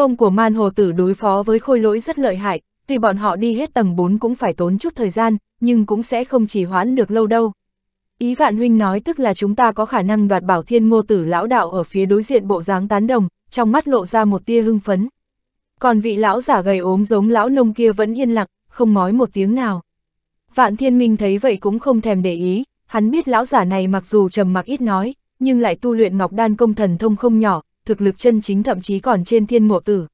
Công của man hồ tử đối phó với khôi lỗi rất lợi hại, tuy bọn họ đi hết tầng 4 cũng phải tốn chút thời gian, nhưng cũng sẽ không trì hoãn được lâu đâu. Ý vạn huynh nói tức là chúng ta có khả năng đoạt bảo thiên ngô tử lão đạo ở phía đối diện bộ dáng tán đồng, trong mắt lộ ra một tia hưng phấn. Còn vị lão giả gầy ốm giống lão nông kia vẫn yên lặng, không nói một tiếng nào. Vạn thiên minh thấy vậy cũng không thèm để ý, hắn biết lão giả này mặc dù trầm mặc ít nói, nhưng lại tu luyện ngọc đan công thần thông không nhỏ, thực lực chân chính thậm chí còn trên thiên ngộ tử.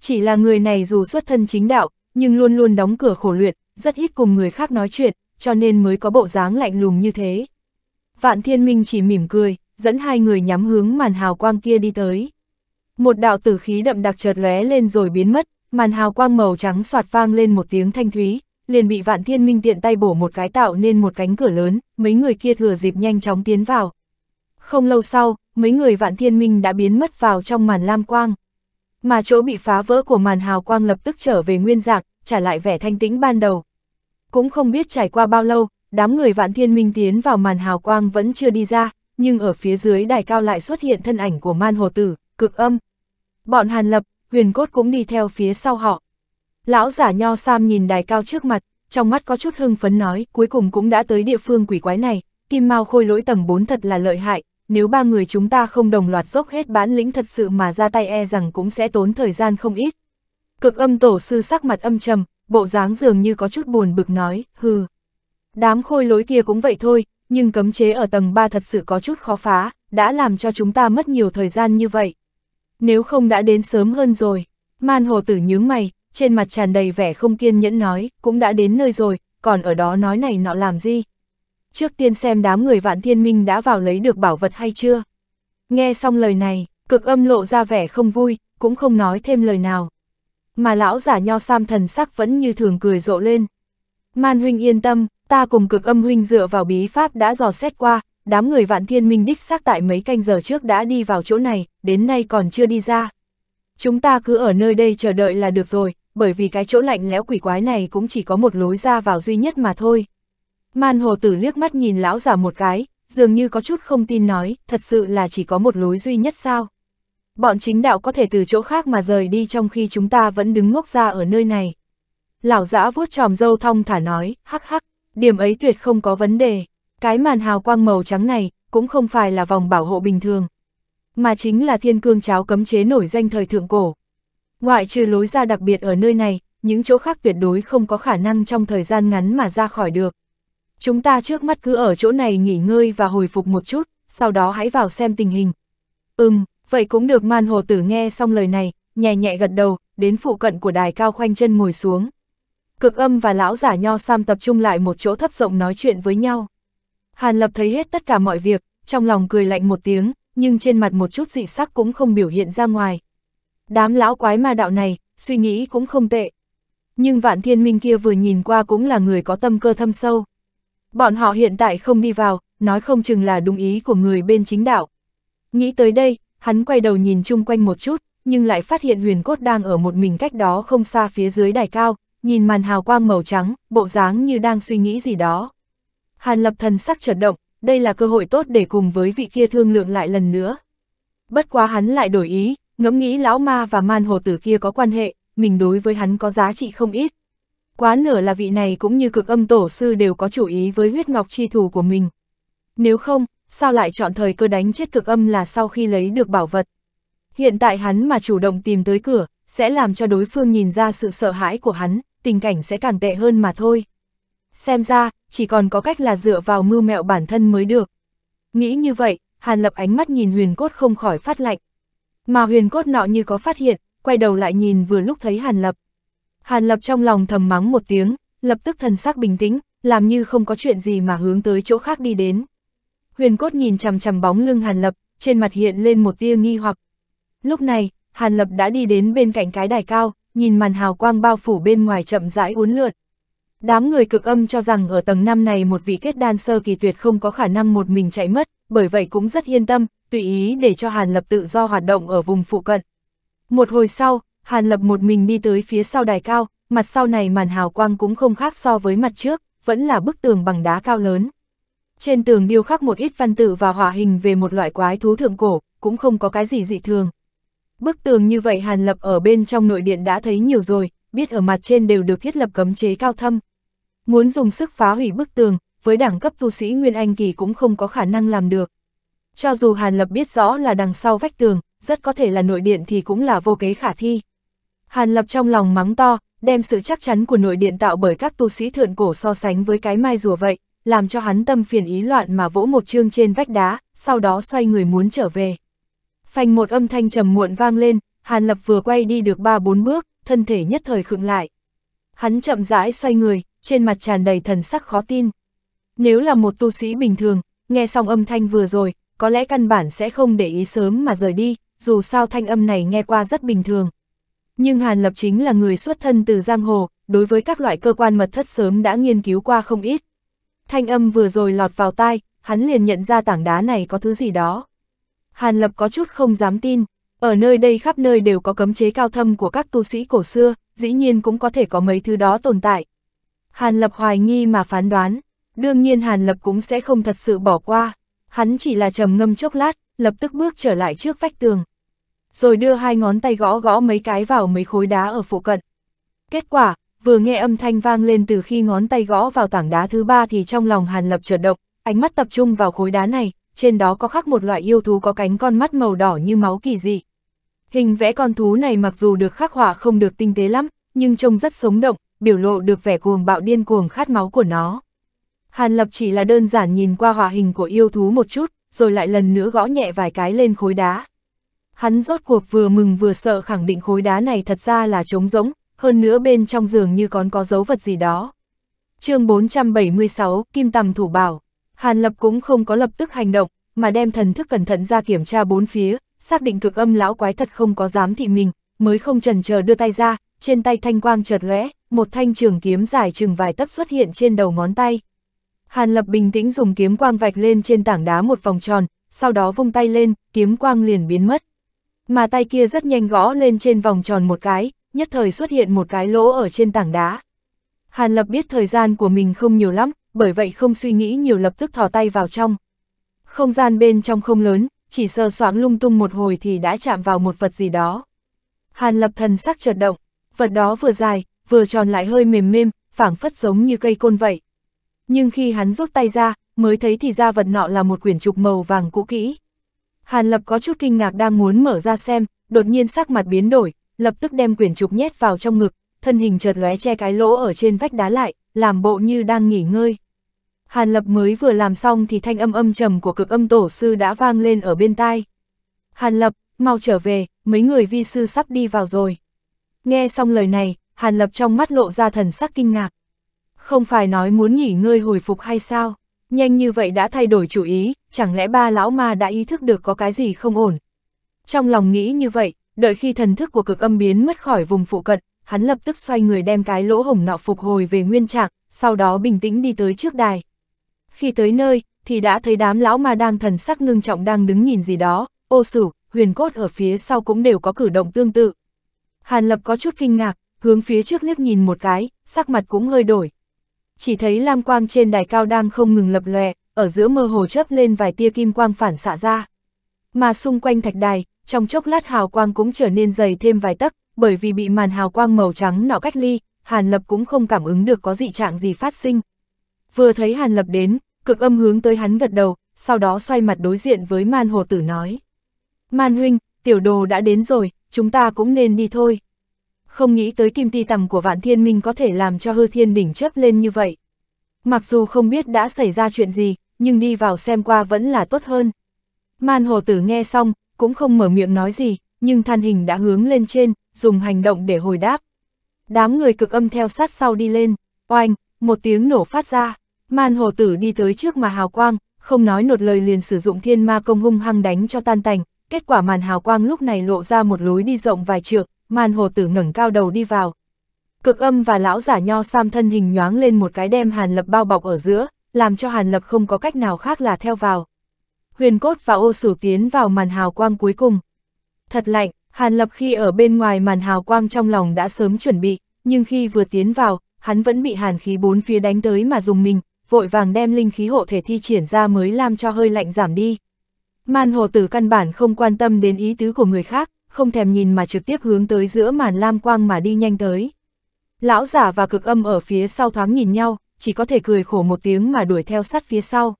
Chỉ là người này dù xuất thân chính đạo, nhưng luôn luôn đóng cửa khổ luyện, rất ít cùng người khác nói chuyện, cho nên mới có bộ dáng lạnh lùng như thế. Vạn Thiên Minh chỉ mỉm cười, dẫn hai người nhắm hướng màn hào quang kia đi tới. Một đạo tử khí đậm đặc chợt lóe lên rồi biến mất, màn hào quang màu trắng soạt vang lên một tiếng thanh thúy, liền bị Vạn Thiên Minh tiện tay bổ một cái tạo nên một cánh cửa lớn, mấy người kia thừa dịp nhanh chóng tiến vào. Không lâu sau, mấy người vạn thiên minh đã biến mất vào trong màn lam quang. Mà chỗ bị phá vỡ của màn hào quang lập tức trở về nguyên dạng, trả lại vẻ thanh tĩnh ban đầu. Cũng không biết trải qua bao lâu, đám người vạn thiên minh tiến vào màn hào quang vẫn chưa đi ra, nhưng ở phía dưới đài cao lại xuất hiện thân ảnh của man hồ tử, cực âm. Bọn hàn lập, huyền cốt cũng đi theo phía sau họ. Lão giả nho sam nhìn đài cao trước mặt, trong mắt có chút hưng phấn nói, cuối cùng cũng đã tới địa phương quỷ quái này, kim mao khôi lỗi tầng 4 thật là lợi hại, nếu ba người chúng ta không đồng loạt dốc hết bán lĩnh thật sự mà ra tay e rằng cũng sẽ tốn thời gian không ít. Cực âm tổ sư sắc mặt âm trầm, bộ dáng dường như có chút buồn bực nói, hừ. Đám khôi lối kia cũng vậy thôi, nhưng cấm chế ở tầng 3 thật sự có chút khó phá, đã làm cho chúng ta mất nhiều thời gian như vậy. Nếu không đã đến sớm hơn rồi, man hồ tử nhướng mày, trên mặt tràn đầy vẻ không kiên nhẫn nói, cũng đã đến nơi rồi, còn ở đó nói này nọ làm gì, trước tiên xem đám người vạn thiên minh đã vào lấy được bảo vật hay chưa. Nghe xong lời này, cực âm lộ ra vẻ không vui, cũng không nói thêm lời nào. Mà lão giả nho sam thần sắc vẫn như thường cười rộ lên. Man huynh yên tâm, ta cùng cực âm huynh dựa vào bí pháp đã dò xét qua, đám người vạn thiên minh đích xác tại mấy canh giờ trước đã đi vào chỗ này, đến nay còn chưa đi ra. Chúng ta cứ ở nơi đây chờ đợi là được rồi, bởi vì cái chỗ lạnh lẽo quỷ quái này cũng chỉ có một lối ra vào duy nhất mà thôi. Man hồ tử liếc mắt nhìn lão già một cái, dường như có chút không tin nói, thật sự là chỉ có một lối duy nhất sao. Bọn chính đạo có thể từ chỗ khác mà rời đi trong khi chúng ta vẫn đứng ngốc ra ở nơi này. Lão giã vuốt tròm dâu thong thả nói, hắc hắc, điểm ấy tuyệt không có vấn đề. Cái màn hào quang màu trắng này cũng không phải là vòng bảo hộ bình thường, mà chính là thiên cương cháo cấm chế nổi danh thời thượng cổ. Ngoại trừ lối ra đặc biệt ở nơi này, những chỗ khác tuyệt đối không có khả năng trong thời gian ngắn mà ra khỏi được. Chúng ta trước mắt cứ ở chỗ này nghỉ ngơi và hồi phục một chút, sau đó hãy vào xem tình hình. Ừm, vậy cũng được man hồ tử nghe xong lời này, nhẹ nhẹ gật đầu, đến phụ cận của đài cao khoanh chân ngồi xuống. Cực âm và lão giả nho sam tập trung lại một chỗ thấp rộng nói chuyện với nhau. Hàn lập thấy hết tất cả mọi việc, trong lòng cười lạnh một tiếng, nhưng trên mặt một chút dị sắc cũng không biểu hiện ra ngoài. Đám lão quái ma đạo này, suy nghĩ cũng không tệ. Nhưng vạn thiên minh kia vừa nhìn qua cũng là người có tâm cơ thâm sâu. Bọn họ hiện tại không đi vào, nói không chừng là đúng ý của người bên chính đạo. Nghĩ tới đây, hắn quay đầu nhìn chung quanh một chút, nhưng lại phát hiện huyền cốt đang ở một mình cách đó không xa phía dưới đài cao, nhìn màn hào quang màu trắng, bộ dáng như đang suy nghĩ gì đó. Hàn lập thần sắc chợt động, đây là cơ hội tốt để cùng với vị kia thương lượng lại lần nữa. Bất quá hắn lại đổi ý, ngẫm nghĩ lão ma và man hồ tử kia có quan hệ, mình đối với hắn có giá trị không ít. Quá nửa là vị này cũng như cực âm tổ sư đều có chủ ý với huyết ngọc chi thủ của mình. Nếu không, sao lại chọn thời cơ đánh chết cực âm là sau khi lấy được bảo vật. Hiện tại hắn mà chủ động tìm tới cửa, sẽ làm cho đối phương nhìn ra sự sợ hãi của hắn, tình cảnh sẽ càng tệ hơn mà thôi. Xem ra, chỉ còn có cách là dựa vào mưu mẹo bản thân mới được. Nghĩ như vậy, Hàn Lập ánh mắt nhìn huyền cốt không khỏi phát lạnh. Mà huyền cốt nọ như có phát hiện, quay đầu lại nhìn vừa lúc thấy Hàn Lập. Hàn Lập trong lòng thầm mắng một tiếng, lập tức thần sắc bình tĩnh, làm như không có chuyện gì mà hướng tới chỗ khác đi đến. Huyền cốt nhìn chằm chằm bóng lưng Hàn Lập, trên mặt hiện lên một tia nghi hoặc. Lúc này, Hàn Lập đã đi đến bên cạnh cái đài cao, nhìn màn hào quang bao phủ bên ngoài chậm rãi uốn lượn. Đám người cực âm cho rằng ở tầng 5 này một vị kết đan sơ kỳ tuyệt không có khả năng một mình chạy mất, bởi vậy cũng rất yên tâm, tùy ý để cho Hàn Lập tự do hoạt động ở vùng phụ cận. Một hồi sau, Hàn Lập một mình đi tới phía sau đài cao, mặt sau này màn hào quang cũng không khác so với mặt trước, vẫn là bức tường bằng đá cao lớn. Trên tường điêu khắc một ít văn tự và hỏa hình về một loại quái thú thượng cổ, cũng không có cái gì dị thường. Bức tường như vậy Hàn Lập ở bên trong nội điện đã thấy nhiều rồi, biết ở mặt trên đều được thiết lập cấm chế cao thâm. Muốn dùng sức phá hủy bức tường, với đẳng cấp tu sĩ Nguyên Anh Kỳ cũng không có khả năng làm được. Cho dù Hàn Lập biết rõ là đằng sau vách tường, rất có thể là nội điện thì cũng là vô kế khả thi. Hàn Lập trong lòng mắng to, đem sự chắc chắn của nội điện tạo bởi các tu sĩ thượng cổ so sánh với cái mai rùa vậy, làm cho hắn tâm phiền ý loạn mà vỗ một chương trên vách đá, sau đó xoay người muốn trở về. Phanh một âm thanh trầm muộn vang lên, Hàn Lập vừa quay đi được ba bốn bước, thân thể nhất thời khựng lại. Hắn chậm rãi xoay người, trên mặt tràn đầy thần sắc khó tin. Nếu là một tu sĩ bình thường, nghe xong âm thanh vừa rồi, có lẽ căn bản sẽ không để ý sớm mà rời đi, dù sao thanh âm này nghe qua rất bình thường. Nhưng Hàn Lập chính là người xuất thân từ giang hồ, đối với các loại cơ quan mật thất sớm đã nghiên cứu qua không ít. Thanh âm vừa rồi lọt vào tai, hắn liền nhận ra tảng đá này có thứ gì đó. Hàn Lập có chút không dám tin, ở nơi đây khắp nơi đều có cấm chế cao thâm của các tu sĩ cổ xưa, dĩ nhiên cũng có thể có mấy thứ đó tồn tại. Hàn Lập hoài nghi mà phán đoán, đương nhiên Hàn Lập cũng sẽ không thật sự bỏ qua, hắn chỉ là trầm ngâm chốc lát, lập tức bước trở lại trước vách tường, rồi đưa hai ngón tay gõ gõ mấy cái vào mấy khối đá ở phụ cận. Kết quả, vừa nghe âm thanh vang lên từ khi ngón tay gõ vào tảng đá thứ ba thì trong lòng Hàn Lập chợt động, ánh mắt tập trung vào khối đá này, trên đó có khắc một loại yêu thú có cánh con mắt màu đỏ như máu kỳ dị. Hình vẽ con thú này mặc dù được khắc họa không được tinh tế lắm, nhưng trông rất sống động, biểu lộ được vẻ cuồng bạo điên cuồng khát máu của nó. Hàn Lập chỉ là đơn giản nhìn qua họa hình của yêu thú một chút, rồi lại lần nữa gõ nhẹ vài cái lên khối đá. Hắn rốt cuộc vừa mừng vừa sợ khẳng định khối đá này thật ra là trống rỗng, hơn nữa bên trong giường như còn có dấu vật gì đó. chương 476, Kim Tầm Thủ Bảo. Hàn Lập cũng không có lập tức hành động, mà đem thần thức cẩn thận ra kiểm tra bốn phía, xác định cực âm lão quái thật không có dám thị mình, mới không chần chờ đưa tay ra, trên tay thanh quang chợt lóe, một thanh trường kiếm dài chừng vài tấc xuất hiện trên đầu ngón tay. Hàn Lập bình tĩnh dùng kiếm quang vạch lên trên tảng đá một vòng tròn, sau đó vung tay lên, kiếm quang liền biến mất mà tay kia rất nhanh gõ lên trên vòng tròn một cái, nhất thời xuất hiện một cái lỗ ở trên tảng đá. Hàn Lập biết thời gian của mình không nhiều lắm, bởi vậy không suy nghĩ nhiều lập tức thò tay vào trong. Không gian bên trong không lớn, chỉ sơ soáng lung tung một hồi thì đã chạm vào một vật gì đó. Hàn Lập thần sắc chợt động, vật đó vừa dài, vừa tròn lại hơi mềm mềm, phảng phất giống như cây côn vậy. Nhưng khi hắn rút tay ra, mới thấy thì ra vật nọ là một quyển trục màu vàng cũ kỹ. Hàn Lập có chút kinh ngạc đang muốn mở ra xem, đột nhiên sắc mặt biến đổi, lập tức đem quyển trục nhét vào trong ngực, thân hình chợt lóe che cái lỗ ở trên vách đá lại, làm bộ như đang nghỉ ngơi. Hàn Lập mới vừa làm xong thì thanh âm âm trầm của cực âm tổ sư đã vang lên ở bên tai. Hàn Lập, mau trở về, mấy người vi sư sắp đi vào rồi. Nghe xong lời này, Hàn Lập trong mắt lộ ra thần sắc kinh ngạc. Không phải nói muốn nghỉ ngơi hồi phục hay sao? nhanh như vậy đã thay đổi chủ ý, chẳng lẽ ba lão ma đã ý thức được có cái gì không ổn. Trong lòng nghĩ như vậy, đợi khi thần thức của cực âm biến mất khỏi vùng phụ cận, hắn lập tức xoay người đem cái lỗ hổng nọ phục hồi về nguyên trạng, sau đó bình tĩnh đi tới trước đài. Khi tới nơi, thì đã thấy đám lão ma đang thần sắc ngưng trọng đang đứng nhìn gì đó, ô sử, huyền cốt ở phía sau cũng đều có cử động tương tự. Hàn lập có chút kinh ngạc, hướng phía trước liếc nhìn một cái, sắc mặt cũng hơi đổi, chỉ thấy lam quang trên đài cao đang không ngừng lập lòe, ở giữa mơ hồ chớp lên vài tia kim quang phản xạ ra. Mà xung quanh thạch đài, trong chốc lát hào quang cũng trở nên dày thêm vài tấc, bởi vì bị màn hào quang màu trắng nọ cách ly, Hàn Lập cũng không cảm ứng được có dị trạng gì phát sinh. Vừa thấy Hàn Lập đến, cực âm hướng tới hắn gật đầu, sau đó xoay mặt đối diện với man hồ tử nói. Man huynh, tiểu đồ đã đến rồi, chúng ta cũng nên đi thôi không nghĩ tới kim ti tầm của vạn thiên minh có thể làm cho hư thiên đỉnh chấp lên như vậy. Mặc dù không biết đã xảy ra chuyện gì, nhưng đi vào xem qua vẫn là tốt hơn. Man hồ tử nghe xong, cũng không mở miệng nói gì, nhưng than hình đã hướng lên trên, dùng hành động để hồi đáp. Đám người cực âm theo sát sau đi lên, oanh, một tiếng nổ phát ra, man hồ tử đi tới trước mà hào quang, không nói nột lời liền sử dụng thiên ma công hung hăng đánh cho tan tành, kết quả màn hào quang lúc này lộ ra một lối đi rộng vài trượng, màn hồ tử ngẩng cao đầu đi vào. Cực âm và lão giả nho sam thân hình nhoáng lên một cái đem Hàn Lập bao bọc ở giữa, làm cho Hàn Lập không có cách nào khác là theo vào. Huyền cốt và ô sử tiến vào màn hào quang cuối cùng. Thật lạnh, Hàn Lập khi ở bên ngoài màn hào quang trong lòng đã sớm chuẩn bị, nhưng khi vừa tiến vào, hắn vẫn bị hàn khí bốn phía đánh tới mà dùng mình, vội vàng đem linh khí hộ thể thi triển ra mới làm cho hơi lạnh giảm đi. Man hồ tử căn bản không quan tâm đến ý tứ của người khác, không thèm nhìn mà trực tiếp hướng tới giữa màn lam quang mà đi nhanh tới. Lão giả và cực âm ở phía sau thoáng nhìn nhau, chỉ có thể cười khổ một tiếng mà đuổi theo sát phía sau.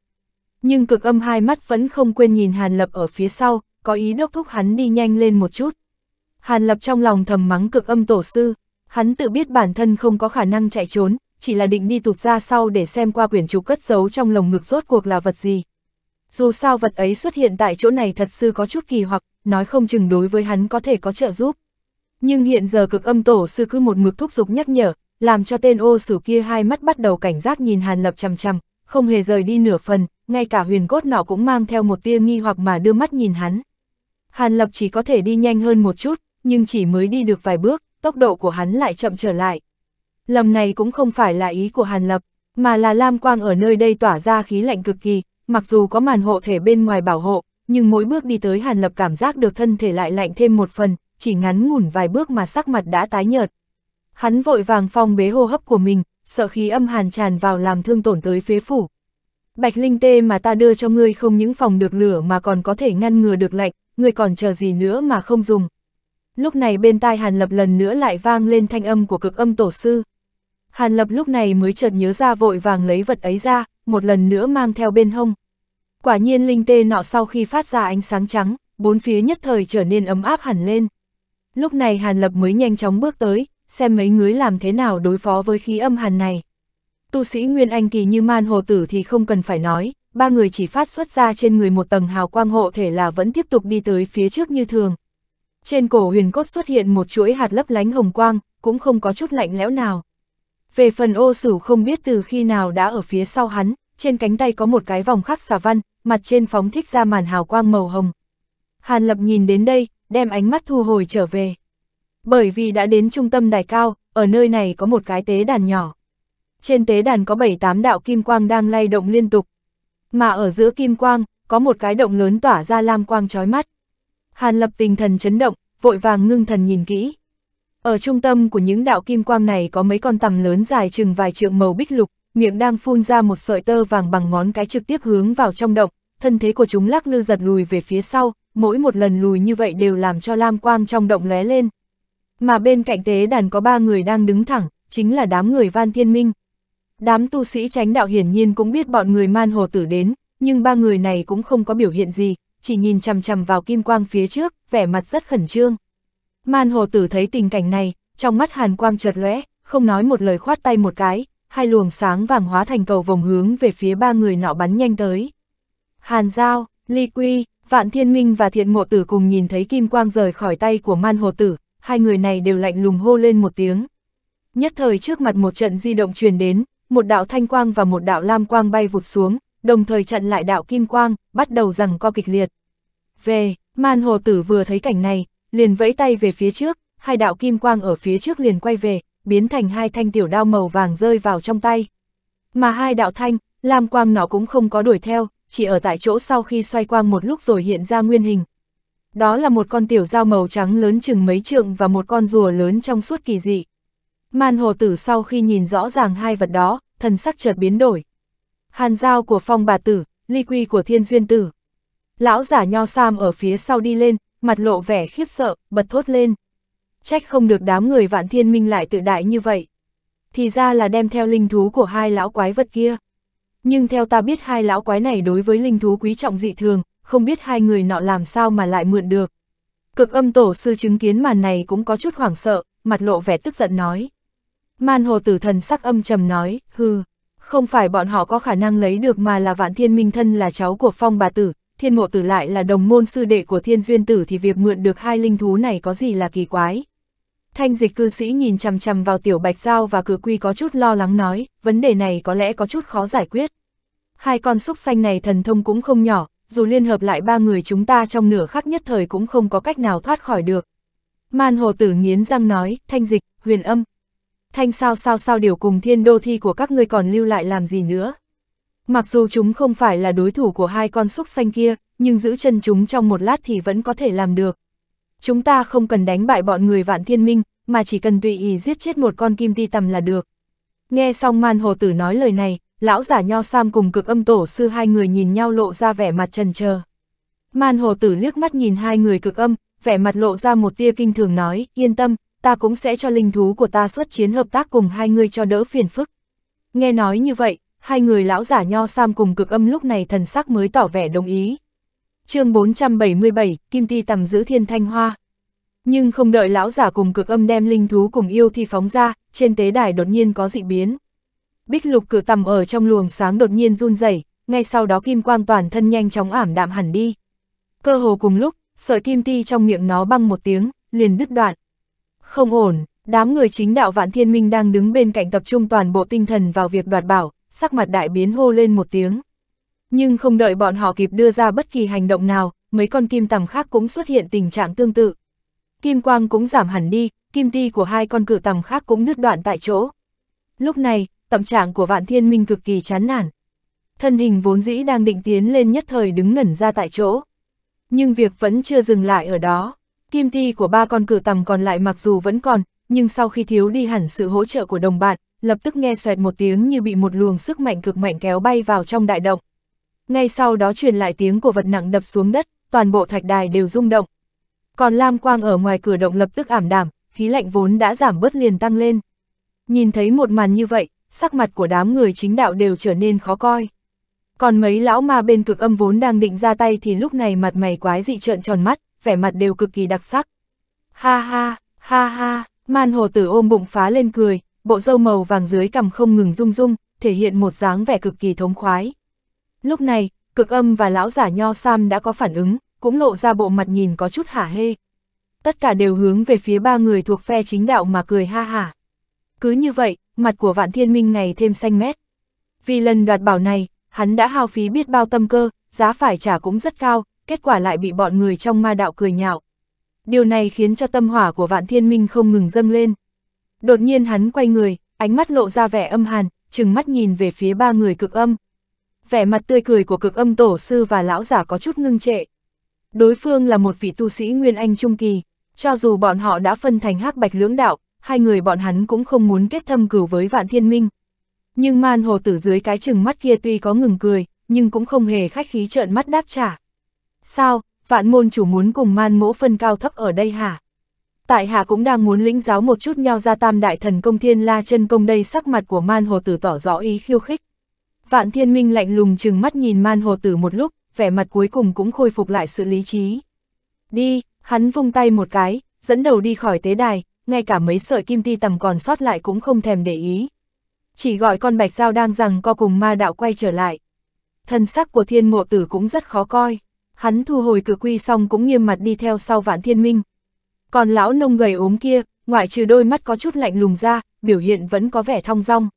Nhưng cực âm hai mắt vẫn không quên nhìn Hàn Lập ở phía sau, có ý đốc thúc hắn đi nhanh lên một chút. Hàn Lập trong lòng thầm mắng cực âm tổ sư, hắn tự biết bản thân không có khả năng chạy trốn, chỉ là định đi tụt ra sau để xem qua quyển trục cất giấu trong lồng ngực rốt cuộc là vật gì, dù sao vật ấy xuất hiện tại chỗ này thật sự có chút kỳ hoặc, nói không chừng đối với hắn có thể có trợ giúp. Nhưng hiện giờ cực âm tổ sư cứ một mực thúc giục nhắc nhở, làm cho tên ô sử kia hai mắt bắt đầu cảnh giác nhìn Hàn Lập chằm chằm, không hề rời đi nửa phần, ngay cả huyền cốt nọ cũng mang theo một tia nghi hoặc mà đưa mắt nhìn hắn. Hàn Lập chỉ có thể đi nhanh hơn một chút, nhưng chỉ mới đi được vài bước, tốc độ của hắn lại chậm trở lại. Lầm này cũng không phải là ý của Hàn Lập, mà là Lam Quang ở nơi đây tỏa ra khí lạnh cực kỳ, mặc dù có màn hộ thể bên ngoài bảo hộ, nhưng mỗi bước đi tới Hàn Lập cảm giác được thân thể lại lạnh thêm một phần, chỉ ngắn ngủn vài bước mà sắc mặt đã tái nhợt. Hắn vội vàng phong bế hô hấp của mình, sợ khí âm hàn tràn vào làm thương tổn tới phế phủ. Bạch Linh Tê mà ta đưa cho ngươi không những phòng được lửa mà còn có thể ngăn ngừa được lạnh, ngươi còn chờ gì nữa mà không dùng. Lúc này bên tai Hàn Lập lần nữa lại vang lên thanh âm của cực âm tổ sư. Hàn Lập lúc này mới chợt nhớ ra vội vàng lấy vật ấy ra, một lần nữa mang theo bên hông. Quả nhiên linh tê nọ sau khi phát ra ánh sáng trắng, bốn phía nhất thời trở nên ấm áp hẳn lên. Lúc này Hàn Lập mới nhanh chóng bước tới, xem mấy người làm thế nào đối phó với khí âm hàn này. Tu sĩ Nguyên Anh Kỳ như man hồ tử thì không cần phải nói, ba người chỉ phát xuất ra trên người một tầng hào quang hộ thể là vẫn tiếp tục đi tới phía trước như thường. Trên cổ huyền cốt xuất hiện một chuỗi hạt lấp lánh hồng quang, cũng không có chút lạnh lẽo nào. Về phần ô sửu không biết từ khi nào đã ở phía sau hắn, trên cánh tay có một cái vòng khắc xà văn, mặt trên phóng thích ra màn hào quang màu hồng. Hàn Lập nhìn đến đây, đem ánh mắt thu hồi trở về. Bởi vì đã đến trung tâm đài cao, ở nơi này có một cái tế đàn nhỏ. Trên tế đàn có 7-8 đạo kim quang đang lay động liên tục. Mà ở giữa kim quang, có một cái động lớn tỏa ra lam quang chói mắt. Hàn Lập tinh thần chấn động, vội vàng ngưng thần nhìn kỹ. Ở trung tâm của những đạo kim quang này có mấy con tằm lớn dài chừng vài trượng màu bích lục, miệng đang phun ra một sợi tơ vàng bằng ngón cái trực tiếp hướng vào trong động, thân thế của chúng lắc lư giật lùi về phía sau, mỗi một lần lùi như vậy đều làm cho lam quang trong động lóe lên. Mà bên cạnh tế đàn có ba người đang đứng thẳng, chính là đám người Van Thiên Minh. Đám tu sĩ tránh đạo hiển nhiên cũng biết bọn người man hồ tử đến, nhưng ba người này cũng không có biểu hiện gì, chỉ nhìn chằm chằm vào kim quang phía trước, vẻ mặt rất khẩn trương. Man hồ tử thấy tình cảnh này, trong mắt hàn quang chợt lóe, không nói một lời khoát tay một cái, hai luồng sáng vàng hóa thành cầu vòng hướng về phía ba người nọ bắn nhanh tới. Hàn Giao, Ly Quy, Vạn Thiên Minh và Thiện Ngộ Tử cùng nhìn thấy kim quang rời khỏi tay của man hồ tử, hai người này đều lạnh lùng hô lên một tiếng. Nhất thời trước mặt một trận di động truyền đến, một đạo thanh quang và một đạo lam quang bay vụt xuống, đồng thời chặn lại đạo kim quang, bắt đầu rằng co kịch liệt. Về, man hồ tử vừa thấy cảnh này, liền vẫy tay về phía trước, hai đạo kim quang ở phía trước liền quay về, biến thành hai thanh tiểu đao màu vàng rơi vào trong tay. Mà hai đạo thanh, lam quang nó cũng không có đuổi theo, chỉ ở tại chỗ sau khi xoay quang một lúc rồi hiện ra nguyên hình. Đó là một con tiểu dao màu trắng lớn chừng mấy trượng và một con rùa lớn trong suốt kỳ dị. man hồ tử sau khi nhìn rõ ràng hai vật đó, thần sắc chợt biến đổi. Hàn dao của phong bà tử, ly quy của thiên duyên tử. Lão giả nho sam ở phía sau đi lên, mặt lộ vẻ khiếp sợ, bật thốt lên. Trách không được đám người vạn thiên minh lại tự đại như vậy. Thì ra là đem theo linh thú của hai lão quái vật kia. Nhưng theo ta biết hai lão quái này đối với linh thú quý trọng dị thường, không biết hai người nọ làm sao mà lại mượn được. Cực âm tổ sư chứng kiến màn này cũng có chút hoảng sợ, mặt lộ vẻ tức giận nói. Man hồ tử thần sắc âm trầm nói, hư không phải bọn họ có khả năng lấy được mà là vạn thiên minh thân là cháu của phong bà tử, thiên mộ tử lại là đồng môn sư đệ của thiên duyên tử thì việc mượn được hai linh thú này có gì là kỳ quái. Thanh dịch cư sĩ nhìn chằm chằm vào tiểu bạch giao và cử quy có chút lo lắng nói, vấn đề này có lẽ có chút khó giải quyết. Hai con xúc xanh này thần thông cũng không nhỏ, dù liên hợp lại ba người chúng ta trong nửa khắc nhất thời cũng không có cách nào thoát khỏi được. Man hồ tử nghiến răng nói, thanh dịch, huyền âm. Thanh sao sao sao điều cùng thiên đô thi của các ngươi còn lưu lại làm gì nữa. Mặc dù chúng không phải là đối thủ của hai con súc xanh kia, nhưng giữ chân chúng trong một lát thì vẫn có thể làm được. Chúng ta không cần đánh bại bọn người vạn thiên minh, mà chỉ cần tùy ý giết chết một con kim ti tầm là được. Nghe xong man hồ tử nói lời này, lão giả nho sam cùng cực âm tổ sư hai người nhìn nhau lộ ra vẻ mặt trần chờ Man hồ tử liếc mắt nhìn hai người cực âm, vẻ mặt lộ ra một tia kinh thường nói, yên tâm, ta cũng sẽ cho linh thú của ta xuất chiến hợp tác cùng hai người cho đỡ phiền phức. Nghe nói như vậy, hai người lão giả nho sam cùng cực âm lúc này thần sắc mới tỏ vẻ đồng ý. chương 477, Kim Ti tầm giữ thiên thanh hoa. Nhưng không đợi lão giả cùng cực âm đem linh thú cùng yêu thi phóng ra, trên tế đài đột nhiên có dị biến. Bích lục cử tầm ở trong luồng sáng đột nhiên run rẩy ngay sau đó kim quang toàn thân nhanh chóng ảm đạm hẳn đi. Cơ hồ cùng lúc, sợi kim ti trong miệng nó băng một tiếng, liền đứt đoạn. Không ổn, đám người chính đạo vạn thiên minh đang đứng bên cạnh tập trung toàn bộ tinh thần vào việc đoạt bảo, sắc mặt đại biến hô lên một tiếng. Nhưng không đợi bọn họ kịp đưa ra bất kỳ hành động nào, mấy con kim tầm khác cũng xuất hiện tình trạng tương tự. Kim quang cũng giảm hẳn đi, kim ti của hai con cự tầm khác cũng nứt đoạn tại chỗ. Lúc này, tâm trạng của vạn thiên minh cực kỳ chán nản. Thân hình vốn dĩ đang định tiến lên nhất thời đứng ngẩn ra tại chỗ. Nhưng việc vẫn chưa dừng lại ở đó. Kim ti của ba con cự tầm còn lại mặc dù vẫn còn, nhưng sau khi thiếu đi hẳn sự hỗ trợ của đồng bạn, lập tức nghe xoẹt một tiếng như bị một luồng sức mạnh cực mạnh kéo bay vào trong đại động. Ngay sau đó truyền lại tiếng của vật nặng đập xuống đất, toàn bộ thạch đài đều rung động. Còn Lam Quang ở ngoài cửa động lập tức ảm đảm, khí lạnh vốn đã giảm bớt liền tăng lên. Nhìn thấy một màn như vậy, sắc mặt của đám người chính đạo đều trở nên khó coi. Còn mấy lão ma bên cực âm vốn đang định ra tay thì lúc này mặt mày quái dị trợn tròn mắt, vẻ mặt đều cực kỳ đặc sắc. Ha ha, ha ha, man hồ tử ôm bụng phá lên cười, bộ râu màu vàng dưới cằm không ngừng rung rung, thể hiện một dáng vẻ cực kỳ thống khoái. Lúc này, cực âm và lão giả nho Sam đã có phản ứng, cũng lộ ra bộ mặt nhìn có chút hả hê. Tất cả đều hướng về phía ba người thuộc phe chính đạo mà cười ha hả. Cứ như vậy, mặt của vạn thiên minh ngày thêm xanh mét. Vì lần đoạt bảo này, hắn đã hao phí biết bao tâm cơ, giá phải trả cũng rất cao, kết quả lại bị bọn người trong ma đạo cười nhạo. Điều này khiến cho tâm hỏa của vạn thiên minh không ngừng dâng lên. Đột nhiên hắn quay người, ánh mắt lộ ra vẻ âm hàn, chừng mắt nhìn về phía ba người cực âm. Vẻ mặt tươi cười của cực âm tổ sư và lão giả có chút ngưng trệ. Đối phương là một vị tu sĩ Nguyên Anh Trung Kỳ, cho dù bọn họ đã phân thành hắc bạch lưỡng đạo, hai người bọn hắn cũng không muốn kết thâm cửu với vạn thiên minh. Nhưng man hồ tử dưới cái chừng mắt kia tuy có ngừng cười, nhưng cũng không hề khách khí trợn mắt đáp trả. Sao, vạn môn chủ muốn cùng man mỗ phân cao thấp ở đây hả? tại hạ cũng đang muốn lĩnh giáo một chút nhau ra tam đại thần công thiên la chân công đây sắc mặt của man hồ tử tỏ rõ ý khiêu khích. Vạn thiên minh lạnh lùng chừng mắt nhìn man hồ tử một lúc, vẻ mặt cuối cùng cũng khôi phục lại sự lý trí. Đi, hắn vung tay một cái, dẫn đầu đi khỏi tế đài, ngay cả mấy sợi kim ti tầm còn sót lại cũng không thèm để ý. Chỉ gọi con bạch dao đang rằng co cùng ma đạo quay trở lại. Thân sắc của thiên mộ tử cũng rất khó coi. Hắn thu hồi cử quy xong cũng nghiêm mặt đi theo sau vạn thiên minh, còn lão nông gầy ốm kia, ngoại trừ đôi mắt có chút lạnh lùng ra, biểu hiện vẫn có vẻ thong dong.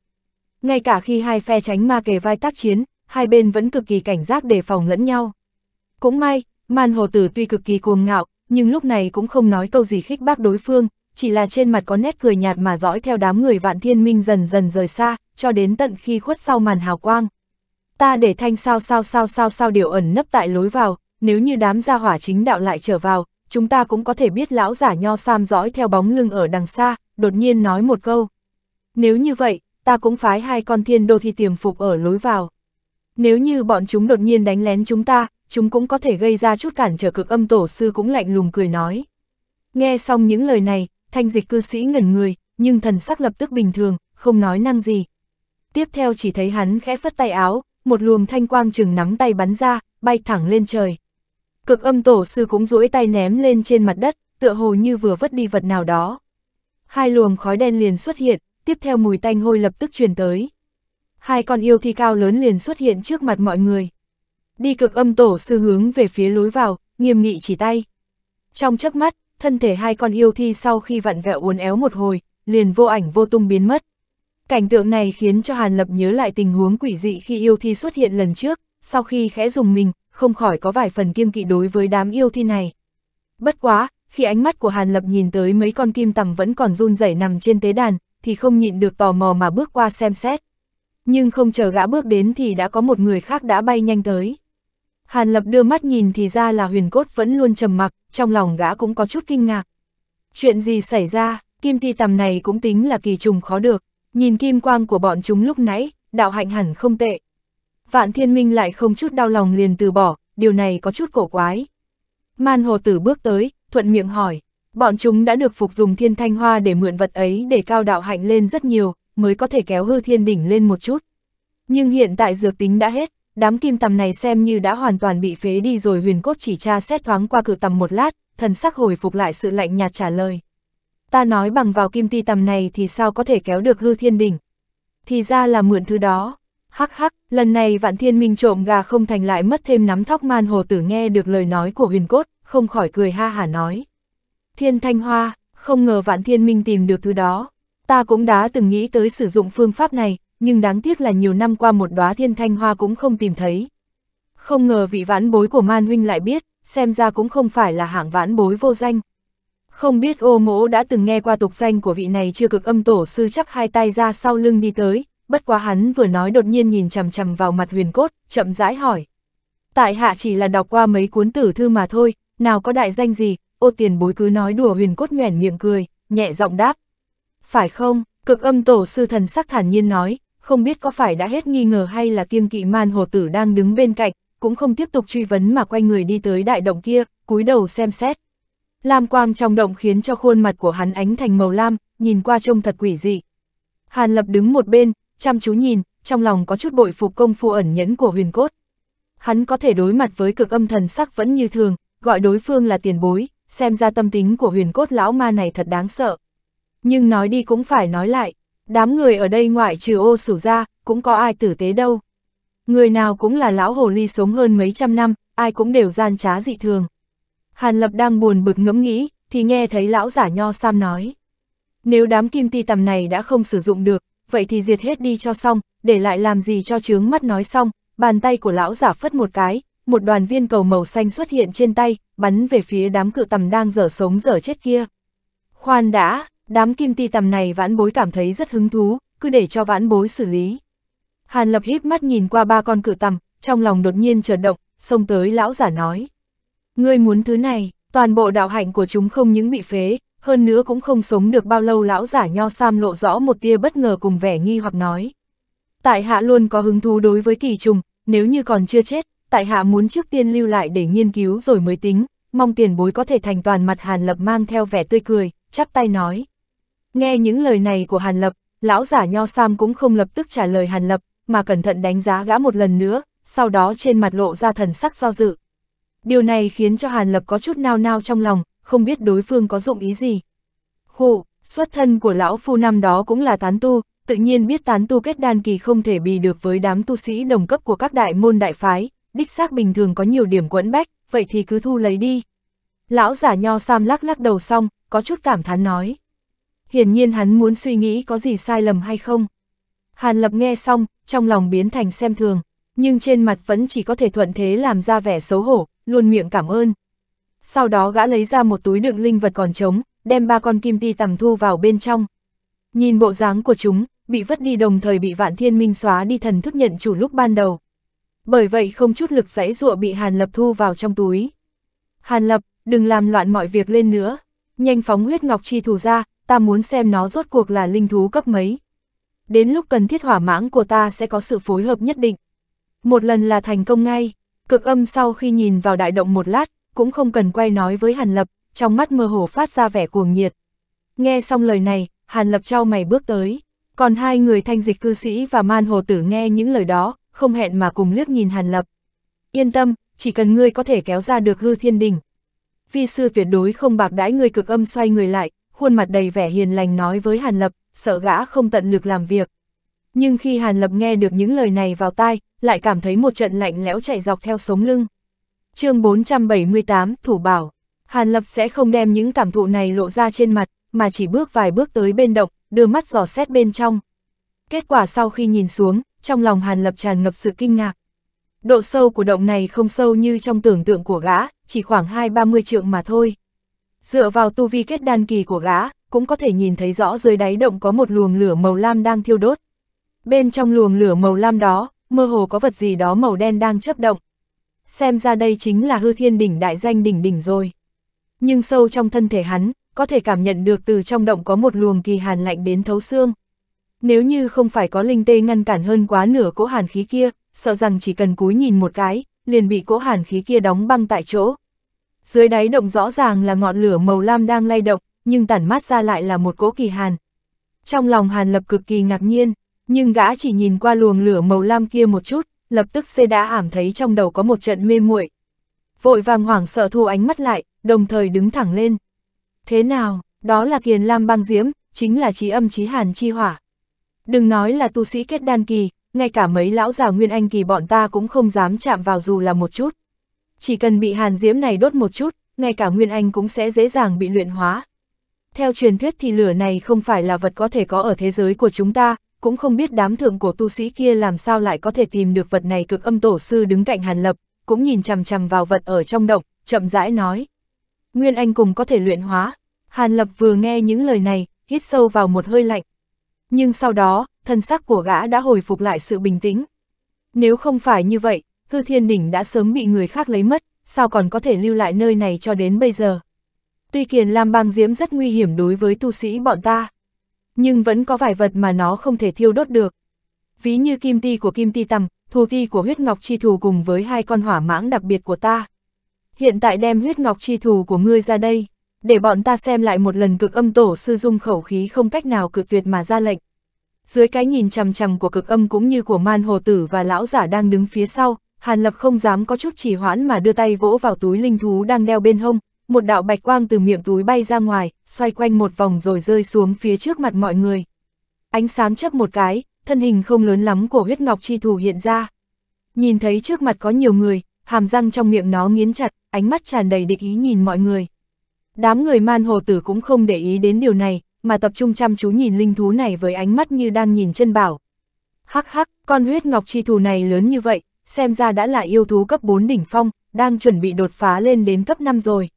Ngay cả khi hai phe tránh ma kề vai tác chiến, hai bên vẫn cực kỳ cảnh giác đề phòng lẫn nhau. Cũng may, man hồ tử tuy cực kỳ cuồng ngạo, nhưng lúc này cũng không nói câu gì khích bác đối phương, chỉ là trên mặt có nét cười nhạt mà dõi theo đám người vạn thiên minh dần dần rời xa, cho đến tận khi khuất sau màn hào quang. Ta để thanh sao sao sao sao sao điều ẩn nấp tại lối vào, nếu như đám gia hỏa chính đạo lại trở vào, chúng ta cũng có thể biết lão giả nho sam dõi theo bóng lưng ở đằng xa, đột nhiên nói một câu. Nếu như vậy, ta cũng phái hai con thiên đô thi tiềm phục ở lối vào. Nếu như bọn chúng đột nhiên đánh lén chúng ta, chúng cũng có thể gây ra chút cản trở cực âm tổ sư cũng lạnh lùng cười nói. Nghe xong những lời này, thanh dịch cư sĩ ngẩn người, nhưng thần sắc lập tức bình thường, không nói năng gì. Tiếp theo chỉ thấy hắn khẽ phất tay áo, một luồng thanh quang chừng nắm tay bắn ra, bay thẳng lên trời. Cực âm tổ sư cũng duỗi tay ném lên trên mặt đất, tựa hồ như vừa vứt đi vật nào đó. Hai luồng khói đen liền xuất hiện, tiếp theo mùi tanh hôi lập tức truyền tới. Hai con yêu thi cao lớn liền xuất hiện trước mặt mọi người. Đi cực âm tổ sư hướng về phía lối vào, nghiêm nghị chỉ tay. Trong chớp mắt, thân thể hai con yêu thi sau khi vặn vẹo uốn éo một hồi, liền vô ảnh vô tung biến mất. Cảnh tượng này khiến cho Hàn Lập nhớ lại tình huống quỷ dị khi yêu thi xuất hiện lần trước, sau khi khẽ dùng mình, không khỏi có vài phần kiêng kỵ đối với đám yêu thi này. Bất quá, khi ánh mắt của Hàn Lập nhìn tới mấy con kim tầm vẫn còn run rẩy nằm trên tế đàn, thì không nhịn được tò mò mà bước qua xem xét. Nhưng không chờ gã bước đến thì đã có một người khác đã bay nhanh tới. Hàn Lập đưa mắt nhìn thì ra là huyền cốt vẫn luôn trầm mặc, trong lòng gã cũng có chút kinh ngạc. Chuyện gì xảy ra, kim thi tầm này cũng tính là kỳ trùng khó được, nhìn kim quang của bọn chúng lúc nãy, đạo hạnh hẳn không tệ, Vạn Thiên Minh lại không chút đau lòng liền từ bỏ, điều này có chút cổ quái. Man hồ tử bước tới, thuận miệng hỏi, bọn chúng đã được phục dùng thiên thanh hoa để mượn vật ấy để cao đạo hạnh lên rất nhiều, mới có thể kéo hư thiên đỉnh lên một chút. Nhưng hiện tại dược tính đã hết, đám kim tầm này xem như đã hoàn toàn bị phế đi rồi huyền cốt chỉ tra xét thoáng qua cự tầm một lát, thần sắc hồi phục lại sự lạnh nhạt trả lời. Ta nói bằng vào kim ti tầm này thì sao có thể kéo được hư thiên đỉnh. Thì ra là mượn thứ đó, Hắc hắc, lần này vạn thiên minh trộm gà không thành lại mất thêm nắm thóc man hồ tử nghe được lời nói của huyền cốt, không khỏi cười ha hả nói. Thiên thanh hoa, không ngờ vạn thiên minh tìm được thứ đó. Ta cũng đã từng nghĩ tới sử dụng phương pháp này, nhưng đáng tiếc là nhiều năm qua một đóa thiên thanh hoa cũng không tìm thấy. Không ngờ vị vãn bối của man huynh lại biết, xem ra cũng không phải là hạng vãn bối vô danh. Không biết ô mỗ đã từng nghe qua tục danh của vị này chưa cực âm tổ sư chắp hai tay ra sau lưng đi tới, bất quá hắn vừa nói đột nhiên nhìn chằm chằm vào mặt huyền cốt, chậm rãi hỏi. Tại hạ chỉ là đọc qua mấy cuốn tử thư mà thôi, nào có đại danh gì, ô tiền bối cứ nói đùa huyền cốt nhoẻn miệng cười, nhẹ giọng đáp. Phải không, cực âm tổ sư thần sắc thản nhiên nói, không biết có phải đã hết nghi ngờ hay là kiêng kỵ man hồ tử đang đứng bên cạnh, cũng không tiếp tục truy vấn mà quay người đi tới đại động kia, cúi đầu xem xét. Lam quang trong động khiến cho khuôn mặt của hắn ánh thành màu lam, nhìn qua trông thật quỷ dị. Hàn lập đứng một bên, chăm chú nhìn, trong lòng có chút bội phục công phu ẩn nhẫn của huyền cốt. Hắn có thể đối mặt với cực âm thần sắc vẫn như thường, gọi đối phương là tiền bối, xem ra tâm tính của huyền cốt lão ma này thật đáng sợ. Nhưng nói đi cũng phải nói lại, đám người ở đây ngoại trừ ô sử ra, cũng có ai tử tế đâu. Người nào cũng là lão hồ ly sống hơn mấy trăm năm, ai cũng đều gian trá dị thường. Hàn Lập đang buồn bực ngẫm nghĩ, thì nghe thấy lão giả nho sam nói. Nếu đám kim ti tầm này đã không sử dụng được, vậy thì diệt hết đi cho xong, để lại làm gì cho chướng mắt nói xong, bàn tay của lão giả phất một cái, một đoàn viên cầu màu xanh xuất hiện trên tay, bắn về phía đám cự tầm đang dở sống dở chết kia. Khoan đã, đám kim ti tầm này vãn bối cảm thấy rất hứng thú, cứ để cho vãn bối xử lý. Hàn lập híp mắt nhìn qua ba con cự tầm, trong lòng đột nhiên chợt động, xông tới lão giả nói. Ngươi muốn thứ này, toàn bộ đạo hạnh của chúng không những bị phế, hơn nữa cũng không sống được bao lâu lão giả nho sam lộ rõ một tia bất ngờ cùng vẻ nghi hoặc nói. Tại hạ luôn có hứng thú đối với kỳ trùng, nếu như còn chưa chết, tại hạ muốn trước tiên lưu lại để nghiên cứu rồi mới tính, mong tiền bối có thể thành toàn mặt Hàn Lập mang theo vẻ tươi cười, chắp tay nói. Nghe những lời này của Hàn Lập, lão giả nho sam cũng không lập tức trả lời Hàn Lập, mà cẩn thận đánh giá gã một lần nữa, sau đó trên mặt lộ ra thần sắc do dự. Điều này khiến cho Hàn Lập có chút nao nao trong lòng, không biết đối phương có dụng ý gì. Khổ, xuất thân của lão phu năm đó cũng là tán tu, tự nhiên biết tán tu kết đan kỳ không thể bì được với đám tu sĩ đồng cấp của các đại môn đại phái, đích xác bình thường có nhiều điểm quẫn bách, vậy thì cứ thu lấy đi. Lão giả nho sam lắc lắc đầu xong, có chút cảm thán nói. Hiển nhiên hắn muốn suy nghĩ có gì sai lầm hay không. Hàn lập nghe xong, trong lòng biến thành xem thường, nhưng trên mặt vẫn chỉ có thể thuận thế làm ra vẻ xấu hổ, luôn miệng cảm ơn sau đó gã lấy ra một túi đựng linh vật còn trống, đem ba con kim ti tầm thu vào bên trong. Nhìn bộ dáng của chúng, bị vứt đi đồng thời bị vạn thiên minh xóa đi thần thức nhận chủ lúc ban đầu. Bởi vậy không chút lực giãy dụa bị Hàn Lập thu vào trong túi. Hàn Lập, đừng làm loạn mọi việc lên nữa. Nhanh phóng huyết ngọc chi thủ ra, ta muốn xem nó rốt cuộc là linh thú cấp mấy. Đến lúc cần thiết hỏa mãng của ta sẽ có sự phối hợp nhất định. Một lần là thành công ngay, cực âm sau khi nhìn vào đại động một lát, cũng không cần quay nói với Hàn Lập, trong mắt mơ hồ phát ra vẻ cuồng nhiệt. Nghe xong lời này, Hàn Lập trao mày bước tới, còn hai người thanh dịch cư sĩ và man hồ tử nghe những lời đó, không hẹn mà cùng liếc nhìn Hàn Lập. Yên tâm, chỉ cần ngươi có thể kéo ra được hư thiên đỉnh Vi sư tuyệt đối không bạc đãi ngươi cực âm xoay người lại, khuôn mặt đầy vẻ hiền lành nói với Hàn Lập, sợ gã không tận lực làm việc. Nhưng khi Hàn Lập nghe được những lời này vào tai, lại cảm thấy một trận lạnh lẽo chạy dọc theo sống lưng chương 478, Thủ bảo, Hàn Lập sẽ không đem những cảm thụ này lộ ra trên mặt, mà chỉ bước vài bước tới bên động, đưa mắt dò xét bên trong. Kết quả sau khi nhìn xuống, trong lòng Hàn Lập tràn ngập sự kinh ngạc. Độ sâu của động này không sâu như trong tưởng tượng của gã, chỉ khoảng 2-30 trượng mà thôi. Dựa vào tu vi kết đan kỳ của gã, cũng có thể nhìn thấy rõ dưới đáy động có một luồng lửa màu lam đang thiêu đốt. Bên trong luồng lửa màu lam đó, mơ hồ có vật gì đó màu đen đang chớp động xem ra đây chính là hư thiên đỉnh đại danh đỉnh đỉnh rồi. Nhưng sâu trong thân thể hắn, có thể cảm nhận được từ trong động có một luồng kỳ hàn lạnh đến thấu xương. Nếu như không phải có linh tê ngăn cản hơn quá nửa cỗ hàn khí kia, sợ rằng chỉ cần cúi nhìn một cái, liền bị cỗ hàn khí kia đóng băng tại chỗ. Dưới đáy động rõ ràng là ngọn lửa màu lam đang lay động, nhưng tản mát ra lại là một cỗ kỳ hàn. Trong lòng hàn lập cực kỳ ngạc nhiên, nhưng gã chỉ nhìn qua luồng lửa màu lam kia một chút, lập tức xê đã ảm thấy trong đầu có một trận mê muội Vội vàng hoảng sợ thu ánh mắt lại, đồng thời đứng thẳng lên. Thế nào, đó là kiền lam băng diễm, chính là trí âm trí hàn chi hỏa. Đừng nói là tu sĩ kết đan kỳ, ngay cả mấy lão già nguyên anh kỳ bọn ta cũng không dám chạm vào dù là một chút. Chỉ cần bị hàn diễm này đốt một chút, ngay cả nguyên anh cũng sẽ dễ dàng bị luyện hóa. Theo truyền thuyết thì lửa này không phải là vật có thể có ở thế giới của chúng ta, cũng không biết đám thượng của tu sĩ kia làm sao lại có thể tìm được vật này cực âm tổ sư đứng cạnh Hàn Lập, cũng nhìn chằm chằm vào vật ở trong động, chậm rãi nói. Nguyên Anh cùng có thể luyện hóa. Hàn Lập vừa nghe những lời này, hít sâu vào một hơi lạnh. Nhưng sau đó, thân sắc của gã đã hồi phục lại sự bình tĩnh. Nếu không phải như vậy, hư thiên đỉnh đã sớm bị người khác lấy mất, sao còn có thể lưu lại nơi này cho đến bây giờ. Tuy kiền làm băng Diễm rất nguy hiểm đối với tu sĩ bọn ta, nhưng vẫn có vài vật mà nó không thể thiêu đốt được. Ví như kim ti của kim ti tầm, thù ti của huyết ngọc chi thù cùng với hai con hỏa mãng đặc biệt của ta. Hiện tại đem huyết ngọc chi thù của ngươi ra đây, để bọn ta xem lại một lần cực âm tổ sư dung khẩu khí không cách nào cực tuyệt mà ra lệnh. Dưới cái nhìn chằm chằm của cực âm cũng như của man hồ tử và lão giả đang đứng phía sau, Hàn Lập không dám có chút trì hoãn mà đưa tay vỗ vào túi linh thú đang đeo bên hông, một đạo bạch quang từ miệng túi bay ra ngoài, xoay quanh một vòng rồi rơi xuống phía trước mặt mọi người. Ánh sáng chấp một cái, thân hình không lớn lắm của huyết ngọc chi thủ hiện ra. Nhìn thấy trước mặt có nhiều người, hàm răng trong miệng nó nghiến chặt, ánh mắt tràn đầy địch ý nhìn mọi người. Đám người man hồ tử cũng không để ý đến điều này, mà tập trung chăm chú nhìn linh thú này với ánh mắt như đang nhìn chân bảo. Hắc hắc, con huyết ngọc chi thù này lớn như vậy, xem ra đã là yêu thú cấp 4 đỉnh phong, đang chuẩn bị đột phá lên đến cấp 5 rồi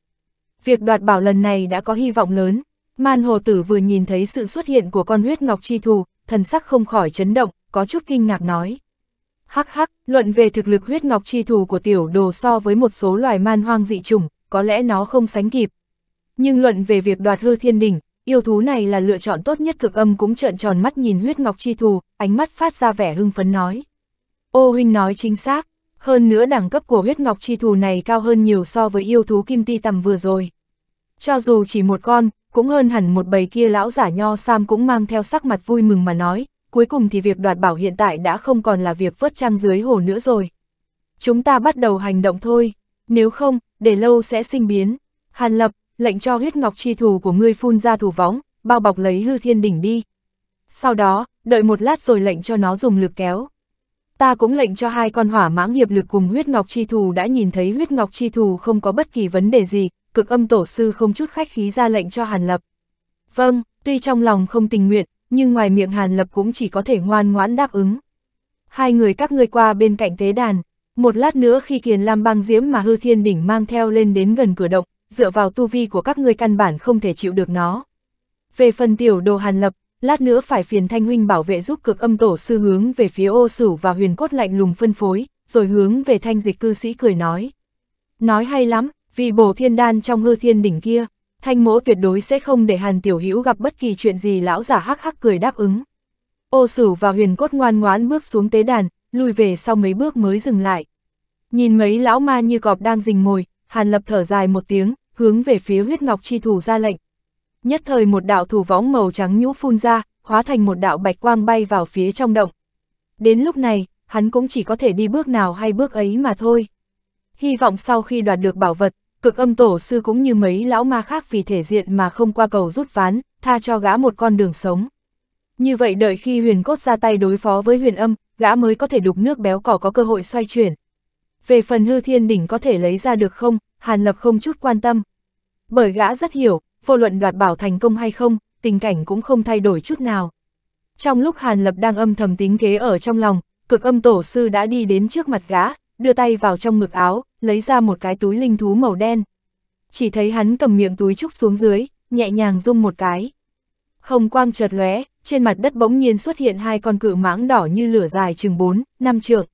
việc đoạt bảo lần này đã có hy vọng lớn. Man hồ tử vừa nhìn thấy sự xuất hiện của con huyết ngọc chi thù, thần sắc không khỏi chấn động, có chút kinh ngạc nói. Hắc hắc, luận về thực lực huyết ngọc chi thù của tiểu đồ so với một số loài man hoang dị chủng, có lẽ nó không sánh kịp. Nhưng luận về việc đoạt hư thiên đỉnh, yêu thú này là lựa chọn tốt nhất cực âm cũng trợn tròn mắt nhìn huyết ngọc chi thù, ánh mắt phát ra vẻ hưng phấn nói. Ô huynh nói chính xác, hơn nữa đẳng cấp của huyết ngọc chi thù này cao hơn nhiều so với yêu thú kim ti tầm vừa rồi. Cho dù chỉ một con, cũng hơn hẳn một bầy kia lão giả nho Sam cũng mang theo sắc mặt vui mừng mà nói, cuối cùng thì việc đoạt bảo hiện tại đã không còn là việc vớt trăng dưới hồ nữa rồi. Chúng ta bắt đầu hành động thôi, nếu không, để lâu sẽ sinh biến. Hàn lập, lệnh cho huyết ngọc chi thù của ngươi phun ra thủ võng, bao bọc lấy hư thiên đỉnh đi. Sau đó, đợi một lát rồi lệnh cho nó dùng lực kéo ta cũng lệnh cho hai con hỏa mãng hiệp lực cùng huyết ngọc chi thù đã nhìn thấy huyết ngọc chi thù không có bất kỳ vấn đề gì, cực âm tổ sư không chút khách khí ra lệnh cho Hàn Lập. Vâng, tuy trong lòng không tình nguyện, nhưng ngoài miệng Hàn Lập cũng chỉ có thể ngoan ngoãn đáp ứng. Hai người các ngươi qua bên cạnh tế đàn, một lát nữa khi kiền lam băng diễm mà hư thiên đỉnh mang theo lên đến gần cửa động, dựa vào tu vi của các ngươi căn bản không thể chịu được nó. Về phần tiểu đồ Hàn Lập, lát nữa phải phiền thanh huynh bảo vệ giúp cực âm tổ sư hướng về phía ô sử và huyền cốt lạnh lùng phân phối, rồi hướng về thanh dịch cư sĩ cười nói. Nói hay lắm, vì bổ thiên đan trong hư thiên đỉnh kia, thanh mỗ tuyệt đối sẽ không để hàn tiểu hữu gặp bất kỳ chuyện gì lão giả hắc hắc cười đáp ứng. Ô sử và huyền cốt ngoan ngoãn bước xuống tế đàn, lùi về sau mấy bước mới dừng lại. Nhìn mấy lão ma như cọp đang rình mồi, hàn lập thở dài một tiếng, hướng về phía huyết ngọc chi thủ ra lệnh, nhất thời một đạo thủ võng màu trắng nhũ phun ra, hóa thành một đạo bạch quang bay vào phía trong động. Đến lúc này, hắn cũng chỉ có thể đi bước nào hay bước ấy mà thôi. Hy vọng sau khi đoạt được bảo vật, cực âm tổ sư cũng như mấy lão ma khác vì thể diện mà không qua cầu rút ván, tha cho gã một con đường sống. Như vậy đợi khi huyền cốt ra tay đối phó với huyền âm, gã mới có thể đục nước béo cỏ có cơ hội xoay chuyển. Về phần hư thiên đỉnh có thể lấy ra được không, Hàn Lập không chút quan tâm. Bởi gã rất hiểu, vô luận đoạt bảo thành công hay không, tình cảnh cũng không thay đổi chút nào. Trong lúc Hàn Lập đang âm thầm tính kế ở trong lòng, cực âm tổ sư đã đi đến trước mặt gã, đưa tay vào trong ngực áo, lấy ra một cái túi linh thú màu đen. Chỉ thấy hắn cầm miệng túi trúc xuống dưới, nhẹ nhàng rung một cái. Hồng quang chợt lóe, trên mặt đất bỗng nhiên xuất hiện hai con cự mãng đỏ như lửa dài chừng 4, 5 trượng.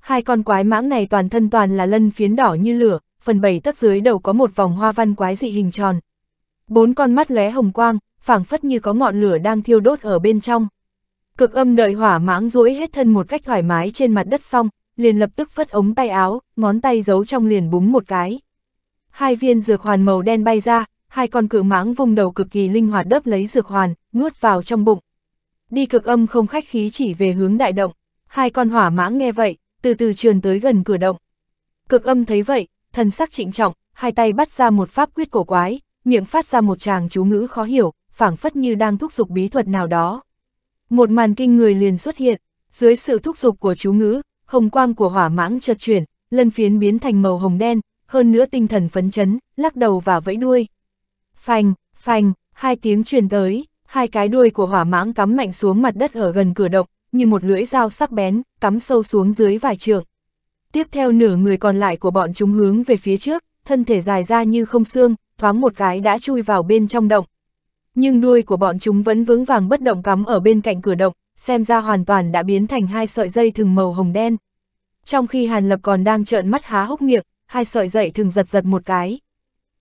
Hai con quái mãng này toàn thân toàn là lân phiến đỏ như lửa, phần bảy tấc dưới đầu có một vòng hoa văn quái dị hình tròn, bốn con mắt lóe hồng quang, phảng phất như có ngọn lửa đang thiêu đốt ở bên trong. Cực âm đợi hỏa mãng duỗi hết thân một cách thoải mái trên mặt đất xong, liền lập tức phất ống tay áo, ngón tay giấu trong liền búng một cái. Hai viên dược hoàn màu đen bay ra, hai con cự mãng vùng đầu cực kỳ linh hoạt đớp lấy dược hoàn, nuốt vào trong bụng. Đi cực âm không khách khí chỉ về hướng đại động, hai con hỏa mãng nghe vậy, từ từ trườn tới gần cửa động. Cực âm thấy vậy, thần sắc trịnh trọng, hai tay bắt ra một pháp quyết cổ quái, miệng phát ra một tràng chú ngữ khó hiểu, phảng phất như đang thúc giục bí thuật nào đó. Một màn kinh người liền xuất hiện, dưới sự thúc giục của chú ngữ, hồng quang của hỏa mãng chợt chuyển, lân phiến biến thành màu hồng đen, hơn nữa tinh thần phấn chấn, lắc đầu và vẫy đuôi. Phanh, phanh, hai tiếng truyền tới, hai cái đuôi của hỏa mãng cắm mạnh xuống mặt đất ở gần cửa động, như một lưỡi dao sắc bén, cắm sâu xuống dưới vài trượng. Tiếp theo nửa người còn lại của bọn chúng hướng về phía trước, thân thể dài ra như không xương, thoáng một cái đã chui vào bên trong động. Nhưng đuôi của bọn chúng vẫn vững vàng bất động cắm ở bên cạnh cửa động, xem ra hoàn toàn đã biến thành hai sợi dây thừng màu hồng đen. Trong khi Hàn Lập còn đang trợn mắt há hốc miệng, hai sợi dây thừng giật giật một cái.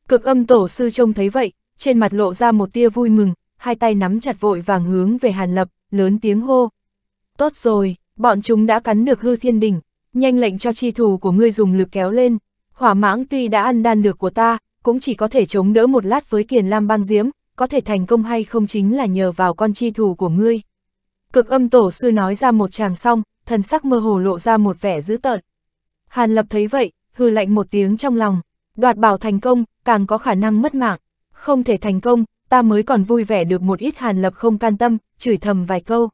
Cực âm tổ sư trông thấy vậy, trên mặt lộ ra một tia vui mừng, hai tay nắm chặt vội vàng hướng về Hàn Lập, lớn tiếng hô. Tốt rồi, bọn chúng đã cắn được hư thiên đỉnh, nhanh lệnh cho chi thù của ngươi dùng lực kéo lên. Hỏa mãng tuy đã ăn đan được của ta, cũng chỉ có thể chống đỡ một lát với kiền lam băng diễm, có thể thành công hay không chính là nhờ vào con chi thù của ngươi. Cực âm tổ sư nói ra một chàng xong, thần sắc mơ hồ lộ ra một vẻ dữ tợn. Hàn lập thấy vậy, hư lạnh một tiếng trong lòng, đoạt bảo thành công, càng có khả năng mất mạng, không thể thành công, ta mới còn vui vẻ được một ít hàn lập không can tâm, chửi thầm vài câu.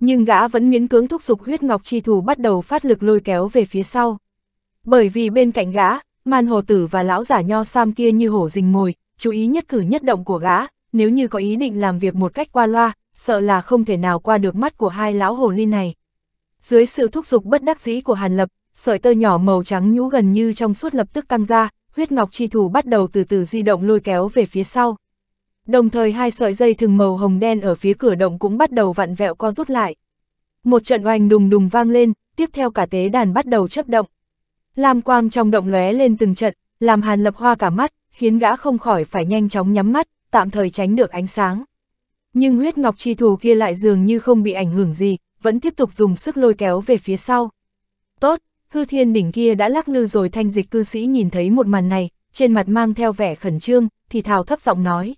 Nhưng gã vẫn miễn cưỡng thúc giục huyết ngọc chi thù bắt đầu phát lực lôi kéo về phía sau. Bởi vì bên cạnh gã, man hồ tử và lão giả nho sam kia như hổ rình mồi, chú ý nhất cử nhất động của gã, nếu như có ý định làm việc một cách qua loa, sợ là không thể nào qua được mắt của hai lão hồ ly này. Dưới sự thúc giục bất đắc dĩ của Hàn Lập, sợi tơ nhỏ màu trắng nhũ gần như trong suốt lập tức căng ra, huyết ngọc chi thủ bắt đầu từ từ di động lôi kéo về phía sau. Đồng thời hai sợi dây thừng màu hồng đen ở phía cửa động cũng bắt đầu vặn vẹo co rút lại. Một trận oanh đùng đùng vang lên, tiếp theo cả tế đàn bắt đầu chấp động. Lam quang trong động lóe lên từng trận, làm Hàn Lập Hoa cả mắt, khiến gã không khỏi phải nhanh chóng nhắm mắt, tạm thời tránh được ánh sáng. Nhưng huyết ngọc chi thù kia lại dường như không bị ảnh hưởng gì, vẫn tiếp tục dùng sức lôi kéo về phía sau. Tốt, hư thiên đỉnh kia đã lắc lư rồi thanh dịch cư sĩ nhìn thấy một màn này, trên mặt mang theo vẻ khẩn trương, thì thào thấp giọng nói.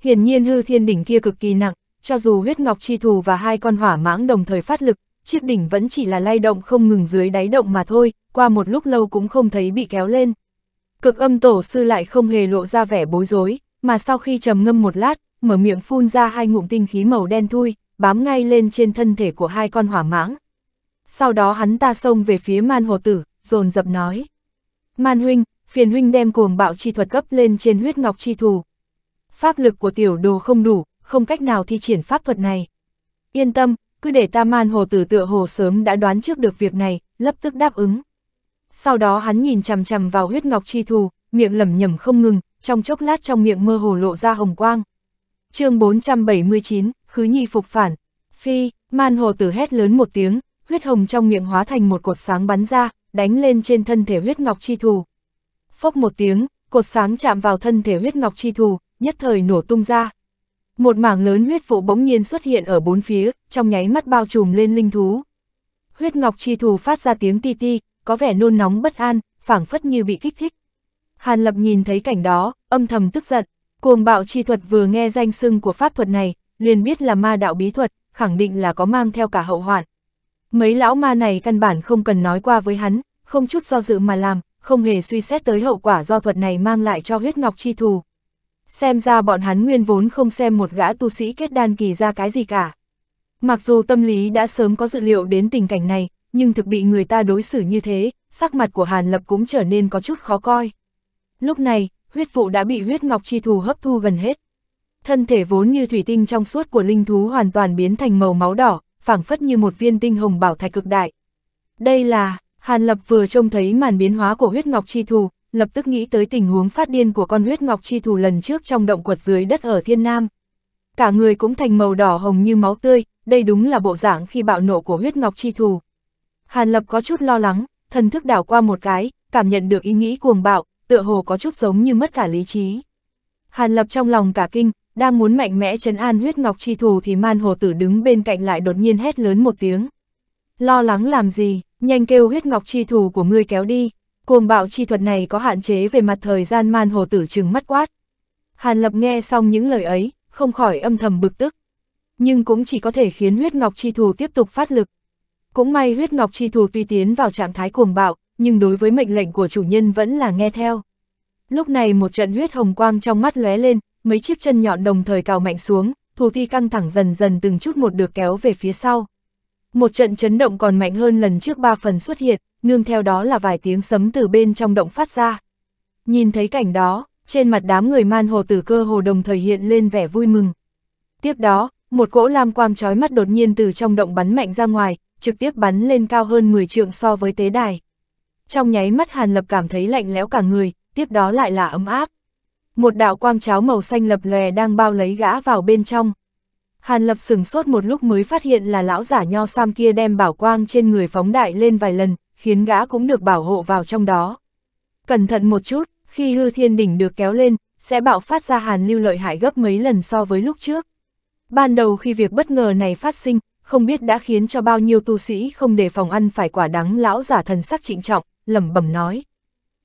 Hiển nhiên hư thiên đỉnh kia cực kỳ nặng, cho dù huyết ngọc chi thù và hai con hỏa mãng đồng thời phát lực, chiếc đỉnh vẫn chỉ là lay động không ngừng dưới đáy động mà thôi, qua một lúc lâu cũng không thấy bị kéo lên. Cực âm tổ sư lại không hề lộ ra vẻ bối rối, mà sau khi trầm ngâm một lát, mở miệng phun ra hai ngụm tinh khí màu đen thui, bám ngay lên trên thân thể của hai con hỏa mãng. Sau đó hắn ta xông về phía man hồ tử, dồn dập nói. Man huynh, phiền huynh đem cuồng bạo chi thuật cấp lên trên huyết ngọc chi thù. Pháp lực của tiểu đồ không đủ, không cách nào thi triển pháp thuật này. Yên tâm, cứ để ta man hồ tử tựa hồ sớm đã đoán trước được việc này, lập tức đáp ứng. Sau đó hắn nhìn chằm chằm vào huyết ngọc chi thù, miệng lẩm nhẩm không ngừng, trong chốc lát trong miệng mơ hồ lộ ra hồng quang. chương 479, Khứ Nhi phục phản. Phi, man hồ tử hét lớn một tiếng, huyết hồng trong miệng hóa thành một cột sáng bắn ra, đánh lên trên thân thể huyết ngọc chi thù. Phốc một tiếng, cột sáng chạm vào thân thể huyết ngọc chi thù, nhất thời nổ tung ra, một mảng lớn huyết vụ bỗng nhiên xuất hiện ở bốn phía, trong nháy mắt bao trùm lên linh thú. Huyết ngọc chi thù phát ra tiếng ti ti, có vẻ nôn nóng bất an, phảng phất như bị kích thích. Hàn Lập nhìn thấy cảnh đó, âm thầm tức giận. Cuồng bạo chi thuật vừa nghe danh xưng của pháp thuật này, liền biết là ma đạo bí thuật, khẳng định là có mang theo cả hậu hoạn. Mấy lão ma này căn bản không cần nói qua với hắn, không chút do dự mà làm, không hề suy xét tới hậu quả do thuật này mang lại cho huyết ngọc chi thù. Xem ra bọn hắn nguyên vốn không xem một gã tu sĩ kết đan kỳ ra cái gì cả. Mặc dù tâm lý đã sớm có dự liệu đến tình cảnh này, nhưng thực bị người ta đối xử như thế, sắc mặt của Hàn Lập cũng trở nên có chút khó coi. Lúc này, huyết vụ đã bị huyết ngọc chi thù hấp thu gần hết. Thân thể vốn như thủy tinh trong suốt của linh thú hoàn toàn biến thành màu máu đỏ, phảng phất như một viên tinh hồng bảo thạch cực đại. Đây là, Hàn Lập vừa trông thấy màn biến hóa của huyết ngọc chi thù, lập tức nghĩ tới tình huống phát điên của con huyết ngọc chi thù lần trước trong động quật dưới đất ở Thiên Nam. Cả người cũng thành màu đỏ hồng như máu tươi, đây đúng là bộ dạng khi bạo nộ của huyết ngọc chi thù. Hàn Lập có chút lo lắng, thần thức đảo qua một cái, cảm nhận được ý nghĩ cuồng bạo, tựa hồ có chút giống như mất cả lý trí. Hàn Lập trong lòng cả kinh, đang muốn mạnh mẽ chấn an huyết ngọc chi thù thì man hồ tử đứng bên cạnh lại đột nhiên hét lớn một tiếng. Lo lắng làm gì, nhanh kêu huyết ngọc chi thù của ngươi kéo đi, Cuồng bạo chi thuật này có hạn chế về mặt thời gian man hồ tử trừng mắt quát. Hàn Lập nghe xong những lời ấy, không khỏi âm thầm bực tức. Nhưng cũng chỉ có thể khiến huyết ngọc chi thù tiếp tục phát lực. Cũng may huyết ngọc chi thù tuy tiến vào trạng thái cuồng bạo, nhưng đối với mệnh lệnh của chủ nhân vẫn là nghe theo. Lúc này một trận huyết hồng quang trong mắt lóe lên, mấy chiếc chân nhọn đồng thời cào mạnh xuống, thù thi căng thẳng dần dần từng chút một được kéo về phía sau. Một trận chấn động còn mạnh hơn lần trước ba phần xuất hiện, nương theo đó là vài tiếng sấm từ bên trong động phát ra. Nhìn thấy cảnh đó, trên mặt đám người man hồ tử cơ hồ đồng thời hiện lên vẻ vui mừng. Tiếp đó, một cỗ lam quang trói mắt đột nhiên từ trong động bắn mạnh ra ngoài, trực tiếp bắn lên cao hơn 10 trượng so với tế đài. Trong nháy mắt Hàn Lập cảm thấy lạnh lẽo cả người, tiếp đó lại là ấm áp. Một đạo quang cháo màu xanh lập lòe đang bao lấy gã vào bên trong. Hàn Lập sửng sốt một lúc mới phát hiện là lão giả nho sam kia đem bảo quang trên người phóng đại lên vài lần, khiến gã cũng được bảo hộ vào trong đó. Cẩn thận một chút, khi hư thiên đỉnh được kéo lên, sẽ bạo phát ra hàn lưu lợi hại gấp mấy lần so với lúc trước. Ban đầu khi việc bất ngờ này phát sinh, không biết đã khiến cho bao nhiêu tu sĩ không đề phòng ăn phải quả đắng lão giả thần sắc trịnh trọng, lẩm bẩm nói.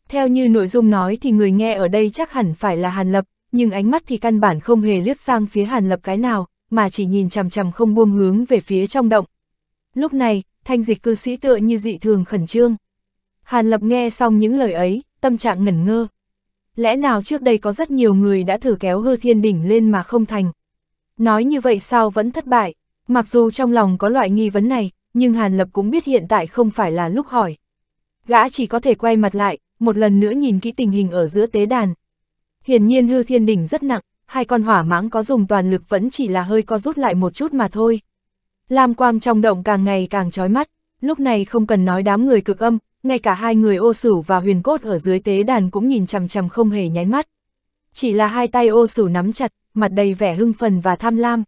Theo như nội dung nói thì người nghe ở đây chắc hẳn phải là Hàn Lập, nhưng ánh mắt thì căn bản không hề liếc sang phía Hàn Lập cái nào, mà chỉ nhìn chằm chằm không buông hướng về phía trong động. Lúc này, thanh dịch cư sĩ tựa như dị thường khẩn trương. Hàn Lập nghe xong những lời ấy, tâm trạng ngẩn ngơ. Lẽ nào trước đây có rất nhiều người đã thử kéo hư thiên đỉnh lên mà không thành. Nói như vậy sao vẫn thất bại, mặc dù trong lòng có loại nghi vấn này, nhưng Hàn Lập cũng biết hiện tại không phải là lúc hỏi. Gã chỉ có thể quay mặt lại, một lần nữa nhìn kỹ tình hình ở giữa tế đàn. Hiển nhiên hư thiên đỉnh rất nặng, hai con hỏa mãng có dùng toàn lực vẫn chỉ là hơi co rút lại một chút mà thôi. Lam quang trong động càng ngày càng chói mắt, lúc này không cần nói đám người cực âm, ngay cả hai người ô sửu và huyền cốt ở dưới tế đàn cũng nhìn chằm chằm không hề nháy mắt. Chỉ là hai tay ô sửu nắm chặt, mặt đầy vẻ hưng phần và tham lam.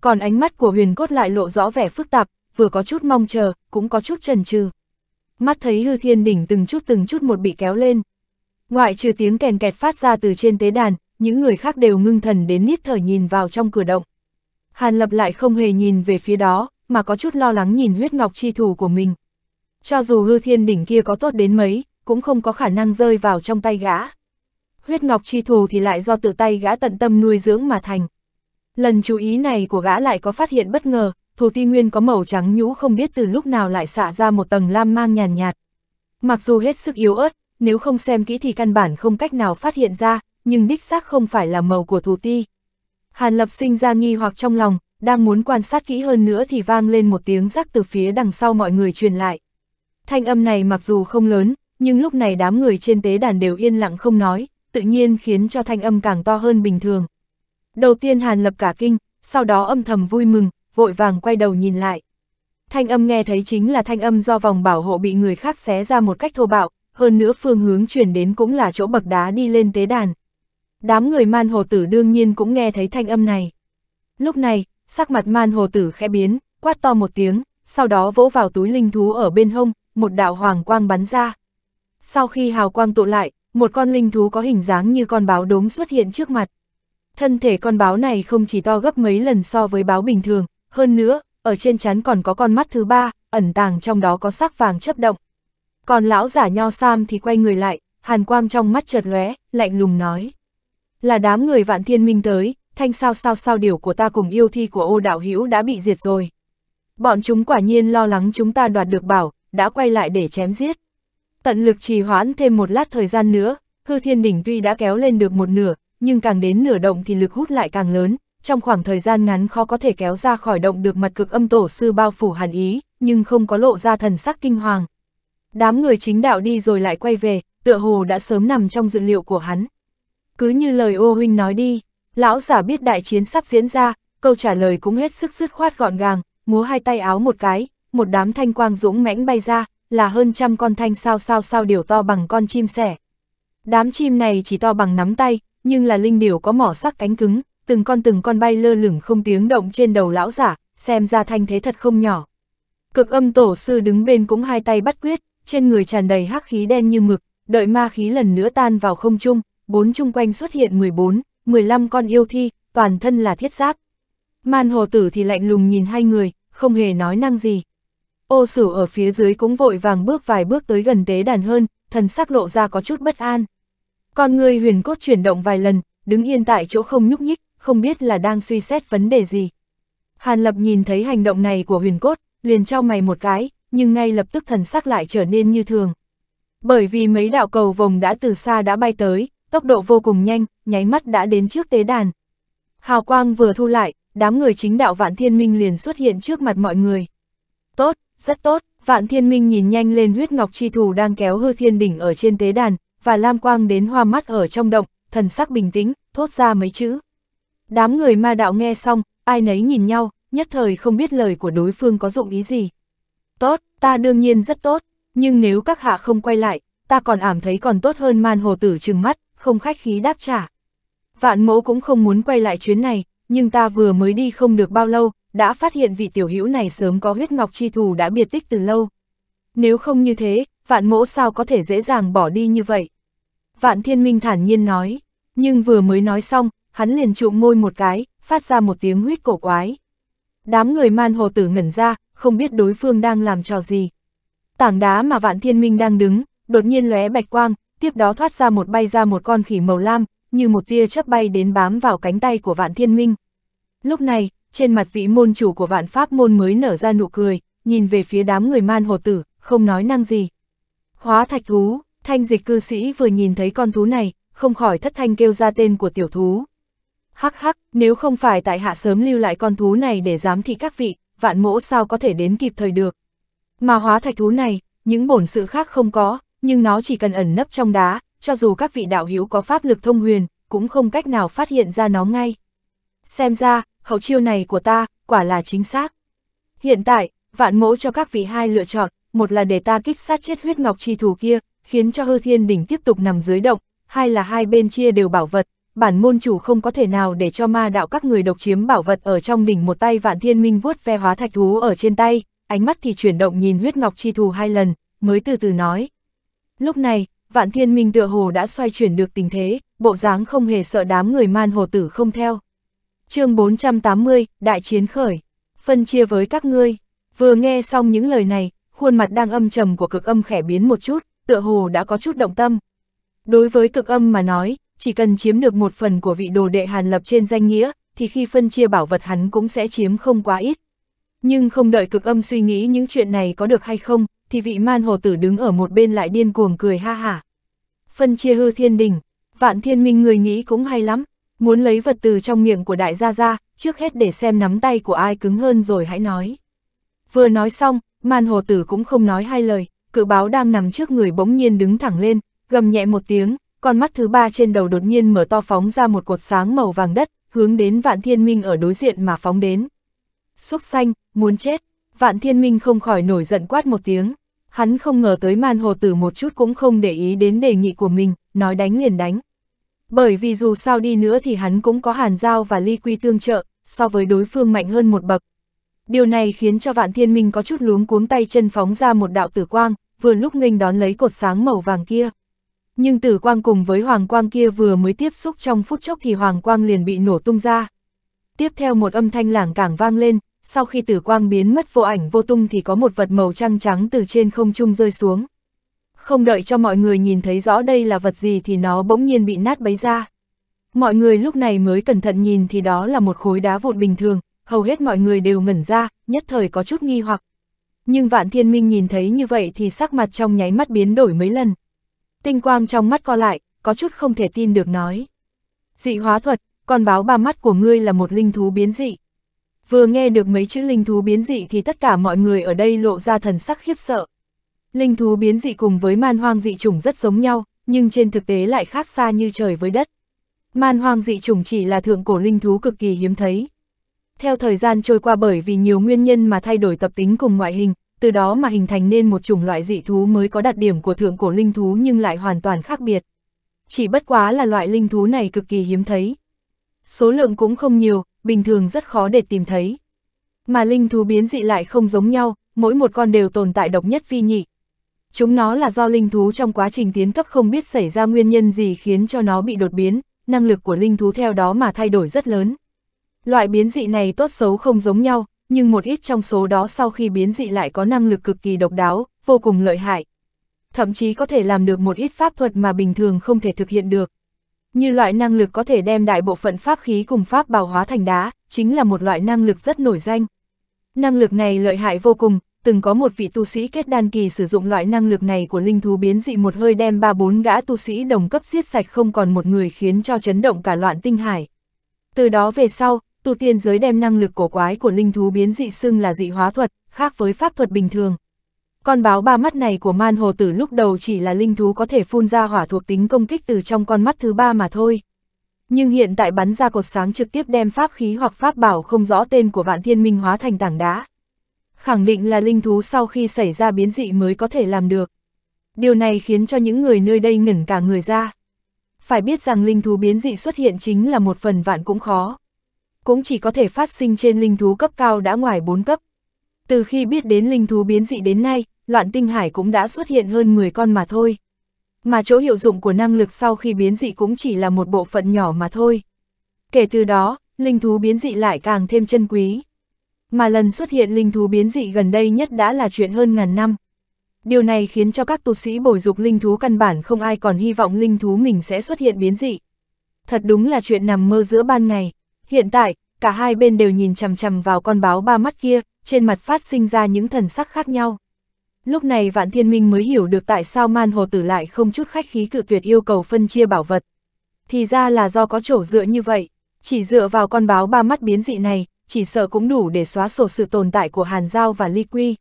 Còn ánh mắt của huyền cốt lại lộ rõ vẻ phức tạp, vừa có chút mong chờ, cũng có chút chần chừ. Mắt thấy hư thiên đỉnh từng chút từng chút một bị kéo lên. Ngoại trừ tiếng kèn kẹt phát ra từ trên tế đàn, những người khác đều ngưng thần đến nít thở nhìn vào trong cửa động. Hàn Lập lại không hề nhìn về phía đó, mà có chút lo lắng nhìn huyết ngọc chi thủ của mình. Cho dù hư thiên đỉnh kia có tốt đến mấy, cũng không có khả năng rơi vào trong tay gã. Huyết ngọc chi thủ thì lại do tự tay gã tận tâm nuôi dưỡng mà thành. Lần chú ý này của gã lại có phát hiện bất ngờ, thủ ti nguyên có màu trắng nhũ không biết từ lúc nào lại xả ra một tầng lam mang nhàn nhạt. Mặc dù hết sức yếu ớt, nếu không xem kỹ thì căn bản không cách nào phát hiện ra, nhưng đích xác không phải là màu của thủ ti. Hàn Lập sinh ra nghi hoặc trong lòng, đang muốn quan sát kỹ hơn nữa thì vang lên một tiếng rắc từ phía đằng sau mọi người truyền lại. Thanh âm này mặc dù không lớn, nhưng lúc này đám người trên tế đàn đều yên lặng không nói, tự nhiên khiến cho thanh âm càng to hơn bình thường. Đầu tiên Hàn Lập cả kinh, sau đó âm thầm vui mừng, vội vàng quay đầu nhìn lại. Thanh âm nghe thấy chính là thanh âm do vòng bảo hộ bị người khác xé ra một cách thô bạo, hơn nữa phương hướng chuyển đến cũng là chỗ bậc đá đi lên tế đàn. Đám người man hồ tử đương nhiên cũng nghe thấy thanh âm này. Lúc này, sắc mặt man hồ tử khẽ biến, quát to một tiếng, sau đó vỗ vào túi linh thú ở bên hông, một đạo hoàng quang bắn ra. Sau khi hào quang tụ lại, một con linh thú có hình dáng như con báo đốm xuất hiện trước mặt. Thân thể con báo này không chỉ to gấp mấy lần so với báo bình thường, hơn nữa, ở trên chắn còn có con mắt thứ ba, ẩn tàng trong đó có sắc vàng chấp động. Còn lão giả nho sam thì quay người lại, hàn quang trong mắt chợt lóe, lạnh lùng nói. Là đám người vạn thiên minh tới, thanh sao sao sao điều của ta cùng yêu thi của ô đạo hữu đã bị diệt rồi. Bọn chúng quả nhiên lo lắng chúng ta đoạt được bảo, đã quay lại để chém giết. Tận lực trì hoãn thêm một lát thời gian nữa, hư thiên đỉnh tuy đã kéo lên được một nửa, nhưng càng đến nửa động thì lực hút lại càng lớn, trong khoảng thời gian ngắn khó có thể kéo ra khỏi động được mặt cực âm tổ sư bao phủ hàn ý, nhưng không có lộ ra thần sắc kinh hoàng. Đám người chính đạo đi rồi lại quay về, tựa hồ đã sớm nằm trong dự liệu của hắn cứ như lời ô huynh nói đi, lão giả biết đại chiến sắp diễn ra, câu trả lời cũng hết sức dứt khoát gọn gàng, múa hai tay áo một cái, một đám thanh quang dũng mãnh bay ra, là hơn trăm con thanh sao sao sao điều to bằng con chim sẻ. Đám chim này chỉ to bằng nắm tay, nhưng là linh điểu có mỏ sắc cánh cứng, từng con từng con bay lơ lửng không tiếng động trên đầu lão giả, xem ra thanh thế thật không nhỏ. Cực âm tổ sư đứng bên cũng hai tay bắt quyết, trên người tràn đầy hắc khí đen như mực, đợi ma khí lần nữa tan vào không trung, bốn chung quanh xuất hiện 14, 15 con yêu thi, toàn thân là thiết giáp. Man hồ tử thì lạnh lùng nhìn hai người, không hề nói năng gì. Ô sử ở phía dưới cũng vội vàng bước vài bước tới gần tế đàn hơn, thần sắc lộ ra có chút bất an. Con người huyền cốt chuyển động vài lần, đứng yên tại chỗ không nhúc nhích, không biết là đang suy xét vấn đề gì. Hàn Lập nhìn thấy hành động này của huyền cốt, liền trao mày một cái, nhưng ngay lập tức thần sắc lại trở nên như thường. Bởi vì mấy đạo cầu vòng đã từ xa đã bay tới, tốc độ vô cùng nhanh, nháy mắt đã đến trước tế đàn. Hào quang vừa thu lại, đám người chính đạo Vạn Thiên Minh liền xuất hiện trước mặt mọi người. Tốt, rất tốt, Vạn Thiên Minh nhìn nhanh lên huyết ngọc chi thù đang kéo hư thiên đỉnh ở trên tế đàn, và lam quang đến hoa mắt ở trong động, thần sắc bình tĩnh, thốt ra mấy chữ. Đám người ma đạo nghe xong, ai nấy nhìn nhau, nhất thời không biết lời của đối phương có dụng ý gì. Tốt, ta đương nhiên rất tốt, nhưng nếu các hạ không quay lại, ta còn ảm thấy còn tốt hơn man hồ tử trừng mắt, không khách khí đáp trả. Vạn mẫu cũng không muốn quay lại chuyến này, nhưng ta vừa mới đi không được bao lâu, đã phát hiện vị tiểu hữu này sớm có huyết ngọc chi thù đã biệt tích từ lâu. Nếu không như thế, vạn mẫu sao có thể dễ dàng bỏ đi như vậy? Vạn thiên minh thản nhiên nói, nhưng vừa mới nói xong, hắn liền trụm môi một cái, phát ra một tiếng huyết cổ quái. Đám người man hồ tử ngẩn ra, không biết đối phương đang làm trò gì. Tảng đá mà vạn thiên minh đang đứng, đột nhiên lóe bạch quang, tiếp đó thoát ra một bay ra một con khỉ màu lam, như một tia chớp bay đến bám vào cánh tay của vạn thiên minh. Lúc này, trên mặt vị môn chủ của vạn pháp môn mới nở ra nụ cười, nhìn về phía đám người man hồ tử, không nói năng gì. Hóa thạch thú, thanh dịch cư sĩ vừa nhìn thấy con thú này, không khỏi thất thanh kêu ra tên của tiểu thú. Hắc hắc, nếu không phải tại hạ sớm lưu lại con thú này để giám thị các vị, vạn mỗ sao có thể đến kịp thời được. Mà hóa thạch thú này, những bổn sự khác không có, nhưng nó chỉ cần ẩn nấp trong đá, cho dù các vị đạo hữu có pháp lực thông huyền, cũng không cách nào phát hiện ra nó ngay. Xem ra, hậu chiêu này của ta, quả là chính xác. Hiện tại, vạn mẫu cho các vị hai lựa chọn, một là để ta kích sát chết huyết ngọc chi thủ kia, khiến cho hư thiên đỉnh tiếp tục nằm dưới động, hai là hai bên chia đều bảo vật, bản môn chủ không có thể nào để cho ma đạo các người độc chiếm bảo vật ở trong đỉnh một tay vạn thiên minh vuốt ve hóa thạch thú ở trên tay, ánh mắt thì chuyển động nhìn huyết ngọc chi thù hai lần, mới từ từ nói, Lúc này, vạn thiên minh tựa hồ đã xoay chuyển được tình thế, bộ dáng không hề sợ đám người man hồ tử không theo. chương 480, Đại chiến khởi, phân chia với các ngươi. Vừa nghe xong những lời này, khuôn mặt đang âm trầm của cực âm khẽ biến một chút, tựa hồ đã có chút động tâm. Đối với cực âm mà nói, chỉ cần chiếm được một phần của vị đồ đệ hàn lập trên danh nghĩa, thì khi phân chia bảo vật hắn cũng sẽ chiếm không quá ít. Nhưng không đợi cực âm suy nghĩ những chuyện này có được hay không, thì vị man hồ tử đứng ở một bên lại điên cuồng cười ha hả. Phân chia hư thiên đình, vạn thiên minh người nghĩ cũng hay lắm, muốn lấy vật từ trong miệng của đại gia gia, trước hết để xem nắm tay của ai cứng hơn rồi hãy nói. Vừa nói xong, man hồ tử cũng không nói hai lời, cự báo đang nằm trước người bỗng nhiên đứng thẳng lên, gầm nhẹ một tiếng, con mắt thứ ba trên đầu đột nhiên mở to phóng ra một cột sáng màu vàng đất, hướng đến vạn thiên minh ở đối diện mà phóng đến. Xúc xanh, muốn chết, Vạn Thiên Minh không khỏi nổi giận quát một tiếng. Hắn không ngờ tới man hồ tử một chút cũng không để ý đến đề nghị của mình, nói đánh liền đánh. Bởi vì dù sao đi nữa thì hắn cũng có hàn giao và ly quy tương trợ, so với đối phương mạnh hơn một bậc. Điều này khiến cho Vạn Thiên Minh có chút luống cuống tay chân phóng ra một đạo tử quang, vừa lúc nghênh đón lấy cột sáng màu vàng kia. Nhưng tử quang cùng với hoàng quang kia vừa mới tiếp xúc trong phút chốc thì hoàng quang liền bị nổ tung ra. Tiếp theo một âm thanh lảng cảng vang lên, sau khi tử quang biến mất vô ảnh vô tung thì có một vật màu trăng trắng từ trên không trung rơi xuống. Không đợi cho mọi người nhìn thấy rõ đây là vật gì thì nó bỗng nhiên bị nát bấy ra. Mọi người lúc này mới cẩn thận nhìn thì đó là một khối đá vụn bình thường, hầu hết mọi người đều ngẩn ra, nhất thời có chút nghi hoặc. Nhưng vạn thiên minh nhìn thấy như vậy thì sắc mặt trong nháy mắt biến đổi mấy lần. Tinh quang trong mắt co lại, có chút không thể tin được nói. Dị hóa thuật, con báo ba mắt của ngươi là một linh thú biến dị vừa nghe được mấy chữ linh thú biến dị thì tất cả mọi người ở đây lộ ra thần sắc khiếp sợ. Linh thú biến dị cùng với man hoang dị chủng rất giống nhau, nhưng trên thực tế lại khác xa như trời với đất. Man hoang dị chủng chỉ là thượng cổ linh thú cực kỳ hiếm thấy. Theo thời gian trôi qua bởi vì nhiều nguyên nhân mà thay đổi tập tính cùng ngoại hình, từ đó mà hình thành nên một chủng loại dị thú mới có đặc điểm của thượng cổ linh thú nhưng lại hoàn toàn khác biệt. Chỉ bất quá là loại linh thú này cực kỳ hiếm thấy. Số lượng cũng không nhiều, bình thường rất khó để tìm thấy. Mà linh thú biến dị lại không giống nhau, mỗi một con đều tồn tại độc nhất phi nhị. Chúng nó là do linh thú trong quá trình tiến cấp không biết xảy ra nguyên nhân gì khiến cho nó bị đột biến, năng lực của linh thú theo đó mà thay đổi rất lớn. Loại biến dị này tốt xấu không giống nhau, nhưng một ít trong số đó sau khi biến dị lại có năng lực cực kỳ độc đáo, vô cùng lợi hại. Thậm chí có thể làm được một ít pháp thuật mà bình thường không thể thực hiện được. Như loại năng lực có thể đem đại bộ phận pháp khí cùng pháp bào hóa thành đá, chính là một loại năng lực rất nổi danh. Năng lực này lợi hại vô cùng, từng có một vị tu sĩ kết đan kỳ sử dụng loại năng lực này của linh thú biến dị một hơi đem ba bốn gã tu sĩ đồng cấp giết sạch không còn một người khiến cho chấn động cả loạn tinh hải. Từ đó về sau, tu tiên giới đem năng lực cổ quái của linh thú biến dị xưng là dị hóa thuật, khác với pháp thuật bình thường. Con báo ba mắt này của man hồ tử lúc đầu chỉ là linh thú có thể phun ra hỏa thuộc tính công kích từ trong con mắt thứ ba mà thôi. Nhưng hiện tại bắn ra cột sáng trực tiếp đem pháp khí hoặc pháp bảo không rõ tên của vạn thiên minh hóa thành tảng đá. Khẳng định là linh thú sau khi xảy ra biến dị mới có thể làm được. Điều này khiến cho những người nơi đây ngẩn cả người ra. Phải biết rằng linh thú biến dị xuất hiện chính là một phần vạn cũng khó. Cũng chỉ có thể phát sinh trên linh thú cấp cao đã ngoài 4 cấp. Từ khi biết đến linh thú biến dị đến nay, loạn tinh hải cũng đã xuất hiện hơn 10 con mà thôi. Mà chỗ hiệu dụng của năng lực sau khi biến dị cũng chỉ là một bộ phận nhỏ mà thôi. Kể từ đó, linh thú biến dị lại càng thêm chân quý. Mà lần xuất hiện linh thú biến dị gần đây nhất đã là chuyện hơn ngàn năm. Điều này khiến cho các tu sĩ bồi dục linh thú căn bản không ai còn hy vọng linh thú mình sẽ xuất hiện biến dị. Thật đúng là chuyện nằm mơ giữa ban ngày. Hiện tại, cả hai bên đều nhìn chằm chằm vào con báo ba mắt kia, trên mặt phát sinh ra những thần sắc khác nhau. Lúc này Vạn Thiên Minh mới hiểu được tại sao Man Hồ Tử lại không chút khách khí cự tuyệt yêu cầu phân chia bảo vật. Thì ra là do có chỗ dựa như vậy, chỉ dựa vào con báo ba mắt biến dị này, chỉ sợ cũng đủ để xóa sổ sự tồn tại của Hàn Giao và Ly Quy.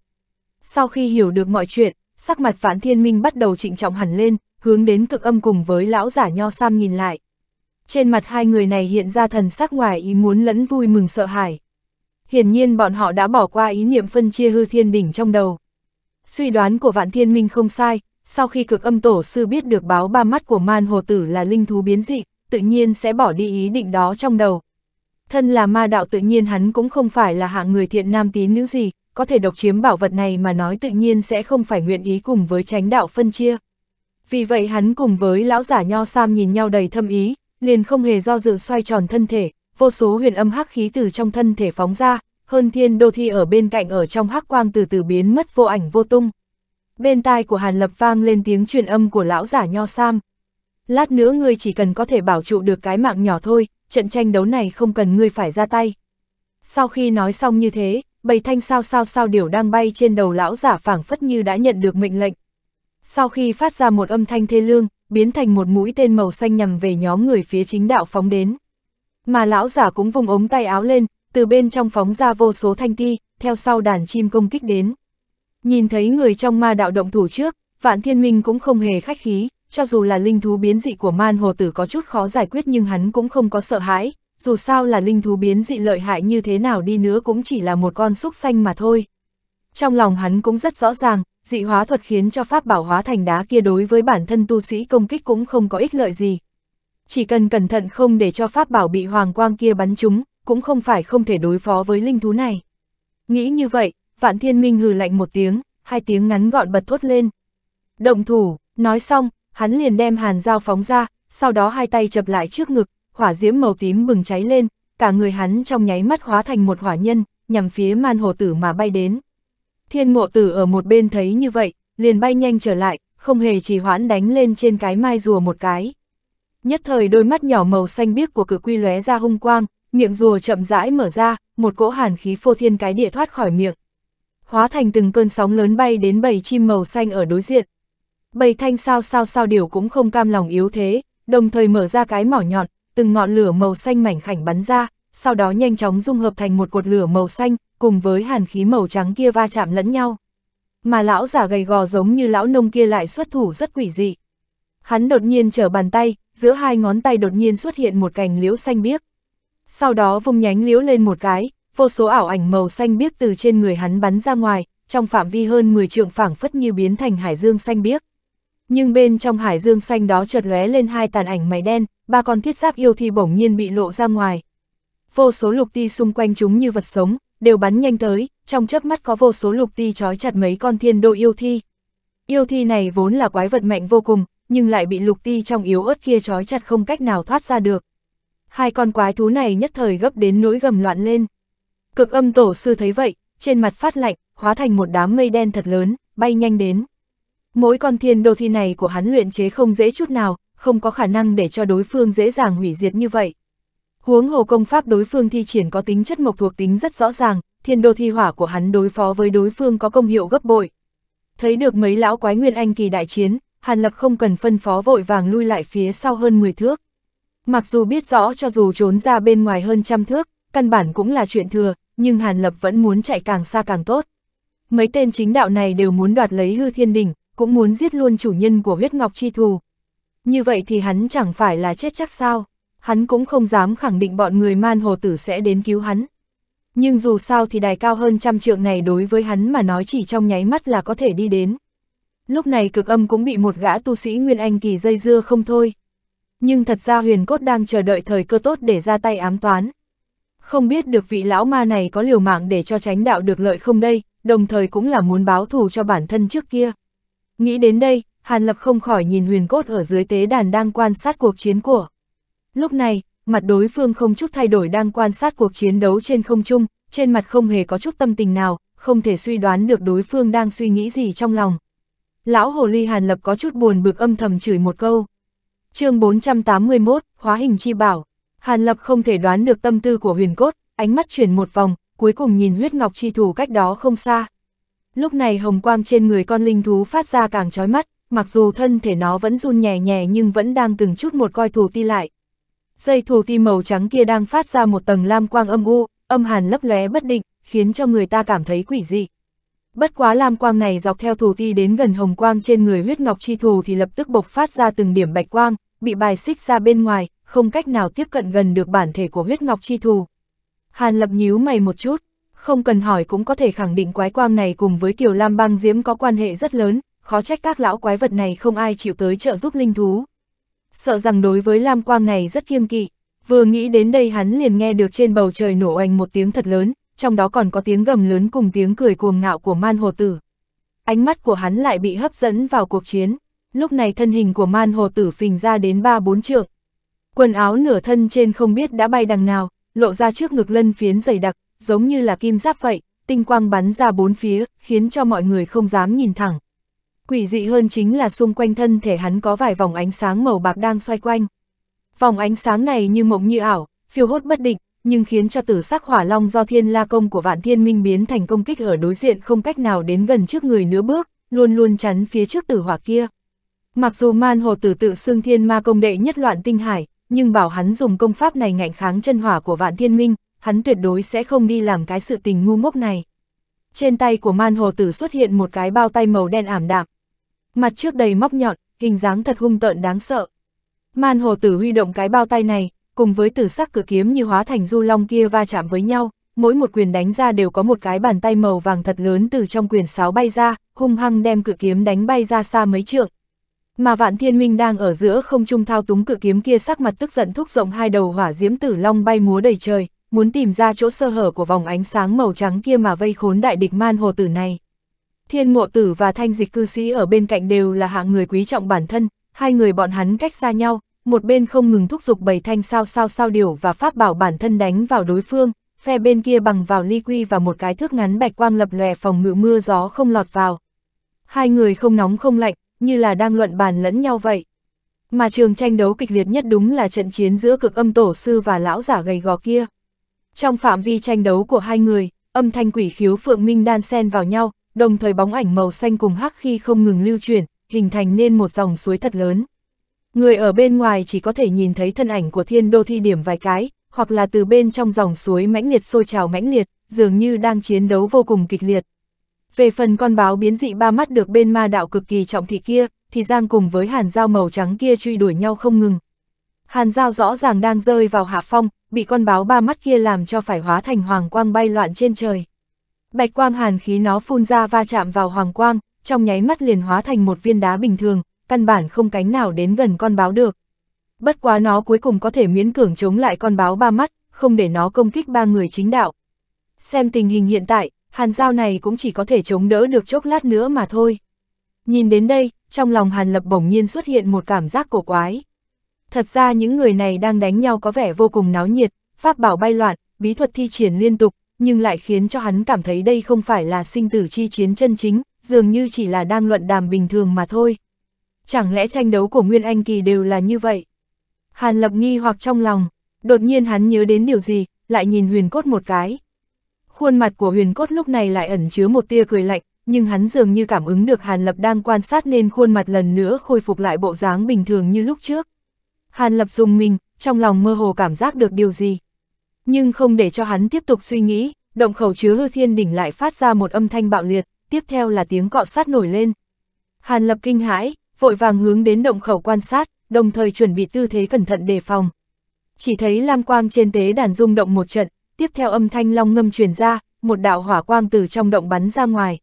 Sau khi hiểu được mọi chuyện, sắc mặt Vạn Thiên Minh bắt đầu trịnh trọng hẳn lên, hướng đến cực âm cùng với lão giả nho sam nhìn lại. Trên mặt hai người này hiện ra thần sắc ngoài ý muốn lẫn vui mừng sợ hãi hiển nhiên bọn họ đã bỏ qua ý niệm phân chia hư thiên đỉnh trong đầu. Suy đoán của vạn thiên minh không sai, sau khi cực âm tổ sư biết được báo ba mắt của man hồ tử là linh thú biến dị, tự nhiên sẽ bỏ đi ý định đó trong đầu. Thân là ma đạo tự nhiên hắn cũng không phải là hạng người thiện nam tín nữ gì, có thể độc chiếm bảo vật này mà nói tự nhiên sẽ không phải nguyện ý cùng với tránh đạo phân chia. Vì vậy hắn cùng với lão giả nho sam nhìn nhau đầy thâm ý, liền không hề do dự xoay tròn thân thể, vô số huyền âm hắc khí từ trong thân thể phóng ra, hơn thiên đô thi ở bên cạnh ở trong hắc quang từ từ biến mất vô ảnh vô tung. Bên tai của Hàn Lập vang lên tiếng truyền âm của lão giả Nho Sam. Lát nữa ngươi chỉ cần có thể bảo trụ được cái mạng nhỏ thôi, trận tranh đấu này không cần ngươi phải ra tay. Sau khi nói xong như thế, bầy thanh sao sao sao điều đang bay trên đầu lão giả phảng phất như đã nhận được mệnh lệnh. Sau khi phát ra một âm thanh thê lương, biến thành một mũi tên màu xanh nhằm về nhóm người phía chính đạo phóng đến. Mà lão giả cũng vùng ống tay áo lên, từ bên trong phóng ra vô số thanh ti, theo sau đàn chim công kích đến. Nhìn thấy người trong ma đạo động thủ trước, Vạn Thiên Minh cũng không hề khách khí, cho dù là linh thú biến dị của man hồ tử có chút khó giải quyết nhưng hắn cũng không có sợ hãi, dù sao là linh thú biến dị lợi hại như thế nào đi nữa cũng chỉ là một con xúc xanh mà thôi. Trong lòng hắn cũng rất rõ ràng, dị hóa thuật khiến cho pháp bảo hóa thành đá kia đối với bản thân tu sĩ công kích cũng không có ích lợi gì, chỉ cần cẩn thận không để cho pháp bảo bị hoàng quang kia bắn trúng, cũng không phải không thể đối phó với linh thú này. Nghĩ như vậy, vạn thiên minh hừ lạnh một tiếng, hai tiếng ngắn gọn bật thốt lên. Động thủ, nói xong, hắn liền đem hàn dao phóng ra, sau đó hai tay chập lại trước ngực, hỏa diễm màu tím bừng cháy lên, cả người hắn trong nháy mắt hóa thành một hỏa nhân, nhằm phía man hồ tử mà bay đến. Thiên ngộ tử ở một bên thấy như vậy, liền bay nhanh trở lại, không hề trì hoãn đánh lên trên cái mai rùa một cái. Nhất thời đôi mắt nhỏ màu xanh biếc của cử quy lóe ra hung quang, miệng rùa chậm rãi mở ra, một cỗ hàn khí phô thiên cái địa thoát khỏi miệng. Hóa thành từng cơn sóng lớn bay đến bầy chim màu xanh ở đối diện. Bầy thanh sao sao sao điều cũng không cam lòng yếu thế, đồng thời mở ra cái mỏ nhọn, từng ngọn lửa màu xanh mảnh khảnh bắn ra, sau đó nhanh chóng dung hợp thành một cột lửa màu xanh, cùng với hàn khí màu trắng kia va chạm lẫn nhau. Mà lão giả gầy gò giống như lão nông kia lại xuất thủ rất quỷ dị. Hắn đột nhiên trở bàn tay, giữa hai ngón tay đột nhiên xuất hiện một cành liễu xanh biếc. Sau đó vùng nhánh liễu lên một cái, vô số ảo ảnh màu xanh biếc từ trên người hắn bắn ra ngoài, trong phạm vi hơn 10 trượng phảng phất như biến thành hải dương xanh biếc. Nhưng bên trong hải dương xanh đó chợt lóe lên hai tàn ảnh mày đen, ba con thiết giáp yêu thi bỗng nhiên bị lộ ra ngoài. Vô số lục ti xung quanh chúng như vật sống, đều bắn nhanh tới, trong chớp mắt có vô số lục ti trói chặt mấy con thiên đô yêu thi. Yêu thi này vốn là quái vật mạnh vô cùng, nhưng lại bị lục ti trong yếu ớt kia trói chặt không cách nào thoát ra được. Hai con quái thú này nhất thời gấp đến nỗi gầm loạn lên. Cực âm tổ sư thấy vậy, trên mặt phát lạnh, hóa thành một đám mây đen thật lớn, bay nhanh đến. Mỗi con thiên đô thi này của hắn luyện chế không dễ chút nào, không có khả năng để cho đối phương dễ dàng hủy diệt như vậy. Huống hồ công pháp đối phương thi triển có tính chất mộc thuộc tính rất rõ ràng, thiên đô thi hỏa của hắn đối phó với đối phương có công hiệu gấp bội. Thấy được mấy lão quái nguyên anh kỳ đại chiến, Hàn Lập không cần phân phó vội vàng lui lại phía sau hơn 10 thước. Mặc dù biết rõ cho dù trốn ra bên ngoài hơn trăm thước, căn bản cũng là chuyện thừa, nhưng Hàn Lập vẫn muốn chạy càng xa càng tốt. Mấy tên chính đạo này đều muốn đoạt lấy hư thiên đỉnh, cũng muốn giết luôn chủ nhân của huyết ngọc chi thù. Như vậy thì hắn chẳng phải là chết chắc sao, hắn cũng không dám khẳng định bọn người man hồ tử sẽ đến cứu hắn. Nhưng dù sao thì đài cao hơn trăm trượng này đối với hắn mà nói chỉ trong nháy mắt là có thể đi đến. Lúc này cực âm cũng bị một gã tu sĩ Nguyên Anh kỳ dây dưa không thôi. Nhưng thật ra huyền cốt đang chờ đợi thời cơ tốt để ra tay ám toán. Không biết được vị lão ma này có liều mạng để cho tránh đạo được lợi không đây, đồng thời cũng là muốn báo thù cho bản thân trước kia. Nghĩ đến đây, Hàn Lập không khỏi nhìn huyền cốt ở dưới tế đàn đang quan sát cuộc chiến của. Lúc này, mặt đối phương không chút thay đổi đang quan sát cuộc chiến đấu trên không trung, trên mặt không hề có chút tâm tình nào, không thể suy đoán được đối phương đang suy nghĩ gì trong lòng lão hồ ly Hàn Lập có chút buồn bực âm thầm chửi một câu. chương 481, hóa hình chi bảo. Hàn Lập không thể đoán được tâm tư của huyền cốt, ánh mắt chuyển một vòng, cuối cùng nhìn huyết ngọc chi thủ cách đó không xa. Lúc này hồng quang trên người con linh thú phát ra càng chói mắt, mặc dù thân thể nó vẫn run nhẹ nhẹ nhưng vẫn đang từng chút một coi thù ti lại. Dây thù ti màu trắng kia đang phát ra một tầng lam quang âm u, âm hàn lấp lóe bất định, khiến cho người ta cảm thấy quỷ dị. Bất quá lam quang này dọc theo thủ ti đến gần hồng quang trên người huyết ngọc chi thù thì lập tức bộc phát ra từng điểm bạch quang, bị bài xích ra bên ngoài, không cách nào tiếp cận gần được bản thể của huyết ngọc chi thù. Hàn lập nhíu mày một chút, không cần hỏi cũng có thể khẳng định quái quang này cùng với kiều lam băng diễm có quan hệ rất lớn, khó trách các lão quái vật này không ai chịu tới trợ giúp linh thú. Sợ rằng đối với lam quang này rất kiêng kỵ, vừa nghĩ đến đây hắn liền nghe được trên bầu trời nổ oanh một tiếng thật lớn, trong đó còn có tiếng gầm lớn cùng tiếng cười cuồng ngạo của man hồ tử. Ánh mắt của hắn lại bị hấp dẫn vào cuộc chiến, lúc này thân hình của man hồ tử phình ra đến ba bốn trượng. Quần áo nửa thân trên không biết đã bay đằng nào, lộ ra trước ngực lân phiến dày đặc, giống như là kim giáp vậy, tinh quang bắn ra bốn phía, khiến cho mọi người không dám nhìn thẳng. Quỷ dị hơn chính là xung quanh thân thể hắn có vài vòng ánh sáng màu bạc đang xoay quanh. Vòng ánh sáng này như mộng như ảo, phiêu hốt bất định, nhưng khiến cho tử sắc hỏa long do thiên la công của vạn thiên minh biến thành công kích ở đối diện không cách nào đến gần trước người nửa bước, luôn luôn chắn phía trước tử hỏa kia. Mặc dù man hồ tử tự xưng thiên ma công đệ nhất loạn tinh hải, nhưng bảo hắn dùng công pháp này ngạnh kháng chân hỏa của vạn thiên minh, hắn tuyệt đối sẽ không đi làm cái sự tình ngu ngốc này. Trên tay của man hồ tử xuất hiện một cái bao tay màu đen ảm đạm. Mặt trước đầy móc nhọn, hình dáng thật hung tợn đáng sợ. Man hồ tử huy động cái bao tay này, cùng với tử sắc cử kiếm như hóa thành du long kia va chạm với nhau, mỗi một quyền đánh ra đều có một cái bàn tay màu vàng thật lớn từ trong quyền sáo bay ra, hung hăng đem cự kiếm đánh bay ra xa mấy trượng. Mà Vạn Thiên Minh đang ở giữa không trung thao túng cự kiếm kia sắc mặt tức giận thúc rộng hai đầu hỏa diễm tử long bay múa đầy trời, muốn tìm ra chỗ sơ hở của vòng ánh sáng màu trắng kia mà vây khốn đại địch man hồ tử này. Thiên Ngộ Tử và Thanh Dịch cư sĩ ở bên cạnh đều là hạng người quý trọng bản thân, hai người bọn hắn cách xa nhau, một bên không ngừng thúc giục bảy thanh sao sao sao điều và pháp bảo bản thân đánh vào đối phương, phe bên kia bằng vào ly quy và một cái thước ngắn bạch quang lập lòe phòng ngự mưa gió không lọt vào. Hai người không nóng không lạnh, như là đang luận bàn lẫn nhau vậy. Mà trường tranh đấu kịch liệt nhất đúng là trận chiến giữa cực âm tổ sư và lão giả gầy gò kia. Trong phạm vi tranh đấu của hai người, âm thanh quỷ khiếu phượng minh đan xen vào nhau, đồng thời bóng ảnh màu xanh cùng hắc khi không ngừng lưu chuyển, hình thành nên một dòng suối thật lớn. Người ở bên ngoài chỉ có thể nhìn thấy thân ảnh của thiên đô thi điểm vài cái, hoặc là từ bên trong dòng suối mãnh liệt sôi trào mãnh liệt, dường như đang chiến đấu vô cùng kịch liệt. Về phần con báo biến dị ba mắt được bên ma đạo cực kỳ trọng thị kia, thì Giang cùng với hàn dao màu trắng kia truy đuổi nhau không ngừng. Hàn dao rõ ràng đang rơi vào hạ phong, bị con báo ba mắt kia làm cho phải hóa thành hoàng quang bay loạn trên trời. Bạch quang hàn khí nó phun ra va chạm vào hoàng quang, trong nháy mắt liền hóa thành một viên đá bình thường, căn bản không cánh nào đến gần con báo được. Bất quá nó cuối cùng có thể miễn cưỡng chống lại con báo ba mắt, không để nó công kích ba người chính đạo. Xem tình hình hiện tại, hàn giao này cũng chỉ có thể chống đỡ được chốc lát nữa mà thôi. Nhìn đến đây, trong lòng hàn lập bỗng nhiên xuất hiện một cảm giác cổ quái. Thật ra những người này đang đánh nhau có vẻ vô cùng náo nhiệt, pháp bảo bay loạn, bí thuật thi triển liên tục, nhưng lại khiến cho hắn cảm thấy đây không phải là sinh tử chi chiến chân chính, dường như chỉ là đang luận đàm bình thường mà thôi chẳng lẽ tranh đấu của Nguyên Anh Kỳ đều là như vậy? Hàn Lập nghi hoặc trong lòng, đột nhiên hắn nhớ đến điều gì, lại nhìn huyền cốt một cái. Khuôn mặt của huyền cốt lúc này lại ẩn chứa một tia cười lạnh, nhưng hắn dường như cảm ứng được Hàn Lập đang quan sát nên khuôn mặt lần nữa khôi phục lại bộ dáng bình thường như lúc trước. Hàn Lập dùng mình, trong lòng mơ hồ cảm giác được điều gì. Nhưng không để cho hắn tiếp tục suy nghĩ, động khẩu chứa hư thiên đỉnh lại phát ra một âm thanh bạo liệt, tiếp theo là tiếng cọ sát nổi lên. Hàn Lập kinh hãi, vội vàng hướng đến động khẩu quan sát, đồng thời chuẩn bị tư thế cẩn thận đề phòng. Chỉ thấy lam quang trên tế đàn rung động một trận, tiếp theo âm thanh long ngâm truyền ra, một đạo hỏa quang từ trong động bắn ra ngoài.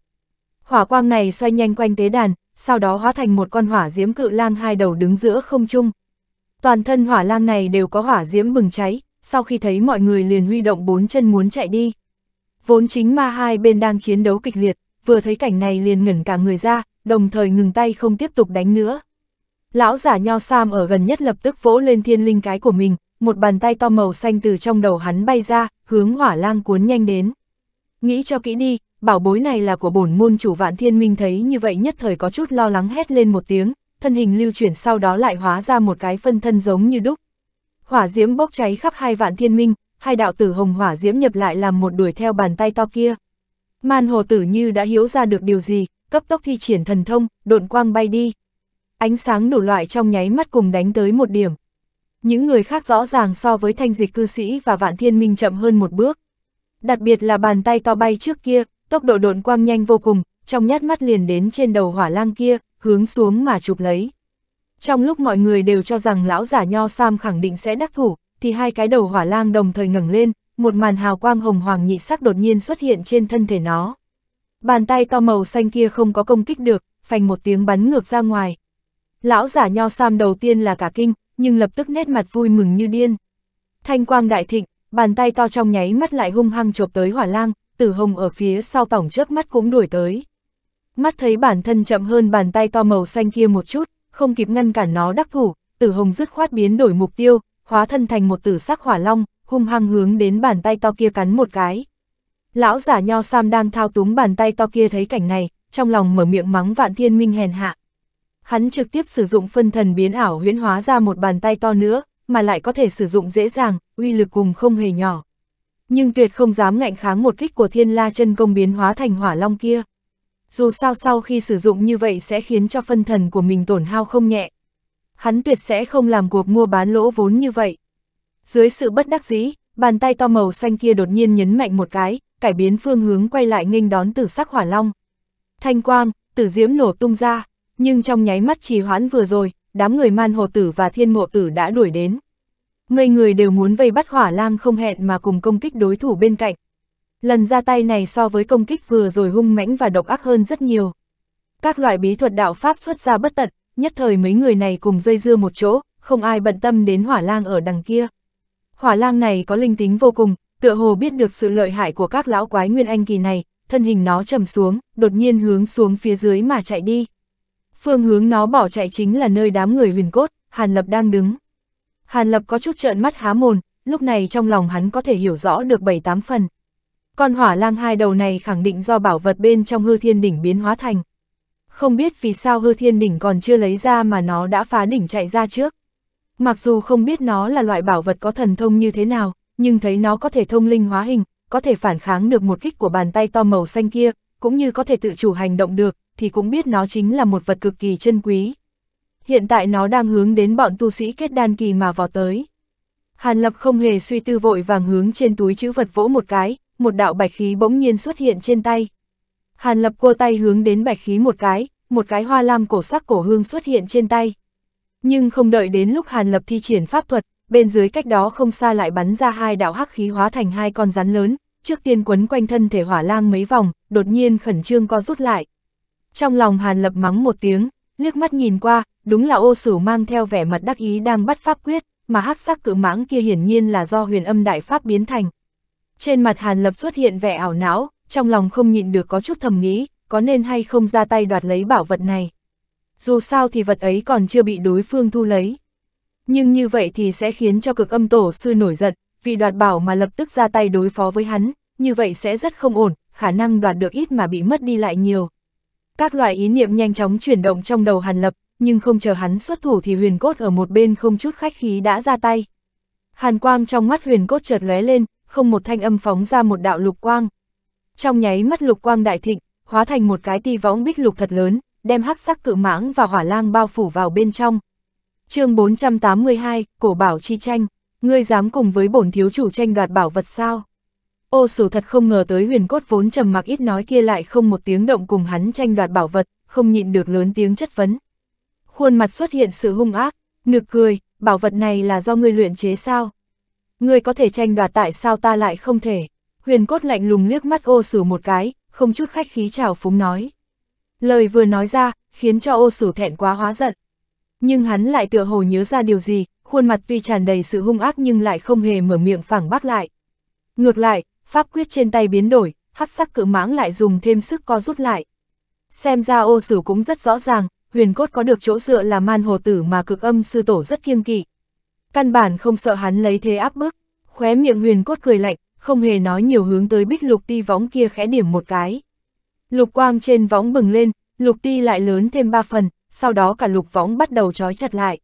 Hỏa quang này xoay nhanh quanh tế đàn, sau đó hóa thành một con hỏa diễm cự lang hai đầu đứng giữa không trung. Toàn thân hỏa lang này đều có hỏa diễm bừng cháy, sau khi thấy mọi người liền huy động bốn chân muốn chạy đi. Vốn chính ma hai bên đang chiến đấu kịch liệt, vừa thấy cảnh này liền ngẩn cả người ra, đồng thời ngừng tay không tiếp tục đánh nữa. Lão giả nho sam ở gần nhất lập tức vỗ lên thiên linh cái của mình, một bàn tay to màu xanh từ trong đầu hắn bay ra, hướng hỏa lang cuốn nhanh đến. Nghĩ cho kỹ đi, bảo bối này là của bổn môn chủ vạn thiên minh thấy như vậy nhất thời có chút lo lắng hét lên một tiếng, thân hình lưu chuyển sau đó lại hóa ra một cái phân thân giống như đúc. Hỏa diễm bốc cháy khắp hai vạn thiên minh, hai đạo tử hồng hỏa diễm nhập lại làm một đuổi theo bàn tay to kia. Man hồ tử như đã hiểu ra được điều gì, cấp tốc thi triển thần thông, độn quang bay đi. Ánh sáng đủ loại trong nháy mắt cùng đánh tới một điểm. Những người khác rõ ràng so với thanh dịch cư sĩ và vạn thiên minh chậm hơn một bước. Đặc biệt là bàn tay to bay trước kia, tốc độ độn quang nhanh vô cùng, trong nhát mắt liền đến trên đầu hỏa lang kia, hướng xuống mà chụp lấy. Trong lúc mọi người đều cho rằng lão giả nho sam khẳng định sẽ đắc thủ, thì hai cái đầu hỏa lang đồng thời ngẩng lên, một màn hào quang hồng hoàng nhị sắc đột nhiên xuất hiện trên thân thể nó. Bàn tay to màu xanh kia không có công kích được, phành một tiếng bắn ngược ra ngoài. Lão giả nho sam đầu tiên là cả kinh, nhưng lập tức nét mặt vui mừng như điên. Thanh quang đại thịnh, bàn tay to trong nháy mắt lại hung hăng chộp tới hỏa lang, tử hồng ở phía sau tổng trước mắt cũng đuổi tới. Mắt thấy bản thân chậm hơn bàn tay to màu xanh kia một chút, không kịp ngăn cản nó đắc thủ, tử hồng dứt khoát biến đổi mục tiêu, hóa thân thành một tử sắc hỏa long, hung hăng hướng đến bàn tay to kia cắn một cái. Lão giả nho sam đang thao túng bàn tay to kia thấy cảnh này, trong lòng mở miệng mắng vạn thiên minh hèn hạ. Hắn trực tiếp sử dụng phân thần biến ảo huyễn hóa ra một bàn tay to nữa, mà lại có thể sử dụng dễ dàng, uy lực cùng không hề nhỏ. Nhưng tuyệt không dám ngạnh kháng một kích của thiên la chân công biến hóa thành hỏa long kia. Dù sao sau khi sử dụng như vậy sẽ khiến cho phân thần của mình tổn hao không nhẹ. Hắn tuyệt sẽ không làm cuộc mua bán lỗ vốn như vậy. Dưới sự bất đắc dĩ, bàn tay to màu xanh kia đột nhiên nhấn mạnh một cái, cải biến phương hướng quay lại nghênh đón tử sắc hỏa long. Thanh quang, tử diễm nổ tung ra, nhưng trong nháy mắt trì hoãn vừa rồi, đám người man hồ tử và thiên ngộ tử đã đuổi đến. mấy người đều muốn vây bắt hỏa lang không hẹn mà cùng công kích đối thủ bên cạnh. Lần ra tay này so với công kích vừa rồi hung mãnh và độc ác hơn rất nhiều. Các loại bí thuật đạo Pháp xuất ra bất tận, nhất thời mấy người này cùng dây dưa một chỗ, không ai bận tâm đến hỏa lang ở đằng kia. Hỏa lang này có linh tính vô cùng, tựa hồ biết được sự lợi hại của các lão quái nguyên anh kỳ này, thân hình nó trầm xuống, đột nhiên hướng xuống phía dưới mà chạy đi. Phương hướng nó bỏ chạy chính là nơi đám người huyền cốt, Hàn Lập đang đứng. Hàn Lập có chút trợn mắt há mồn, lúc này trong lòng hắn có thể hiểu rõ được 7-8 phần. Con hỏa lang hai đầu này khẳng định do bảo vật bên trong hư thiên đỉnh biến hóa thành. Không biết vì sao hư thiên đỉnh còn chưa lấy ra mà nó đã phá đỉnh chạy ra trước. Mặc dù không biết nó là loại bảo vật có thần thông như thế nào, nhưng thấy nó có thể thông linh hóa hình, có thể phản kháng được một kích của bàn tay to màu xanh kia, cũng như có thể tự chủ hành động được, thì cũng biết nó chính là một vật cực kỳ chân quý. Hiện tại nó đang hướng đến bọn tu sĩ kết đan kỳ mà vào tới. Hàn Lập không hề suy tư vội vàng hướng trên túi chữ vật vỗ một cái, một đạo bạch khí bỗng nhiên xuất hiện trên tay. Hàn Lập cua tay hướng đến bạch khí một cái, một cái hoa lam cổ sắc cổ hương xuất hiện trên tay. Nhưng không đợi đến lúc Hàn Lập thi triển pháp thuật, bên dưới cách đó không xa lại bắn ra hai đạo hắc khí hóa thành hai con rắn lớn, trước tiên quấn quanh thân thể hỏa lang mấy vòng, đột nhiên khẩn trương co rút lại. Trong lòng Hàn Lập mắng một tiếng, liếc mắt nhìn qua, đúng là ô sửu mang theo vẻ mặt đắc ý đang bắt pháp quyết, mà hắc sắc cự mãng kia hiển nhiên là do huyền âm đại pháp biến thành. Trên mặt Hàn Lập xuất hiện vẻ ảo não, trong lòng không nhịn được có chút thầm nghĩ, có nên hay không ra tay đoạt lấy bảo vật này. Dù sao thì vật ấy còn chưa bị đối phương thu lấy. Nhưng như vậy thì sẽ khiến cho cực âm tổ sư nổi giận, vì đoạt bảo mà lập tức ra tay đối phó với hắn, như vậy sẽ rất không ổn, khả năng đoạt được ít mà bị mất đi lại nhiều. Các loại ý niệm nhanh chóng chuyển động trong đầu Hàn Lập, nhưng không chờ hắn xuất thủ thì huyền cốt ở một bên không chút khách khí đã ra tay. Hàn quang trong mắt huyền cốt chợt lóe lên, không một thanh âm phóng ra một đạo lục quang. Trong nháy mắt lục quang đại thịnh, hóa thành một cái ti võng bích lục thật lớn, đem hắc sắc cự mãng và hỏa lang bao phủ vào bên trong chương 482, cổ bảo chi tranh, ngươi dám cùng với bổn thiếu chủ tranh đoạt bảo vật sao? Ô sử thật không ngờ tới huyền cốt vốn trầm mặc ít nói kia lại không một tiếng động cùng hắn tranh đoạt bảo vật, không nhịn được lớn tiếng chất vấn. Khuôn mặt xuất hiện sự hung ác, nực cười, bảo vật này là do ngươi luyện chế sao? Ngươi có thể tranh đoạt tại sao ta lại không thể? Huyền cốt lạnh lùng liếc mắt ô sử một cái, không chút khách khí chào phúng nói. Lời vừa nói ra, khiến cho ô sử thẹn quá hóa giận. Nhưng hắn lại tựa hồ nhớ ra điều gì, khuôn mặt tuy tràn đầy sự hung ác nhưng lại không hề mở miệng phản bác lại. Ngược lại, pháp quyết trên tay biến đổi, hắc sắc cự mãng lại dùng thêm sức co rút lại. Xem ra ô sử cũng rất rõ ràng, huyền cốt có được chỗ dựa là man hồ tử mà cực âm sư tổ rất kiêng kỵ. Căn bản không sợ hắn lấy thế áp bức, khóe miệng huyền cốt cười lạnh, không hề nói nhiều hướng tới bích lục ti võng kia khẽ điểm một cái. Lục quang trên võng bừng lên, lục ti lại lớn thêm ba phần, sau đó cả lục võng bắt đầu trói chặt lại.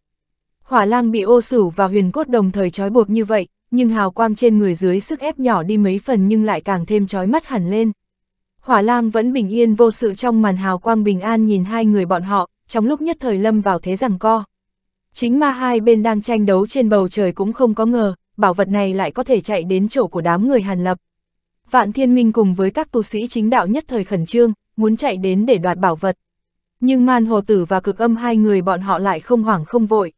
Hỏa lang bị ô sửu và huyền cốt đồng thời trói buộc như vậy, nhưng hào quang trên người dưới sức ép nhỏ đi mấy phần nhưng lại càng thêm trói mắt hẳn lên. Hỏa lang vẫn bình yên vô sự trong màn hào quang bình an nhìn hai người bọn họ, trong lúc nhất thời lâm vào thế rằng co. Chính ma hai bên đang tranh đấu trên bầu trời cũng không có ngờ, bảo vật này lại có thể chạy đến chỗ của đám người hàn lập. Vạn thiên minh cùng với các tu sĩ chính đạo nhất thời khẩn trương, muốn chạy đến để đoạt bảo vật. Nhưng man hồ tử và cực âm hai người bọn họ lại không hoảng không vội.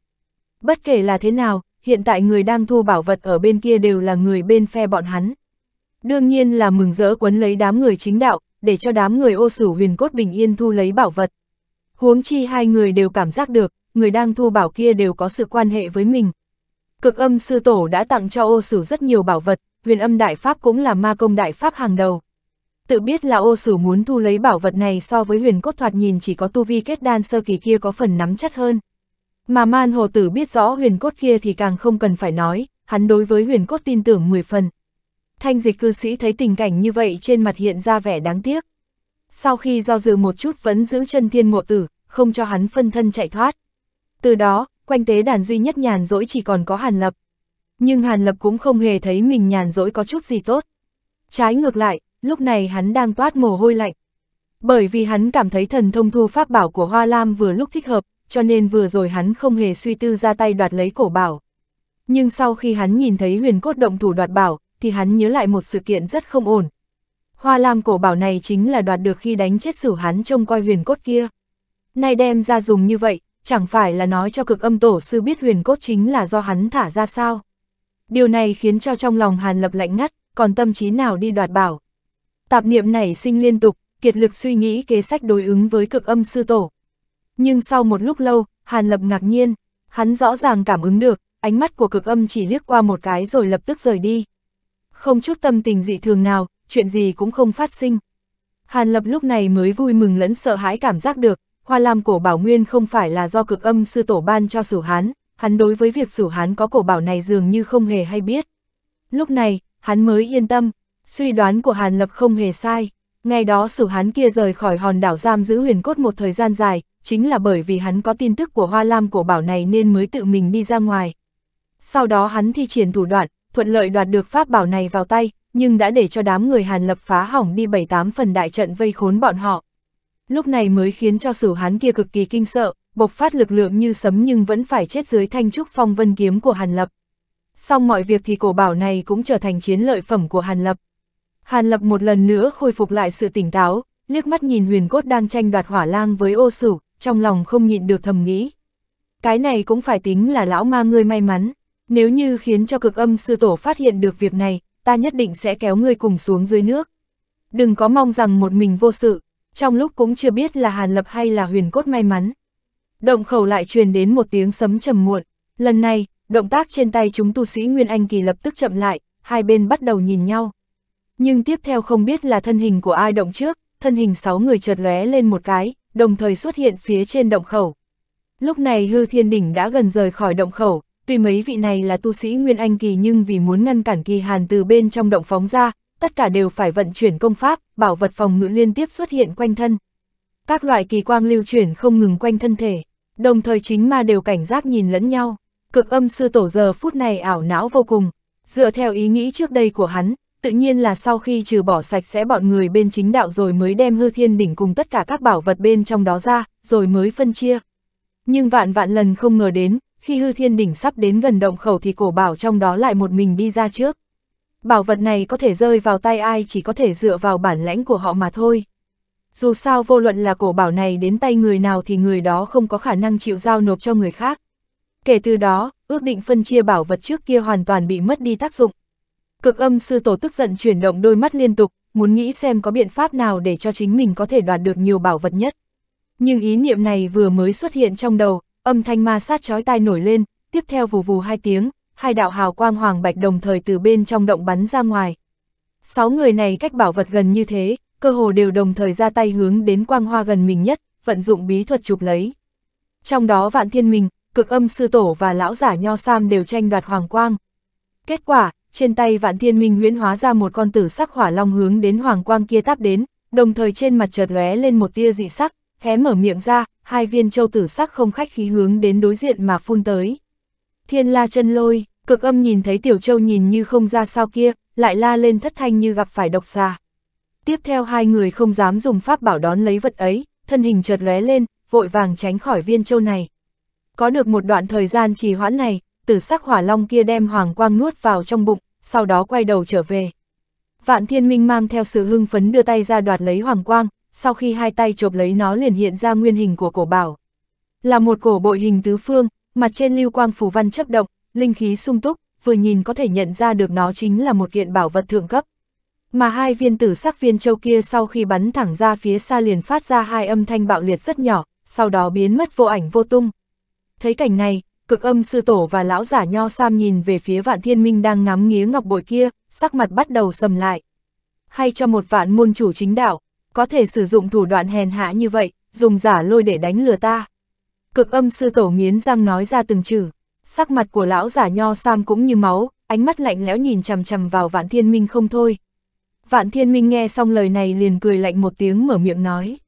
Bất kể là thế nào, hiện tại người đang thu bảo vật ở bên kia đều là người bên phe bọn hắn. Đương nhiên là mừng rỡ quấn lấy đám người chính đạo, để cho đám người ô sử huyền cốt bình yên thu lấy bảo vật. Huống chi hai người đều cảm giác được, người đang thu bảo kia đều có sự quan hệ với mình. Cực âm sư tổ đã tặng cho ô sử rất nhiều bảo vật, huyền âm đại pháp cũng là ma công đại pháp hàng đầu tự biết là ô sử muốn thu lấy bảo vật này so với huyền cốt thoạt nhìn chỉ có tu vi kết đan sơ kỳ kia có phần nắm chắc hơn. Mà man hồ tử biết rõ huyền cốt kia thì càng không cần phải nói, hắn đối với huyền cốt tin tưởng 10 phần. Thanh dịch cư sĩ thấy tình cảnh như vậy trên mặt hiện ra vẻ đáng tiếc. Sau khi do dự một chút vẫn giữ chân thiên ngộ tử, không cho hắn phân thân chạy thoát. Từ đó, quanh tế đàn duy nhất nhàn dỗi chỉ còn có Hàn Lập. Nhưng Hàn Lập cũng không hề thấy mình nhàn dỗi có chút gì tốt. Trái ngược lại, lúc này hắn đang toát mồ hôi lạnh. Bởi vì hắn cảm thấy thần thông thu pháp bảo của Hoa Lam vừa lúc thích hợp, cho nên vừa rồi hắn không hề suy tư ra tay đoạt lấy cổ bảo. Nhưng sau khi hắn nhìn thấy huyền cốt động thủ đoạt bảo, thì hắn nhớ lại một sự kiện rất không ổn. Hoa Lam cổ bảo này chính là đoạt được khi đánh chết sửu hắn trông coi huyền cốt kia. Nay đem ra dùng như vậy, chẳng phải là nói cho cực âm tổ sư biết huyền cốt chính là do hắn thả ra sao. Điều này khiến cho trong lòng Hàn Lập lạnh ngắt, còn tâm trí nào đi đoạt bảo. Tạp niệm nảy sinh liên tục, kiệt lực suy nghĩ kế sách đối ứng với cực âm sư tổ. Nhưng sau một lúc lâu, Hàn Lập ngạc nhiên, hắn rõ ràng cảm ứng được, ánh mắt của cực âm chỉ liếc qua một cái rồi lập tức rời đi. Không chút tâm tình dị thường nào, chuyện gì cũng không phát sinh. Hàn Lập lúc này mới vui mừng lẫn sợ hãi cảm giác được, hoa lam cổ bảo nguyên không phải là do cực âm sư tổ ban cho sử hán, hắn đối với việc sử hán có cổ bảo này dường như không hề hay biết. Lúc này, hắn mới yên tâm, Suy đoán của Hàn Lập không hề sai, ngày đó sử hắn kia rời khỏi hòn đảo giam giữ huyền cốt một thời gian dài, chính là bởi vì hắn có tin tức của Hoa Lam của bảo này nên mới tự mình đi ra ngoài. Sau đó hắn thi triển thủ đoạn, thuận lợi đoạt được pháp bảo này vào tay, nhưng đã để cho đám người Hàn Lập phá hỏng đi 7-8 phần đại trận vây khốn bọn họ. Lúc này mới khiến cho sử hắn kia cực kỳ kinh sợ, bộc phát lực lượng như sấm nhưng vẫn phải chết dưới thanh trúc phong vân kiếm của Hàn Lập. Xong mọi việc thì cổ bảo này cũng trở thành chiến lợi phẩm của Hàn Lập. Hàn Lập một lần nữa khôi phục lại sự tỉnh táo, liếc mắt nhìn huyền cốt đang tranh đoạt hỏa lang với ô sửu, trong lòng không nhịn được thầm nghĩ. Cái này cũng phải tính là lão ma ngươi may mắn, nếu như khiến cho cực âm sư tổ phát hiện được việc này, ta nhất định sẽ kéo ngươi cùng xuống dưới nước. Đừng có mong rằng một mình vô sự, trong lúc cũng chưa biết là Hàn Lập hay là huyền cốt may mắn. Động khẩu lại truyền đến một tiếng sấm trầm muộn, lần này, động tác trên tay chúng tu sĩ Nguyên Anh Kỳ lập tức chậm lại, hai bên bắt đầu nhìn nhau nhưng tiếp theo không biết là thân hình của ai động trước, thân hình sáu người chợt lóe lên một cái, đồng thời xuất hiện phía trên động khẩu. Lúc này hư thiên đỉnh đã gần rời khỏi động khẩu, tuy mấy vị này là tu sĩ Nguyên Anh Kỳ nhưng vì muốn ngăn cản kỳ hàn từ bên trong động phóng ra, tất cả đều phải vận chuyển công pháp, bảo vật phòng ngự liên tiếp xuất hiện quanh thân. Các loại kỳ quang lưu chuyển không ngừng quanh thân thể, đồng thời chính ma đều cảnh giác nhìn lẫn nhau. Cực âm sư tổ giờ phút này ảo não vô cùng, dựa theo ý nghĩ trước đây của hắn, tự nhiên là sau khi trừ bỏ sạch sẽ bọn người bên chính đạo rồi mới đem hư thiên đỉnh cùng tất cả các bảo vật bên trong đó ra, rồi mới phân chia. Nhưng vạn vạn lần không ngờ đến, khi hư thiên đỉnh sắp đến gần động khẩu thì cổ bảo trong đó lại một mình đi ra trước. Bảo vật này có thể rơi vào tay ai chỉ có thể dựa vào bản lãnh của họ mà thôi. Dù sao vô luận là cổ bảo này đến tay người nào thì người đó không có khả năng chịu giao nộp cho người khác. Kể từ đó, ước định phân chia bảo vật trước kia hoàn toàn bị mất đi tác dụng. Cực âm sư tổ tức giận chuyển động đôi mắt liên tục, muốn nghĩ xem có biện pháp nào để cho chính mình có thể đoạt được nhiều bảo vật nhất. Nhưng ý niệm này vừa mới xuất hiện trong đầu, âm thanh ma sát chói tai nổi lên, tiếp theo vù vù hai tiếng, hai đạo hào quang hoàng bạch đồng thời từ bên trong động bắn ra ngoài. Sáu người này cách bảo vật gần như thế, cơ hồ đều đồng thời ra tay hướng đến quang hoa gần mình nhất, vận dụng bí thuật chụp lấy. Trong đó vạn thiên mình, cực âm sư tổ và lão giả nho sam đều tranh đoạt hoàng quang. Kết quả, trên tay vạn thiên minh huyễn hóa ra một con tử sắc hỏa long hướng đến hoàng quang kia táp đến, đồng thời trên mặt chợt lóe lên một tia dị sắc, hé mở miệng ra, hai viên châu tử sắc không khách khí hướng đến đối diện mà phun tới. Thiên la chân lôi, cực âm nhìn thấy tiểu châu nhìn như không ra sao kia, lại la lên thất thanh như gặp phải độc xà. Tiếp theo hai người không dám dùng pháp bảo đón lấy vật ấy, thân hình chợt lóe lên, vội vàng tránh khỏi viên châu này. Có được một đoạn thời gian trì hoãn này, tử sắc hỏa long kia đem hoàng quang nuốt vào trong bụng, sau đó quay đầu trở về. Vạn thiên minh mang theo sự hưng phấn đưa tay ra đoạt lấy hoàng quang, sau khi hai tay chộp lấy nó liền hiện ra nguyên hình của cổ bảo. Là một cổ bội hình tứ phương, mặt trên lưu quang phù văn chấp động, linh khí sung túc, vừa nhìn có thể nhận ra được nó chính là một kiện bảo vật thượng cấp. Mà hai viên tử sắc viên châu kia sau khi bắn thẳng ra phía xa liền phát ra hai âm thanh bạo liệt rất nhỏ, sau đó biến mất vô ảnh vô tung. Thấy cảnh này, cực âm sư tổ và lão giả nho sam nhìn về phía vạn thiên minh đang ngắm nghía ngọc bội kia, sắc mặt bắt đầu sầm lại. Hay cho một vạn môn chủ chính đạo, có thể sử dụng thủ đoạn hèn hạ như vậy, dùng giả lôi để đánh lừa ta. Cực âm sư tổ nghiến răng nói ra từng chữ, sắc mặt của lão giả nho sam cũng như máu, ánh mắt lạnh lẽo nhìn chằm chằm vào vạn thiên minh không thôi. Vạn thiên minh nghe xong lời này liền cười lạnh một tiếng mở miệng nói.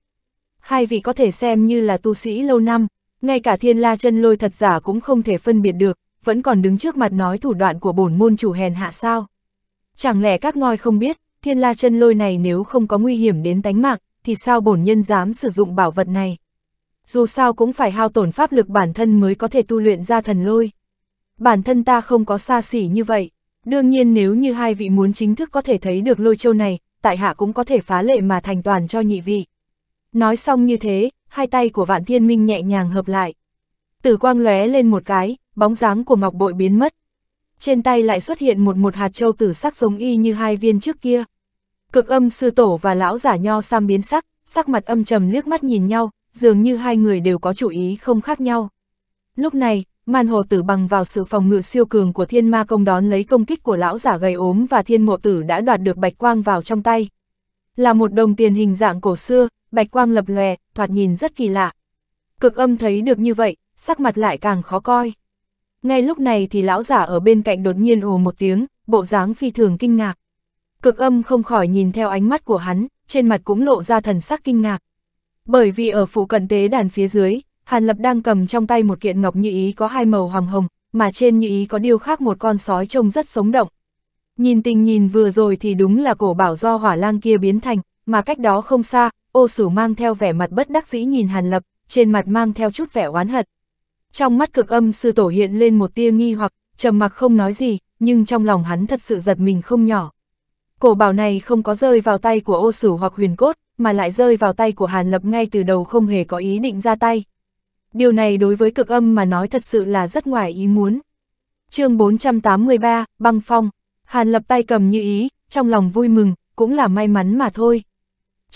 Hai vị có thể xem như là tu sĩ lâu năm, ngay cả thiên la chân lôi thật giả cũng không thể phân biệt được, vẫn còn đứng trước mặt nói thủ đoạn của bổn môn chủ hèn hạ sao. Chẳng lẽ các ngoi không biết, thiên la chân lôi này nếu không có nguy hiểm đến tánh mạng, thì sao bổn nhân dám sử dụng bảo vật này? Dù sao cũng phải hao tổn pháp lực bản thân mới có thể tu luyện ra thần lôi. Bản thân ta không có xa xỉ như vậy, đương nhiên nếu như hai vị muốn chính thức có thể thấy được lôi châu này, tại hạ cũng có thể phá lệ mà thành toàn cho nhị vị. Nói xong như thế, hai tay của vạn thiên minh nhẹ nhàng hợp lại. Tử quang lóe lên một cái, bóng dáng của ngọc bội biến mất. Trên tay lại xuất hiện một một hạt châu tử sắc giống y như hai viên trước kia. Cực âm sư tổ và lão giả nho sam biến sắc, sắc mặt âm trầm liếc mắt nhìn nhau, dường như hai người đều có chủ ý không khác nhau. Lúc này, màn hồ tử bằng vào sự phòng ngự siêu cường của thiên ma công đón lấy công kích của lão giả gầy ốm và thiên mộ tử đã đoạt được bạch quang vào trong tay. Là một đồng tiền hình dạng cổ xưa, bạch quang lập lòe, thoạt nhìn rất kỳ lạ. Cực âm thấy được như vậy, sắc mặt lại càng khó coi. Ngay lúc này thì lão giả ở bên cạnh đột nhiên ồ một tiếng, bộ dáng phi thường kinh ngạc. Cực âm không khỏi nhìn theo ánh mắt của hắn, trên mặt cũng lộ ra thần sắc kinh ngạc. Bởi vì ở phụ cận tế đàn phía dưới, Hàn Lập đang cầm trong tay một kiện ngọc như ý có hai màu hoàng hồng, mà trên như ý có điêu khắc một con sói trông rất sống động. Nhìn tình nhìn vừa rồi thì đúng là cổ bảo do hỏa lang kia biến thành, mà cách đó không xa, ô sử mang theo vẻ mặt bất đắc dĩ nhìn Hàn Lập, trên mặt mang theo chút vẻ oán hận. Trong mắt cực âm sư tổ hiện lên một tia nghi hoặc, trầm mặc không nói gì, nhưng trong lòng hắn thật sự giật mình không nhỏ. Cổ bảo này không có rơi vào tay của ô sử hoặc huyền cốt, mà lại rơi vào tay của Hàn Lập ngay từ đầu không hề có ý định ra tay. Điều này đối với cực âm mà nói thật sự là rất ngoài ý muốn. chương 483, Băng Phong, Hàn Lập tay cầm như ý, trong lòng vui mừng, cũng là may mắn mà thôi.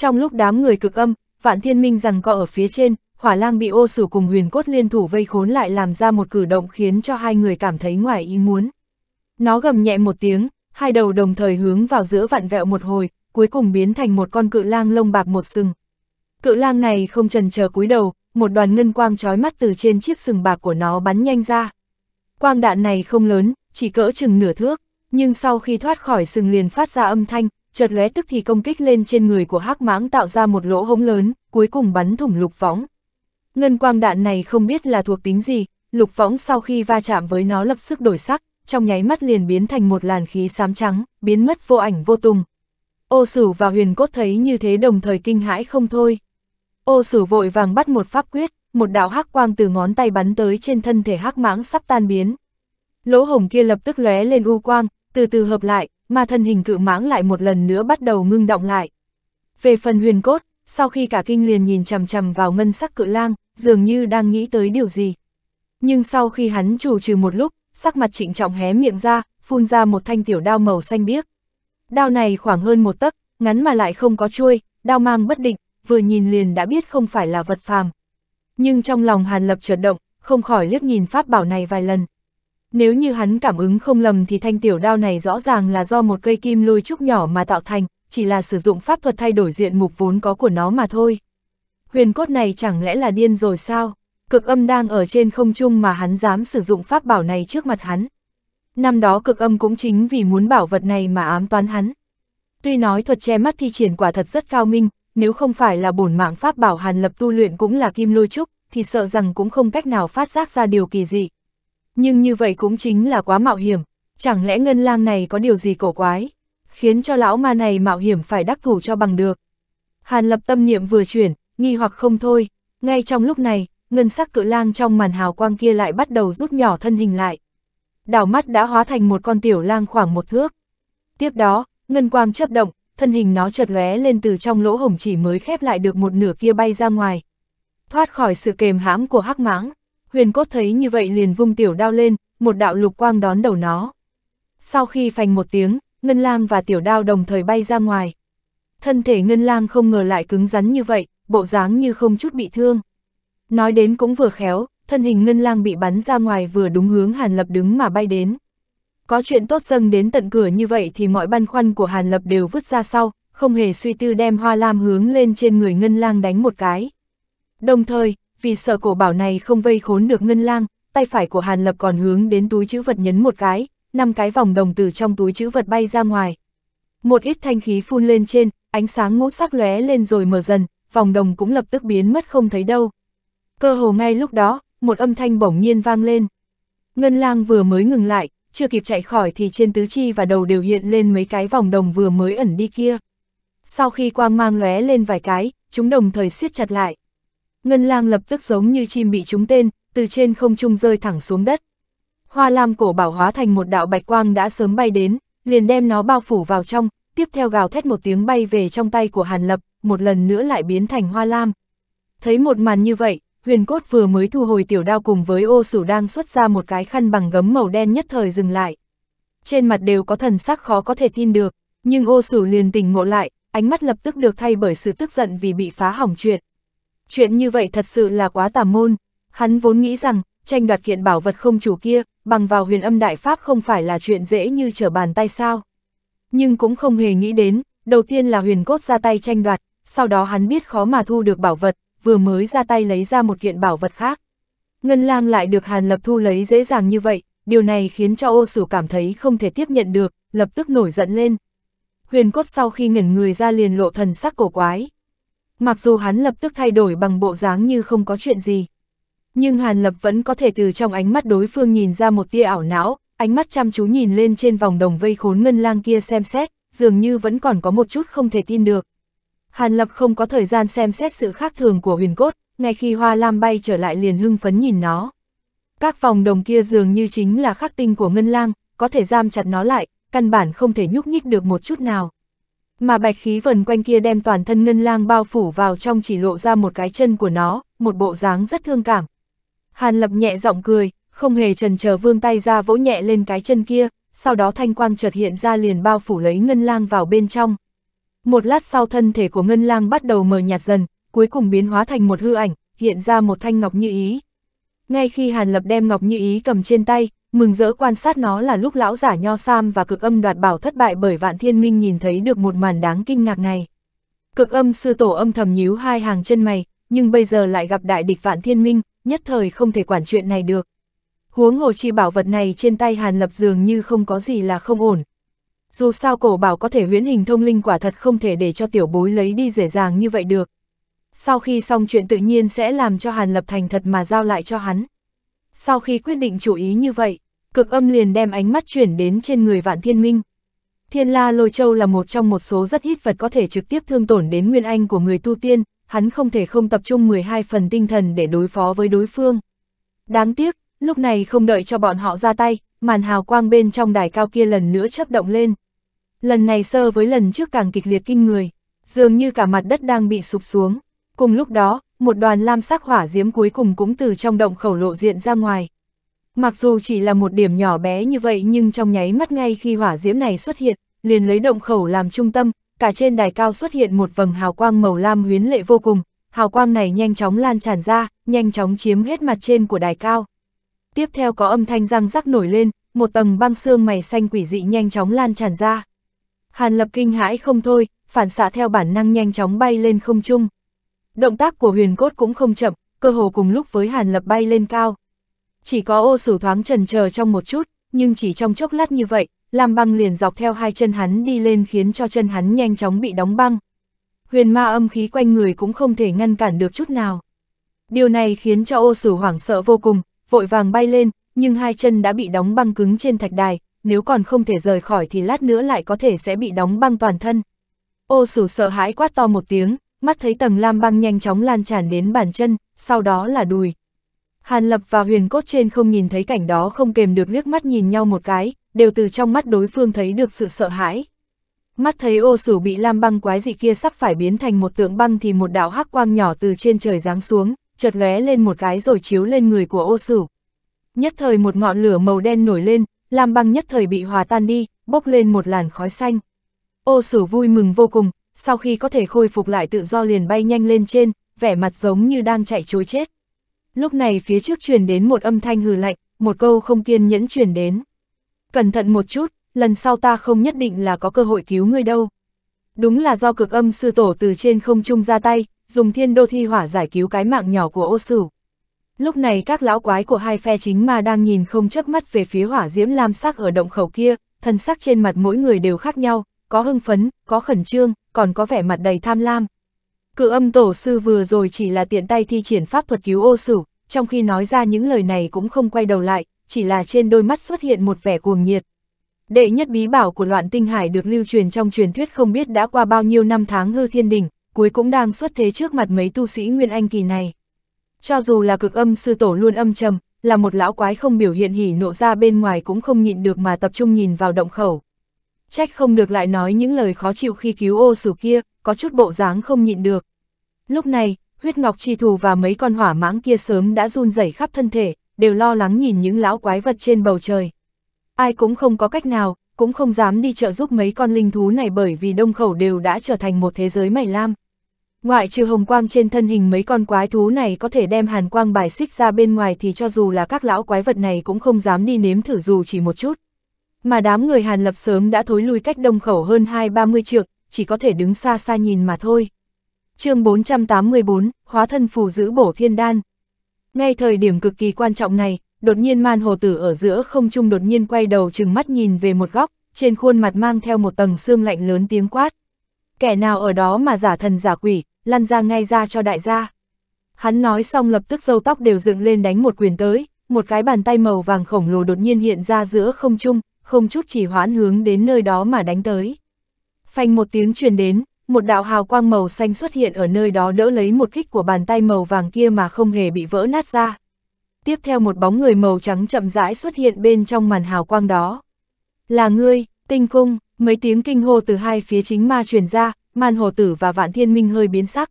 Trong lúc đám người cực âm, vạn thiên minh rằng co ở phía trên, hỏa lang bị ô sử cùng huyền cốt liên thủ vây khốn lại làm ra một cử động khiến cho hai người cảm thấy ngoài ý muốn. Nó gầm nhẹ một tiếng, hai đầu đồng thời hướng vào giữa vạn vẹo một hồi, cuối cùng biến thành một con cự lang lông bạc một sừng. Cự lang này không trần chờ cúi đầu, một đoàn ngân quang trói mắt từ trên chiếc sừng bạc của nó bắn nhanh ra. Quang đạn này không lớn, chỉ cỡ chừng nửa thước, nhưng sau khi thoát khỏi sừng liền phát ra âm thanh, chợt lóe tức thì công kích lên trên người của hắc mãng tạo ra một lỗ hống lớn, cuối cùng bắn thủng lục võng. Ngân quang đạn này không biết là thuộc tính gì, lục võng sau khi va chạm với nó lập sức đổi sắc, trong nháy mắt liền biến thành một làn khí xám trắng, biến mất vô ảnh vô tung. Ô Sử và Huyền Cốt thấy như thế đồng thời kinh hãi không thôi. Ô Sử vội vàng bắt một pháp quyết, một đạo hắc quang từ ngón tay bắn tới trên thân thể hắc mãng sắp tan biến. Lỗ hổng kia lập tức lóe lên u quang, từ từ hợp lại, mà thân hình cự mãng lại một lần nữa bắt đầu ngưng động lại. Về phần huyền cốt, sau khi cả kinh liền nhìn chầm chầm vào ngân sắc cự lang, dường như đang nghĩ tới điều gì. Nhưng sau khi hắn chủ trừ một lúc, sắc mặt trịnh trọng hé miệng ra, phun ra một thanh tiểu đao màu xanh biếc. Đao này khoảng hơn một tấc, ngắn mà lại không có chuôi, đao mang bất định, vừa nhìn liền đã biết không phải là vật phàm. Nhưng trong lòng Hàn Lập chợt động, không khỏi liếc nhìn pháp bảo này vài lần. Nếu như hắn cảm ứng không lầm thì thanh tiểu đao này rõ ràng là do một cây kim lôi trúc nhỏ mà tạo thành, chỉ là sử dụng pháp thuật thay đổi diện mục vốn có của nó mà thôi. Huyền cốt này chẳng lẽ là điên rồi sao? Cực âm đang ở trên không trung mà hắn dám sử dụng pháp bảo này trước mặt hắn. Năm đó cực âm cũng chính vì muốn bảo vật này mà ám toán hắn. Tuy nói thuật che mắt thi triển quả thật rất cao minh, nếu không phải là bổn mạng pháp bảo hàn lập tu luyện cũng là kim lôi trúc, thì sợ rằng cũng không cách nào phát giác ra điều kỳ dị. Nhưng như vậy cũng chính là quá mạo hiểm, chẳng lẽ ngân lang này có điều gì cổ quái, khiến cho lão ma này mạo hiểm phải đắc thủ cho bằng được. Hàn lập tâm niệm vừa chuyển, nghi hoặc không thôi, ngay trong lúc này, ngân sắc cự lang trong màn hào quang kia lại bắt đầu rút nhỏ thân hình lại. Đảo mắt đã hóa thành một con tiểu lang khoảng một thước. Tiếp đó, ngân quang chấp động, thân hình nó chợt lóe lên từ trong lỗ hổng chỉ mới khép lại được một nửa kia bay ra ngoài. Thoát khỏi sự kềm hãm của hắc mãng huyền cốt thấy như vậy liền vung tiểu đao lên, một đạo lục quang đón đầu nó. Sau khi phành một tiếng, Ngân Lang và tiểu đao đồng thời bay ra ngoài. Thân thể Ngân Lang không ngờ lại cứng rắn như vậy, bộ dáng như không chút bị thương. Nói đến cũng vừa khéo, thân hình Ngân Lang bị bắn ra ngoài vừa đúng hướng Hàn Lập đứng mà bay đến. Có chuyện tốt dâng đến tận cửa như vậy thì mọi băn khoăn của Hàn Lập đều vứt ra sau, không hề suy tư đem hoa lam hướng lên trên người Ngân Lang đánh một cái. Đồng thời, vì sợ cổ bảo này không vây khốn được ngân lang, tay phải của Hàn Lập còn hướng đến túi chữ vật nhấn một cái, năm cái vòng đồng từ trong túi chữ vật bay ra ngoài. Một ít thanh khí phun lên trên, ánh sáng ngũ sắc lóe lên rồi mở dần, vòng đồng cũng lập tức biến mất không thấy đâu. Cơ hồ ngay lúc đó, một âm thanh bỗng nhiên vang lên. Ngân lang vừa mới ngừng lại, chưa kịp chạy khỏi thì trên tứ chi và đầu đều hiện lên mấy cái vòng đồng vừa mới ẩn đi kia. Sau khi quang mang lóe lên vài cái, chúng đồng thời siết chặt lại. Ngân lang lập tức giống như chim bị trúng tên, từ trên không trung rơi thẳng xuống đất. Hoa lam cổ bảo hóa thành một đạo bạch quang đã sớm bay đến, liền đem nó bao phủ vào trong, tiếp theo gào thét một tiếng bay về trong tay của Hàn Lập, một lần nữa lại biến thành hoa lam. Thấy một màn như vậy, huyền cốt vừa mới thu hồi tiểu đao cùng với ô sủ đang xuất ra một cái khăn bằng gấm màu đen nhất thời dừng lại. Trên mặt đều có thần sắc khó có thể tin được, nhưng ô sủ liền tỉnh ngộ lại, ánh mắt lập tức được thay bởi sự tức giận vì bị phá hỏng chuyện chuyện như vậy thật sự là quá tà môn. Hắn vốn nghĩ rằng, tranh đoạt kiện bảo vật không chủ kia, bằng vào huyền âm đại pháp không phải là chuyện dễ như trở bàn tay sao. Nhưng cũng không hề nghĩ đến, đầu tiên là huyền cốt ra tay tranh đoạt, sau đó hắn biết khó mà thu được bảo vật, vừa mới ra tay lấy ra một kiện bảo vật khác. Ngân lang lại được Hàn Lập thu lấy dễ dàng như vậy, điều này khiến cho ô sủ cảm thấy không thể tiếp nhận được, lập tức nổi giận lên. Huyền cốt sau khi ngẩn người ra liền lộ thần sắc cổ quái mặc dù hắn lập tức thay đổi bằng bộ dáng như không có chuyện gì. Nhưng Hàn Lập vẫn có thể từ trong ánh mắt đối phương nhìn ra một tia ảo não, ánh mắt chăm chú nhìn lên trên vòng đồng vây khốn ngân lang kia xem xét, dường như vẫn còn có một chút không thể tin được. Hàn Lập không có thời gian xem xét sự khác thường của huyền cốt, ngay khi hoa lam bay trở lại liền hưng phấn nhìn nó. Các vòng đồng kia dường như chính là khắc tinh của ngân lang, có thể giam chặt nó lại, căn bản không thể nhúc nhích được một chút nào mà bạch khí vần quanh kia đem toàn thân ngân lang bao phủ vào trong chỉ lộ ra một cái chân của nó, một bộ dáng rất thương cảm. Hàn lập nhẹ giọng cười, không hề trần chờ vương tay ra vỗ nhẹ lên cái chân kia, sau đó thanh quang chợt hiện ra liền bao phủ lấy ngân lang vào bên trong. Một lát sau thân thể của ngân lang bắt đầu mờ nhạt dần, cuối cùng biến hóa thành một hư ảnh, hiện ra một thanh ngọc như ý. Ngay khi Hàn Lập đem Ngọc Như Ý cầm trên tay, mừng rỡ quan sát nó là lúc lão giả Nho Sam và cực âm đoạt bảo thất bại bởi Vạn Thiên Minh nhìn thấy được một màn đáng kinh ngạc này. Cực âm sư tổ âm thầm nhíu hai hàng chân mày, nhưng bây giờ lại gặp đại địch Vạn Thiên Minh, nhất thời không thể quản chuyện này được. Huống hồ chi bảo vật này trên tay Hàn Lập dường như không có gì là không ổn. Dù sao cổ bảo có thể huyễn hình thông linh quả thật không thể để cho tiểu bối lấy đi dễ dàng như vậy được. Sau khi xong chuyện tự nhiên sẽ làm cho Hàn Lập thành thật mà giao lại cho hắn. Sau khi quyết định chủ ý như vậy, cực âm liền đem ánh mắt chuyển đến trên người vạn thiên minh. Thiên la lôi châu là một trong một số rất ít vật có thể trực tiếp thương tổn đến nguyên anh của người tu tiên, hắn không thể không tập trung 12 phần tinh thần để đối phó với đối phương. Đáng tiếc, lúc này không đợi cho bọn họ ra tay, màn hào quang bên trong đài cao kia lần nữa chấp động lên. Lần này sơ với lần trước càng kịch liệt kinh người, dường như cả mặt đất đang bị sụp xuống. Cùng lúc đó, một đoàn lam sắc hỏa diễm cuối cùng cũng từ trong động khẩu lộ diện ra ngoài. Mặc dù chỉ là một điểm nhỏ bé như vậy nhưng trong nháy mắt ngay khi hỏa diễm này xuất hiện, liền lấy động khẩu làm trung tâm, cả trên đài cao xuất hiện một vầng hào quang màu lam huyến lệ vô cùng, hào quang này nhanh chóng lan tràn ra, nhanh chóng chiếm hết mặt trên của đài cao. Tiếp theo có âm thanh răng rắc nổi lên, một tầng băng xương mày xanh quỷ dị nhanh chóng lan tràn ra. Hàn Lập kinh hãi không thôi, phản xạ theo bản năng nhanh chóng bay lên không trung. Động tác của huyền cốt cũng không chậm, cơ hồ cùng lúc với hàn lập bay lên cao. Chỉ có ô sử thoáng trần chờ trong một chút, nhưng chỉ trong chốc lát như vậy, làm băng liền dọc theo hai chân hắn đi lên khiến cho chân hắn nhanh chóng bị đóng băng. Huyền ma âm khí quanh người cũng không thể ngăn cản được chút nào. Điều này khiến cho ô sử hoảng sợ vô cùng, vội vàng bay lên, nhưng hai chân đã bị đóng băng cứng trên thạch đài, nếu còn không thể rời khỏi thì lát nữa lại có thể sẽ bị đóng băng toàn thân. Ô sử sợ hãi quát to một tiếng, mắt thấy tầng lam băng nhanh chóng lan tràn đến bàn chân, sau đó là đùi. Hàn Lập và Huyền Cốt trên không nhìn thấy cảnh đó không kềm được liếc mắt nhìn nhau một cái, đều từ trong mắt đối phương thấy được sự sợ hãi. Mắt thấy ô sửu bị lam băng quái dị kia sắp phải biến thành một tượng băng thì một đạo hắc quang nhỏ từ trên trời giáng xuống, chợt lóe lên một cái rồi chiếu lên người của ô sửu. Nhất thời một ngọn lửa màu đen nổi lên, lam băng nhất thời bị hòa tan đi, bốc lên một làn khói xanh. Ô sửu vui mừng vô cùng, sau khi có thể khôi phục lại tự do liền bay nhanh lên trên, vẻ mặt giống như đang chạy chối chết. Lúc này phía trước truyền đến một âm thanh hừ lạnh, một câu không kiên nhẫn truyền đến. Cẩn thận một chút, lần sau ta không nhất định là có cơ hội cứu ngươi đâu. Đúng là do cực âm sư tổ từ trên không trung ra tay, dùng thiên đô thi hỏa giải cứu cái mạng nhỏ của ô sửu. Lúc này các lão quái của hai phe chính mà đang nhìn không chớp mắt về phía hỏa diễm lam sắc ở động khẩu kia, thân sắc trên mặt mỗi người đều khác nhau, có hưng phấn, có khẩn trương, còn có vẻ mặt đầy tham lam. Cự âm tổ sư vừa rồi chỉ là tiện tay thi triển pháp thuật cứu ô sửu, trong khi nói ra những lời này cũng không quay đầu lại, chỉ là trên đôi mắt xuất hiện một vẻ cuồng nhiệt. Đệ nhất bí bảo của loạn tinh hải được lưu truyền trong truyền thuyết không biết đã qua bao nhiêu năm tháng hư thiên đỉnh, cuối cũng đang xuất thế trước mặt mấy tu sĩ Nguyên Anh kỳ này. Cho dù là cực âm sư tổ luôn âm trầm, là một lão quái không biểu hiện hỉ nộ ra bên ngoài cũng không nhịn được mà tập trung nhìn vào động khẩu trách không được lại nói những lời khó chịu khi cứu ô sủ kia, có chút bộ dáng không nhịn được. Lúc này, huyết ngọc chi thù và mấy con hỏa mãng kia sớm đã run rẩy khắp thân thể, đều lo lắng nhìn những lão quái vật trên bầu trời. Ai cũng không có cách nào, cũng không dám đi trợ giúp mấy con linh thú này bởi vì đông khẩu đều đã trở thành một thế giới mày lam. Ngoại trừ hồng quang trên thân hình mấy con quái thú này có thể đem hàn quang bài xích ra bên ngoài thì cho dù là các lão quái vật này cũng không dám đi nếm thử dù chỉ một chút mà đám người Hàn Lập sớm đã thối lui cách đông khẩu hơn hai ba mươi trượng, chỉ có thể đứng xa xa nhìn mà thôi. chương 484, Hóa thân phù giữ bổ thiên đan. Ngay thời điểm cực kỳ quan trọng này, đột nhiên man hồ tử ở giữa không trung đột nhiên quay đầu chừng mắt nhìn về một góc, trên khuôn mặt mang theo một tầng xương lạnh lớn tiếng quát. Kẻ nào ở đó mà giả thần giả quỷ, lăn ra ngay ra cho đại gia. Hắn nói xong lập tức dâu tóc đều dựng lên đánh một quyền tới, một cái bàn tay màu vàng khổng lồ đột nhiên hiện ra giữa không trung, không chút chỉ hoãn hướng đến nơi đó mà đánh tới. Phanh một tiếng truyền đến, một đạo hào quang màu xanh xuất hiện ở nơi đó đỡ lấy một kích của bàn tay màu vàng kia mà không hề bị vỡ nát ra. Tiếp theo một bóng người màu trắng chậm rãi xuất hiện bên trong màn hào quang đó. Là ngươi, tinh cung, mấy tiếng kinh hô từ hai phía chính ma truyền ra, màn hồ tử và vạn thiên minh hơi biến sắc.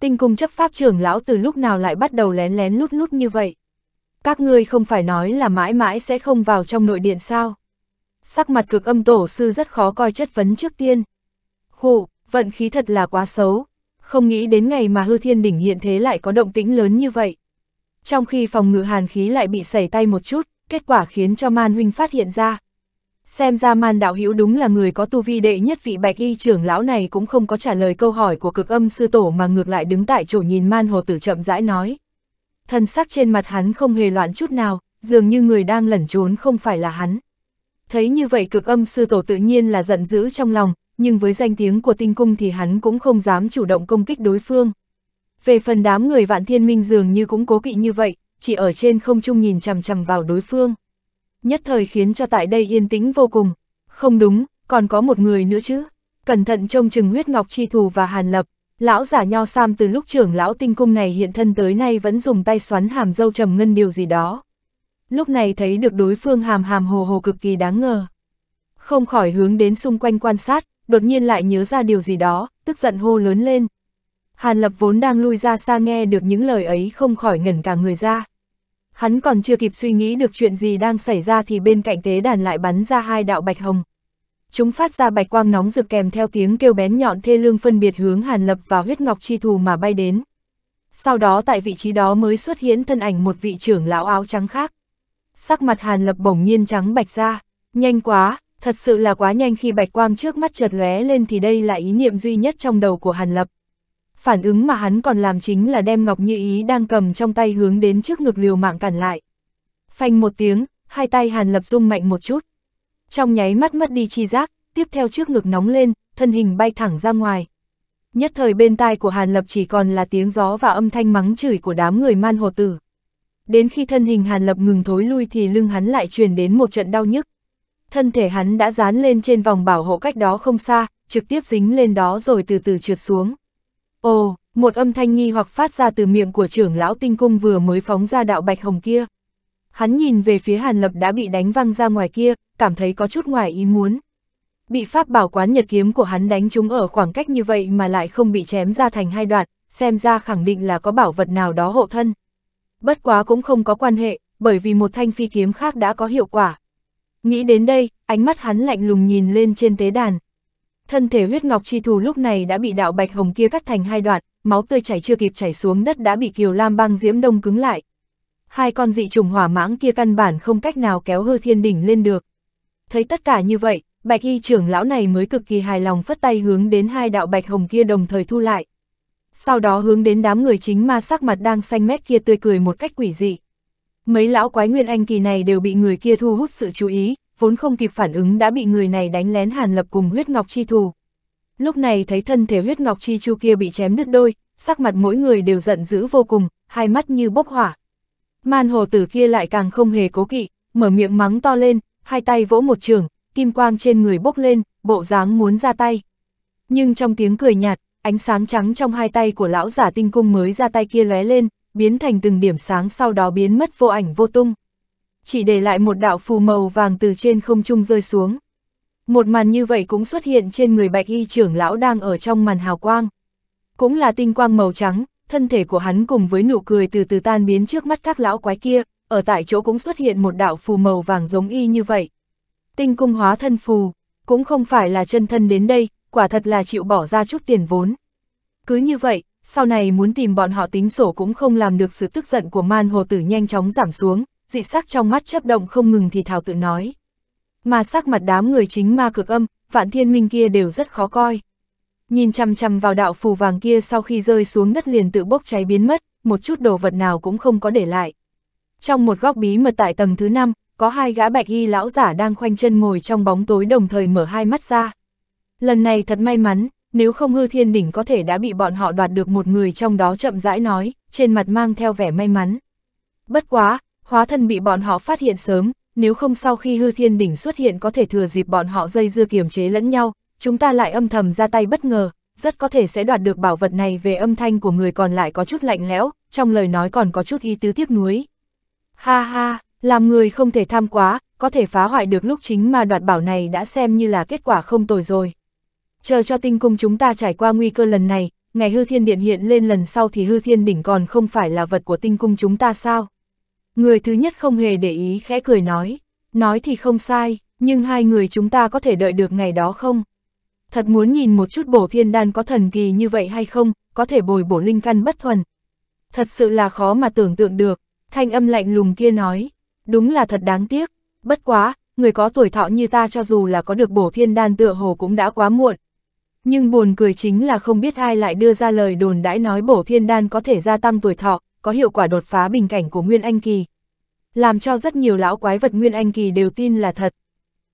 Tinh cung chấp pháp trưởng lão từ lúc nào lại bắt đầu lén lén lút lút như vậy. Các ngươi không phải nói là mãi mãi sẽ không vào trong nội điện sao sắc mặt cực âm tổ sư rất khó coi chất vấn trước tiên. Khổ, vận khí thật là quá xấu, không nghĩ đến ngày mà hư thiên đỉnh hiện thế lại có động tĩnh lớn như vậy. Trong khi phòng ngự hàn khí lại bị sẩy tay một chút, kết quả khiến cho man huynh phát hiện ra. Xem ra man đạo hữu đúng là người có tu vi đệ nhất vị bạch y trưởng lão này cũng không có trả lời câu hỏi của cực âm sư tổ mà ngược lại đứng tại chỗ nhìn man hồ tử chậm rãi nói. Thân sắc trên mặt hắn không hề loạn chút nào, dường như người đang lẩn trốn không phải là hắn. Thấy như vậy cực âm sư tổ tự nhiên là giận dữ trong lòng, nhưng với danh tiếng của tinh cung thì hắn cũng không dám chủ động công kích đối phương. Về phần đám người vạn thiên minh dường như cũng cố kỵ như vậy, chỉ ở trên không trung nhìn chằm chằm vào đối phương. Nhất thời khiến cho tại đây yên tĩnh vô cùng. Không đúng, còn có một người nữa chứ. Cẩn thận trông chừng huyết ngọc chi thù và hàn lập. Lão giả nho sam từ lúc trưởng lão tinh cung này hiện thân tới nay vẫn dùng tay xoắn hàm dâu trầm ngân điều gì đó lúc này thấy được đối phương hàm hàm hồ hồ cực kỳ đáng ngờ. Không khỏi hướng đến xung quanh quan sát, đột nhiên lại nhớ ra điều gì đó, tức giận hô lớn lên. Hàn Lập vốn đang lui ra xa nghe được những lời ấy không khỏi ngẩn cả người ra. Hắn còn chưa kịp suy nghĩ được chuyện gì đang xảy ra thì bên cạnh tế đàn lại bắn ra hai đạo bạch hồng. Chúng phát ra bạch quang nóng rực kèm theo tiếng kêu bén nhọn thê lương phân biệt hướng Hàn Lập và huyết ngọc chi thù mà bay đến. Sau đó tại vị trí đó mới xuất hiện thân ảnh một vị trưởng lão áo trắng khác sắc mặt Hàn Lập bỗng nhiên trắng bạch ra, nhanh quá, thật sự là quá nhanh khi bạch quang trước mắt chợt lóe lên thì đây là ý niệm duy nhất trong đầu của Hàn Lập. Phản ứng mà hắn còn làm chính là đem Ngọc Như Ý đang cầm trong tay hướng đến trước ngực liều mạng cản lại. Phanh một tiếng, hai tay Hàn Lập rung mạnh một chút. Trong nháy mắt mất đi chi giác, tiếp theo trước ngực nóng lên, thân hình bay thẳng ra ngoài. Nhất thời bên tai của Hàn Lập chỉ còn là tiếng gió và âm thanh mắng chửi của đám người man hồ tử đến khi thân hình Hàn Lập ngừng thối lui thì lưng hắn lại truyền đến một trận đau nhức. Thân thể hắn đã dán lên trên vòng bảo hộ cách đó không xa, trực tiếp dính lên đó rồi từ từ trượt xuống. Ồ, một âm thanh nghi hoặc phát ra từ miệng của trưởng lão tinh cung vừa mới phóng ra đạo bạch hồng kia. Hắn nhìn về phía Hàn Lập đã bị đánh văng ra ngoài kia, cảm thấy có chút ngoài ý muốn. Bị pháp bảo quán nhật kiếm của hắn đánh chúng ở khoảng cách như vậy mà lại không bị chém ra thành hai đoạn, xem ra khẳng định là có bảo vật nào đó hộ thân bất quá cũng không có quan hệ, bởi vì một thanh phi kiếm khác đã có hiệu quả. Nghĩ đến đây, ánh mắt hắn lạnh lùng nhìn lên trên tế đàn. Thân thể huyết ngọc chi thù lúc này đã bị đạo bạch hồng kia cắt thành hai đoạn, máu tươi chảy chưa kịp chảy xuống đất đã bị kiều lam băng diễm đông cứng lại. Hai con dị trùng hỏa mãng kia căn bản không cách nào kéo hư thiên đỉnh lên được. Thấy tất cả như vậy, bạch y trưởng lão này mới cực kỳ hài lòng phất tay hướng đến hai đạo bạch hồng kia đồng thời thu lại sau đó hướng đến đám người chính ma sắc mặt đang xanh mét kia tươi cười một cách quỷ dị. Mấy lão quái nguyên anh kỳ này đều bị người kia thu hút sự chú ý, vốn không kịp phản ứng đã bị người này đánh lén hàn lập cùng huyết ngọc chi thù. Lúc này thấy thân thể huyết ngọc chi chu kia bị chém đứt đôi, sắc mặt mỗi người đều giận dữ vô cùng, hai mắt như bốc hỏa. Man hồ tử kia lại càng không hề cố kỵ, mở miệng mắng to lên, hai tay vỗ một trường, kim quang trên người bốc lên, bộ dáng muốn ra tay. Nhưng trong tiếng cười nhạt, Ánh sáng trắng trong hai tay của lão giả tinh cung mới ra tay kia lóe lên, biến thành từng điểm sáng sau đó biến mất vô ảnh vô tung. Chỉ để lại một đạo phù màu vàng từ trên không trung rơi xuống. Một màn như vậy cũng xuất hiện trên người bạch y trưởng lão đang ở trong màn hào quang. Cũng là tinh quang màu trắng, thân thể của hắn cùng với nụ cười từ từ tan biến trước mắt các lão quái kia, ở tại chỗ cũng xuất hiện một đạo phù màu vàng giống y như vậy. Tinh cung hóa thân phù, cũng không phải là chân thân đến đây, quả thật là chịu bỏ ra chút tiền vốn. Cứ như vậy, sau này muốn tìm bọn họ tính sổ cũng không làm được sự tức giận của man hồ tử nhanh chóng giảm xuống, dị sắc trong mắt chấp động không ngừng thì thảo tự nói. Mà sắc mặt đám người chính ma cực âm, vạn thiên minh kia đều rất khó coi. Nhìn chằm chằm vào đạo phù vàng kia sau khi rơi xuống đất liền tự bốc cháy biến mất, một chút đồ vật nào cũng không có để lại. Trong một góc bí mật tại tầng thứ 5, có hai gã bạch y lão giả đang khoanh chân ngồi trong bóng tối đồng thời mở hai mắt ra. Lần này thật may mắn, nếu không hư thiên đỉnh có thể đã bị bọn họ đoạt được một người trong đó chậm rãi nói, trên mặt mang theo vẻ may mắn. Bất quá, hóa thân bị bọn họ phát hiện sớm, nếu không sau khi hư thiên đỉnh xuất hiện có thể thừa dịp bọn họ dây dưa kiềm chế lẫn nhau, chúng ta lại âm thầm ra tay bất ngờ, rất có thể sẽ đoạt được bảo vật này về âm thanh của người còn lại có chút lạnh lẽo, trong lời nói còn có chút ý tứ tiếc nuối. Ha ha, làm người không thể tham quá, có thể phá hoại được lúc chính mà đoạt bảo này đã xem như là kết quả không tồi rồi chờ cho tinh cung chúng ta trải qua nguy cơ lần này, ngày hư thiên điện hiện lên lần sau thì hư thiên đỉnh còn không phải là vật của tinh cung chúng ta sao? Người thứ nhất không hề để ý khẽ cười nói, nói thì không sai, nhưng hai người chúng ta có thể đợi được ngày đó không? Thật muốn nhìn một chút bổ thiên đan có thần kỳ như vậy hay không, có thể bồi bổ linh căn bất thuần. Thật sự là khó mà tưởng tượng được, thanh âm lạnh lùng kia nói, đúng là thật đáng tiếc, bất quá, người có tuổi thọ như ta cho dù là có được bổ thiên đan tựa hồ cũng đã quá muộn, nhưng buồn cười chính là không biết ai lại đưa ra lời đồn đãi nói bổ thiên đan có thể gia tăng tuổi thọ, có hiệu quả đột phá bình cảnh của Nguyên Anh Kỳ. Làm cho rất nhiều lão quái vật Nguyên Anh Kỳ đều tin là thật.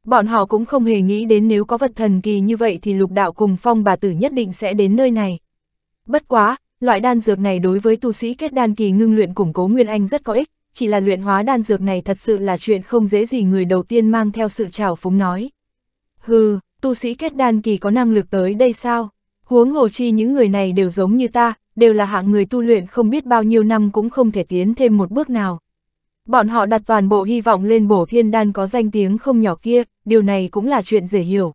Bọn họ cũng không hề nghĩ đến nếu có vật thần kỳ như vậy thì lục đạo cùng phong bà tử nhất định sẽ đến nơi này. Bất quá, loại đan dược này đối với tu sĩ kết đan kỳ ngưng luyện củng cố Nguyên Anh rất có ích, chỉ là luyện hóa đan dược này thật sự là chuyện không dễ gì người đầu tiên mang theo sự trào phúng nói. Hừ, tu sĩ kết đan kỳ có năng lực tới đây sao? Huống hồ chi những người này đều giống như ta, đều là hạng người tu luyện không biết bao nhiêu năm cũng không thể tiến thêm một bước nào. Bọn họ đặt toàn bộ hy vọng lên bổ thiên đan có danh tiếng không nhỏ kia, điều này cũng là chuyện dễ hiểu.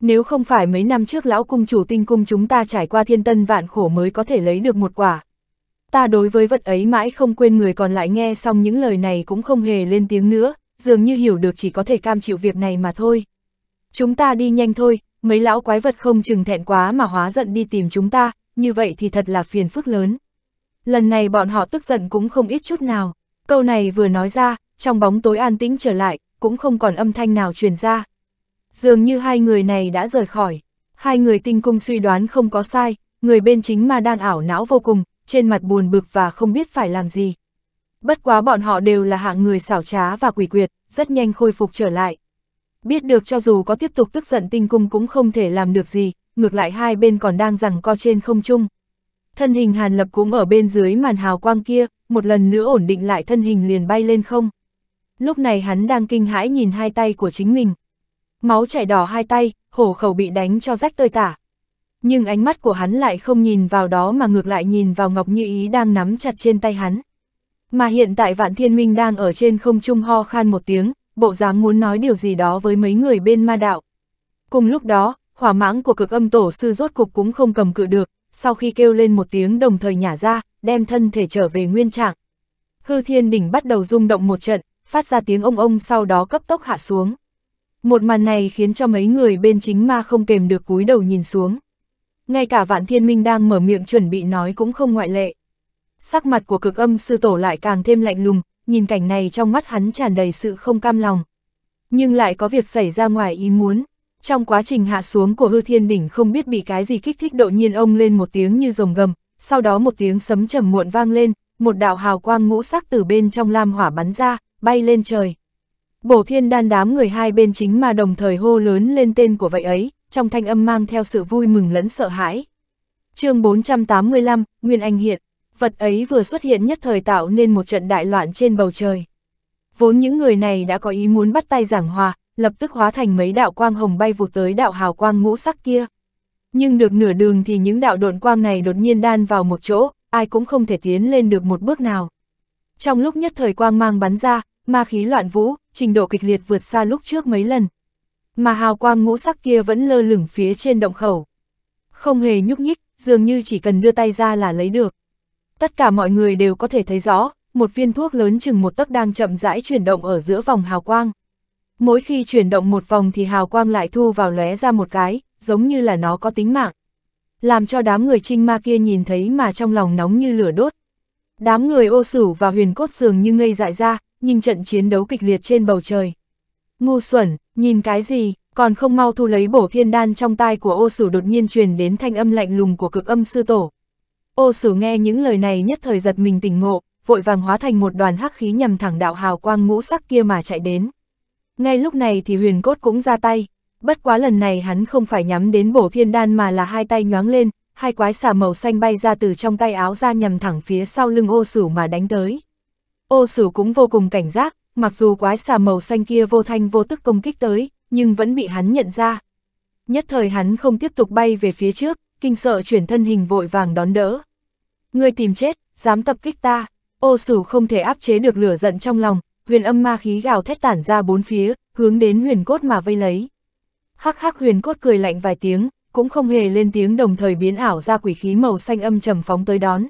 Nếu không phải mấy năm trước lão cung chủ tinh cung chúng ta trải qua thiên tân vạn khổ mới có thể lấy được một quả. Ta đối với vật ấy mãi không quên người còn lại nghe xong những lời này cũng không hề lên tiếng nữa, dường như hiểu được chỉ có thể cam chịu việc này mà thôi chúng ta đi nhanh thôi, mấy lão quái vật không chừng thẹn quá mà hóa giận đi tìm chúng ta, như vậy thì thật là phiền phức lớn. Lần này bọn họ tức giận cũng không ít chút nào, câu này vừa nói ra, trong bóng tối an tĩnh trở lại, cũng không còn âm thanh nào truyền ra. Dường như hai người này đã rời khỏi, hai người tinh cung suy đoán không có sai, người bên chính mà đang ảo não vô cùng, trên mặt buồn bực và không biết phải làm gì. Bất quá bọn họ đều là hạng người xảo trá và quỷ quyệt, rất nhanh khôi phục trở lại. Biết được cho dù có tiếp tục tức giận tinh cung cũng không thể làm được gì, ngược lại hai bên còn đang rằng co trên không chung. Thân hình Hàn Lập cũng ở bên dưới màn hào quang kia, một lần nữa ổn định lại thân hình liền bay lên không. Lúc này hắn đang kinh hãi nhìn hai tay của chính mình. Máu chảy đỏ hai tay, hổ khẩu bị đánh cho rách tơi tả. Nhưng ánh mắt của hắn lại không nhìn vào đó mà ngược lại nhìn vào Ngọc Như Ý đang nắm chặt trên tay hắn. Mà hiện tại Vạn Thiên Minh đang ở trên không trung ho khan một tiếng, bộ dáng muốn nói điều gì đó với mấy người bên ma đạo. Cùng lúc đó, hỏa mãng của cực âm tổ sư rốt cục cũng không cầm cự được, sau khi kêu lên một tiếng đồng thời nhả ra, đem thân thể trở về nguyên trạng. Hư thiên đỉnh bắt đầu rung động một trận, phát ra tiếng ông ông sau đó cấp tốc hạ xuống. Một màn này khiến cho mấy người bên chính ma không kềm được cúi đầu nhìn xuống. Ngay cả vạn thiên minh đang mở miệng chuẩn bị nói cũng không ngoại lệ. Sắc mặt của cực âm sư tổ lại càng thêm lạnh lùng, nhìn cảnh này trong mắt hắn tràn đầy sự không cam lòng. Nhưng lại có việc xảy ra ngoài ý muốn, trong quá trình hạ xuống của hư thiên đỉnh không biết bị cái gì kích thích độ nhiên ông lên một tiếng như rồng gầm, sau đó một tiếng sấm trầm muộn vang lên, một đạo hào quang ngũ sắc từ bên trong lam hỏa bắn ra, bay lên trời. Bổ thiên đan đám người hai bên chính mà đồng thời hô lớn lên tên của vậy ấy, trong thanh âm mang theo sự vui mừng lẫn sợ hãi. chương 485, Nguyên Anh hiện vật ấy vừa xuất hiện nhất thời tạo nên một trận đại loạn trên bầu trời. Vốn những người này đã có ý muốn bắt tay giảng hòa, lập tức hóa thành mấy đạo quang hồng bay vụt tới đạo hào quang ngũ sắc kia. Nhưng được nửa đường thì những đạo độn quang này đột nhiên đan vào một chỗ, ai cũng không thể tiến lên được một bước nào. Trong lúc nhất thời quang mang bắn ra, ma khí loạn vũ, trình độ kịch liệt vượt xa lúc trước mấy lần. Mà hào quang ngũ sắc kia vẫn lơ lửng phía trên động khẩu. Không hề nhúc nhích, dường như chỉ cần đưa tay ra là lấy được. Tất cả mọi người đều có thể thấy rõ, một viên thuốc lớn chừng một tấc đang chậm rãi chuyển động ở giữa vòng hào quang. Mỗi khi chuyển động một vòng thì hào quang lại thu vào lóe ra một cái, giống như là nó có tính mạng. Làm cho đám người trinh ma kia nhìn thấy mà trong lòng nóng như lửa đốt. Đám người ô sửu và huyền cốt dường như ngây dại ra, nhìn trận chiến đấu kịch liệt trên bầu trời. Ngu xuẩn, nhìn cái gì, còn không mau thu lấy bổ thiên đan trong tai của ô sửu đột nhiên truyền đến thanh âm lạnh lùng của cực âm sư tổ. Ô sử nghe những lời này nhất thời giật mình tỉnh ngộ, vội vàng hóa thành một đoàn hắc khí nhằm thẳng đạo hào quang ngũ sắc kia mà chạy đến. Ngay lúc này thì huyền cốt cũng ra tay, bất quá lần này hắn không phải nhắm đến bổ thiên đan mà là hai tay nhoáng lên, hai quái xà màu xanh bay ra từ trong tay áo ra nhằm thẳng phía sau lưng ô sử mà đánh tới. Ô sử cũng vô cùng cảnh giác, mặc dù quái xà màu xanh kia vô thanh vô tức công kích tới, nhưng vẫn bị hắn nhận ra. Nhất thời hắn không tiếp tục bay về phía trước, kinh sợ chuyển thân hình vội vàng đón đỡ. Ngươi tìm chết, dám tập kích ta, ô sửu không thể áp chế được lửa giận trong lòng, huyền âm ma khí gào thét tản ra bốn phía, hướng đến huyền cốt mà vây lấy. Hắc hắc huyền cốt cười lạnh vài tiếng, cũng không hề lên tiếng đồng thời biến ảo ra quỷ khí màu xanh âm trầm phóng tới đón.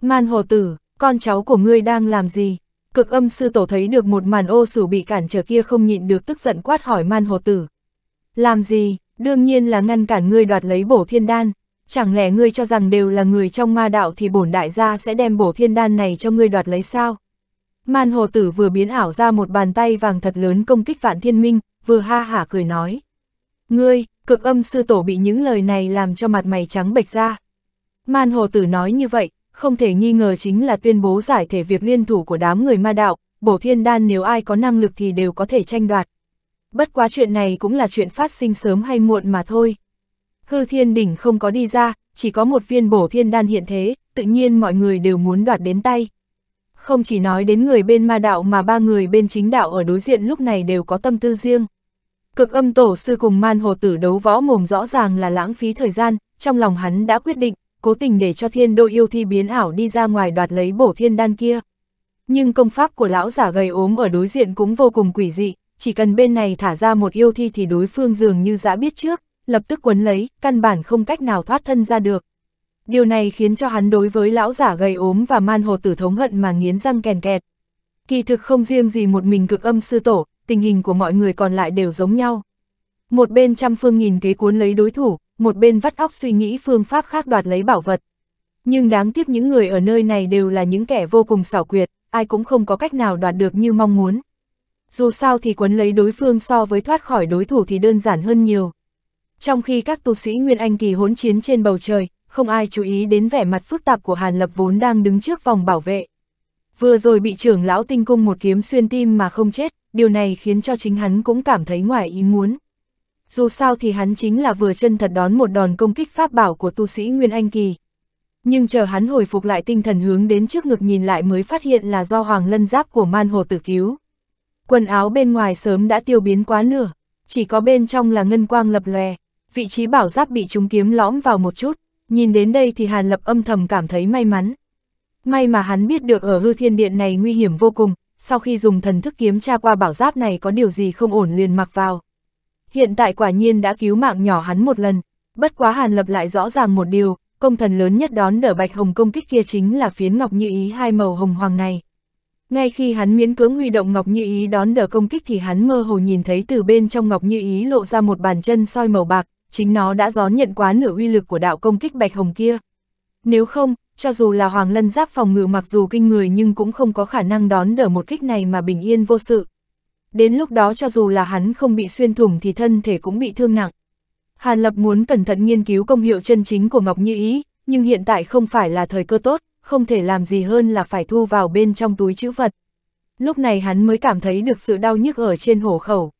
Man hồ tử, con cháu của ngươi đang làm gì? Cực âm sư tổ thấy được một màn ô sửu bị cản trở kia không nhịn được tức giận quát hỏi man hồ tử. Làm gì, đương nhiên là ngăn cản ngươi đoạt lấy bổ thiên đan. Chẳng lẽ ngươi cho rằng đều là người trong ma đạo thì bổn đại gia sẽ đem bổ thiên đan này cho ngươi đoạt lấy sao? Man hồ tử vừa biến ảo ra một bàn tay vàng thật lớn công kích vạn thiên minh, vừa ha hả cười nói. Ngươi, cực âm sư tổ bị những lời này làm cho mặt mày trắng bệch ra. Man hồ tử nói như vậy, không thể nghi ngờ chính là tuyên bố giải thể việc liên thủ của đám người ma đạo, bổ thiên đan nếu ai có năng lực thì đều có thể tranh đoạt bất quá chuyện này cũng là chuyện phát sinh sớm hay muộn mà thôi. Hư thiên đỉnh không có đi ra, chỉ có một viên bổ thiên đan hiện thế, tự nhiên mọi người đều muốn đoạt đến tay. Không chỉ nói đến người bên ma đạo mà ba người bên chính đạo ở đối diện lúc này đều có tâm tư riêng. Cực âm tổ sư cùng man hồ tử đấu võ mồm rõ ràng là lãng phí thời gian, trong lòng hắn đã quyết định, cố tình để cho thiên đô yêu thi biến ảo đi ra ngoài đoạt lấy bổ thiên đan kia. Nhưng công pháp của lão giả gầy ốm ở đối diện cũng vô cùng quỷ dị, chỉ cần bên này thả ra một yêu thi thì đối phương dường như đã biết trước, lập tức quấn lấy, căn bản không cách nào thoát thân ra được. Điều này khiến cho hắn đối với lão giả gầy ốm và man hồ tử thống hận mà nghiến răng kèn kẹt. Kỳ thực không riêng gì một mình cực âm sư tổ, tình hình của mọi người còn lại đều giống nhau. Một bên trăm phương nghìn kế cuốn lấy đối thủ, một bên vắt óc suy nghĩ phương pháp khác đoạt lấy bảo vật. Nhưng đáng tiếc những người ở nơi này đều là những kẻ vô cùng xảo quyệt, ai cũng không có cách nào đoạt được như mong muốn dù sao thì quấn lấy đối phương so với thoát khỏi đối thủ thì đơn giản hơn nhiều. Trong khi các tu sĩ Nguyên Anh kỳ hỗn chiến trên bầu trời, không ai chú ý đến vẻ mặt phức tạp của Hàn Lập vốn đang đứng trước vòng bảo vệ. Vừa rồi bị trưởng lão tinh cung một kiếm xuyên tim mà không chết, điều này khiến cho chính hắn cũng cảm thấy ngoài ý muốn. Dù sao thì hắn chính là vừa chân thật đón một đòn công kích pháp bảo của tu sĩ Nguyên Anh Kỳ. Nhưng chờ hắn hồi phục lại tinh thần hướng đến trước ngực nhìn lại mới phát hiện là do Hoàng Lân Giáp của Man Hồ Tử cứu. Quần áo bên ngoài sớm đã tiêu biến quá nửa, chỉ có bên trong là ngân quang lập lòe, vị trí bảo giáp bị chúng kiếm lõm vào một chút, nhìn đến đây thì Hàn Lập âm thầm cảm thấy may mắn. May mà hắn biết được ở hư thiên điện này nguy hiểm vô cùng, sau khi dùng thần thức kiếm tra qua bảo giáp này có điều gì không ổn liền mặc vào. Hiện tại quả nhiên đã cứu mạng nhỏ hắn một lần, bất quá Hàn Lập lại rõ ràng một điều, công thần lớn nhất đón đỡ bạch hồng công kích kia chính là phiến ngọc như ý hai màu hồng hoàng này. Ngay khi hắn miễn cưỡng huy động Ngọc Như Ý đón đỡ công kích thì hắn mơ hồ nhìn thấy từ bên trong Ngọc Như Ý lộ ra một bàn chân soi màu bạc, chính nó đã gión nhận quá nửa uy lực của đạo công kích bạch hồng kia. Nếu không, cho dù là Hoàng Lân giáp phòng ngự mặc dù kinh người nhưng cũng không có khả năng đón đỡ một kích này mà bình yên vô sự. Đến lúc đó cho dù là hắn không bị xuyên thủng thì thân thể cũng bị thương nặng. Hàn Lập muốn cẩn thận nghiên cứu công hiệu chân chính của Ngọc Như Ý, nhưng hiện tại không phải là thời cơ tốt, không thể làm gì hơn là phải thu vào bên trong túi chữ vật. Lúc này hắn mới cảm thấy được sự đau nhức ở trên hổ khẩu.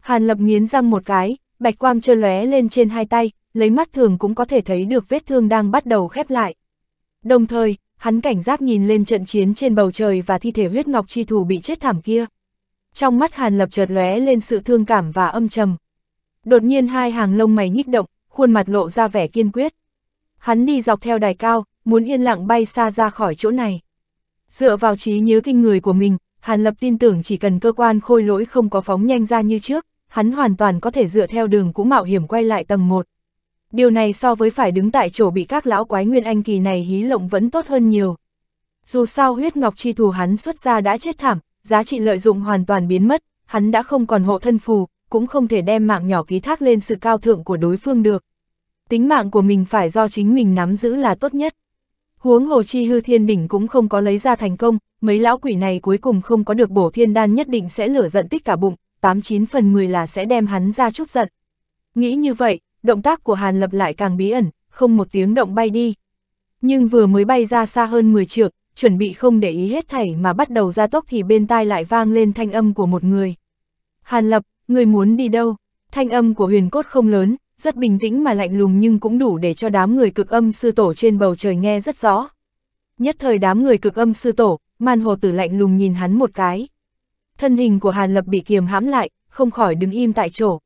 Hàn lập nghiến răng một cái, bạch quang trơ lóe lên trên hai tay, lấy mắt thường cũng có thể thấy được vết thương đang bắt đầu khép lại. Đồng thời, hắn cảnh giác nhìn lên trận chiến trên bầu trời và thi thể huyết ngọc chi thủ bị chết thảm kia. Trong mắt Hàn Lập chợt lóe lên sự thương cảm và âm trầm. Đột nhiên hai hàng lông mày nhích động, khuôn mặt lộ ra vẻ kiên quyết. Hắn đi dọc theo đài cao, muốn yên lặng bay xa ra khỏi chỗ này. Dựa vào trí nhớ kinh người của mình, Hàn Lập tin tưởng chỉ cần cơ quan khôi lỗi không có phóng nhanh ra như trước, hắn hoàn toàn có thể dựa theo đường cũ mạo hiểm quay lại tầng 1. Điều này so với phải đứng tại chỗ bị các lão quái nguyên anh kỳ này hí lộng vẫn tốt hơn nhiều. Dù sao huyết ngọc chi thù hắn xuất ra đã chết thảm, giá trị lợi dụng hoàn toàn biến mất, hắn đã không còn hộ thân phù, cũng không thể đem mạng nhỏ ký thác lên sự cao thượng của đối phương được. Tính mạng của mình phải do chính mình nắm giữ là tốt nhất. Huống hồ chi hư thiên đỉnh cũng không có lấy ra thành công, mấy lão quỷ này cuối cùng không có được bổ thiên đan nhất định sẽ lửa giận tích cả bụng, 89 phần 10 là sẽ đem hắn ra chút giận. Nghĩ như vậy, động tác của Hàn Lập lại càng bí ẩn, không một tiếng động bay đi. Nhưng vừa mới bay ra xa hơn 10 trượng, chuẩn bị không để ý hết thảy mà bắt đầu ra tốc thì bên tai lại vang lên thanh âm của một người. Hàn Lập, người muốn đi đâu? Thanh âm của huyền cốt không lớn, rất bình tĩnh mà lạnh lùng nhưng cũng đủ để cho đám người cực âm sư tổ trên bầu trời nghe rất rõ. Nhất thời đám người cực âm sư tổ, man hồ tử lạnh lùng nhìn hắn một cái. Thân hình của Hàn Lập bị kiềm hãm lại, không khỏi đứng im tại chỗ.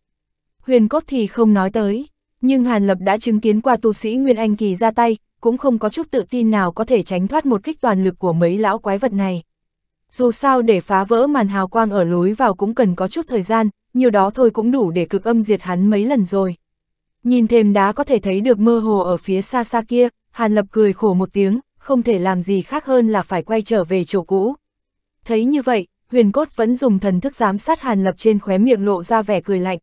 Huyền cốt thì không nói tới, nhưng Hàn Lập đã chứng kiến qua tu sĩ Nguyên Anh Kỳ ra tay, cũng không có chút tự tin nào có thể tránh thoát một kích toàn lực của mấy lão quái vật này. Dù sao để phá vỡ màn hào quang ở lối vào cũng cần có chút thời gian, nhiều đó thôi cũng đủ để cực âm diệt hắn mấy lần rồi. Nhìn thêm đá có thể thấy được mơ hồ ở phía xa xa kia, Hàn Lập cười khổ một tiếng, không thể làm gì khác hơn là phải quay trở về chỗ cũ. Thấy như vậy, huyền cốt vẫn dùng thần thức giám sát Hàn Lập trên khóe miệng lộ ra vẻ cười lạnh.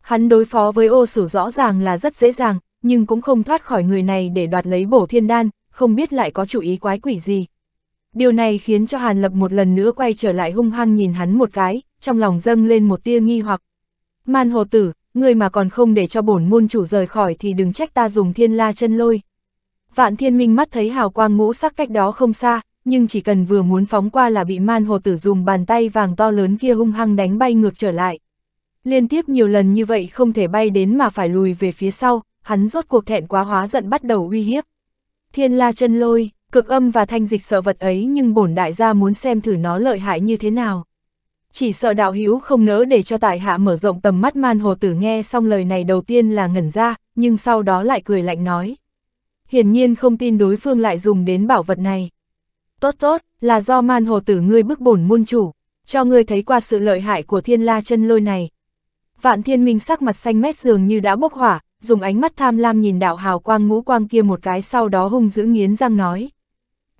Hắn đối phó với ô sử rõ ràng là rất dễ dàng, nhưng cũng không thoát khỏi người này để đoạt lấy bổ thiên đan, không biết lại có chủ ý quái quỷ gì. Điều này khiến cho Hàn Lập một lần nữa quay trở lại hung hăng nhìn hắn một cái, trong lòng dâng lên một tia nghi hoặc. Man hồ tử, ngươi mà còn không để cho bổn môn chủ rời khỏi thì đừng trách ta dùng thiên la chân lôi. Vạn thiên minh mắt thấy hào quang ngũ sắc cách đó không xa, nhưng chỉ cần vừa muốn phóng qua là bị man hồ tử dùng bàn tay vàng to lớn kia hung hăng đánh bay ngược trở lại. Liên tiếp nhiều lần như vậy không thể bay đến mà phải lùi về phía sau, hắn rốt cuộc thẹn quá hóa giận bắt đầu uy hiếp. Thiên la chân lôi, cực âm và thanh dịch sợ vật ấy nhưng bổn đại gia muốn xem thử nó lợi hại như thế nào chỉ sợ đạo hữu không nỡ để cho tại hạ mở rộng tầm mắt man hồ tử nghe xong lời này đầu tiên là ngẩn ra, nhưng sau đó lại cười lạnh nói. Hiển nhiên không tin đối phương lại dùng đến bảo vật này. Tốt tốt, là do man hồ tử ngươi bức bổn môn chủ, cho ngươi thấy qua sự lợi hại của thiên la chân lôi này. Vạn thiên minh sắc mặt xanh mét dường như đã bốc hỏa, dùng ánh mắt tham lam nhìn đạo hào quang ngũ quang kia một cái sau đó hung dữ nghiến răng nói.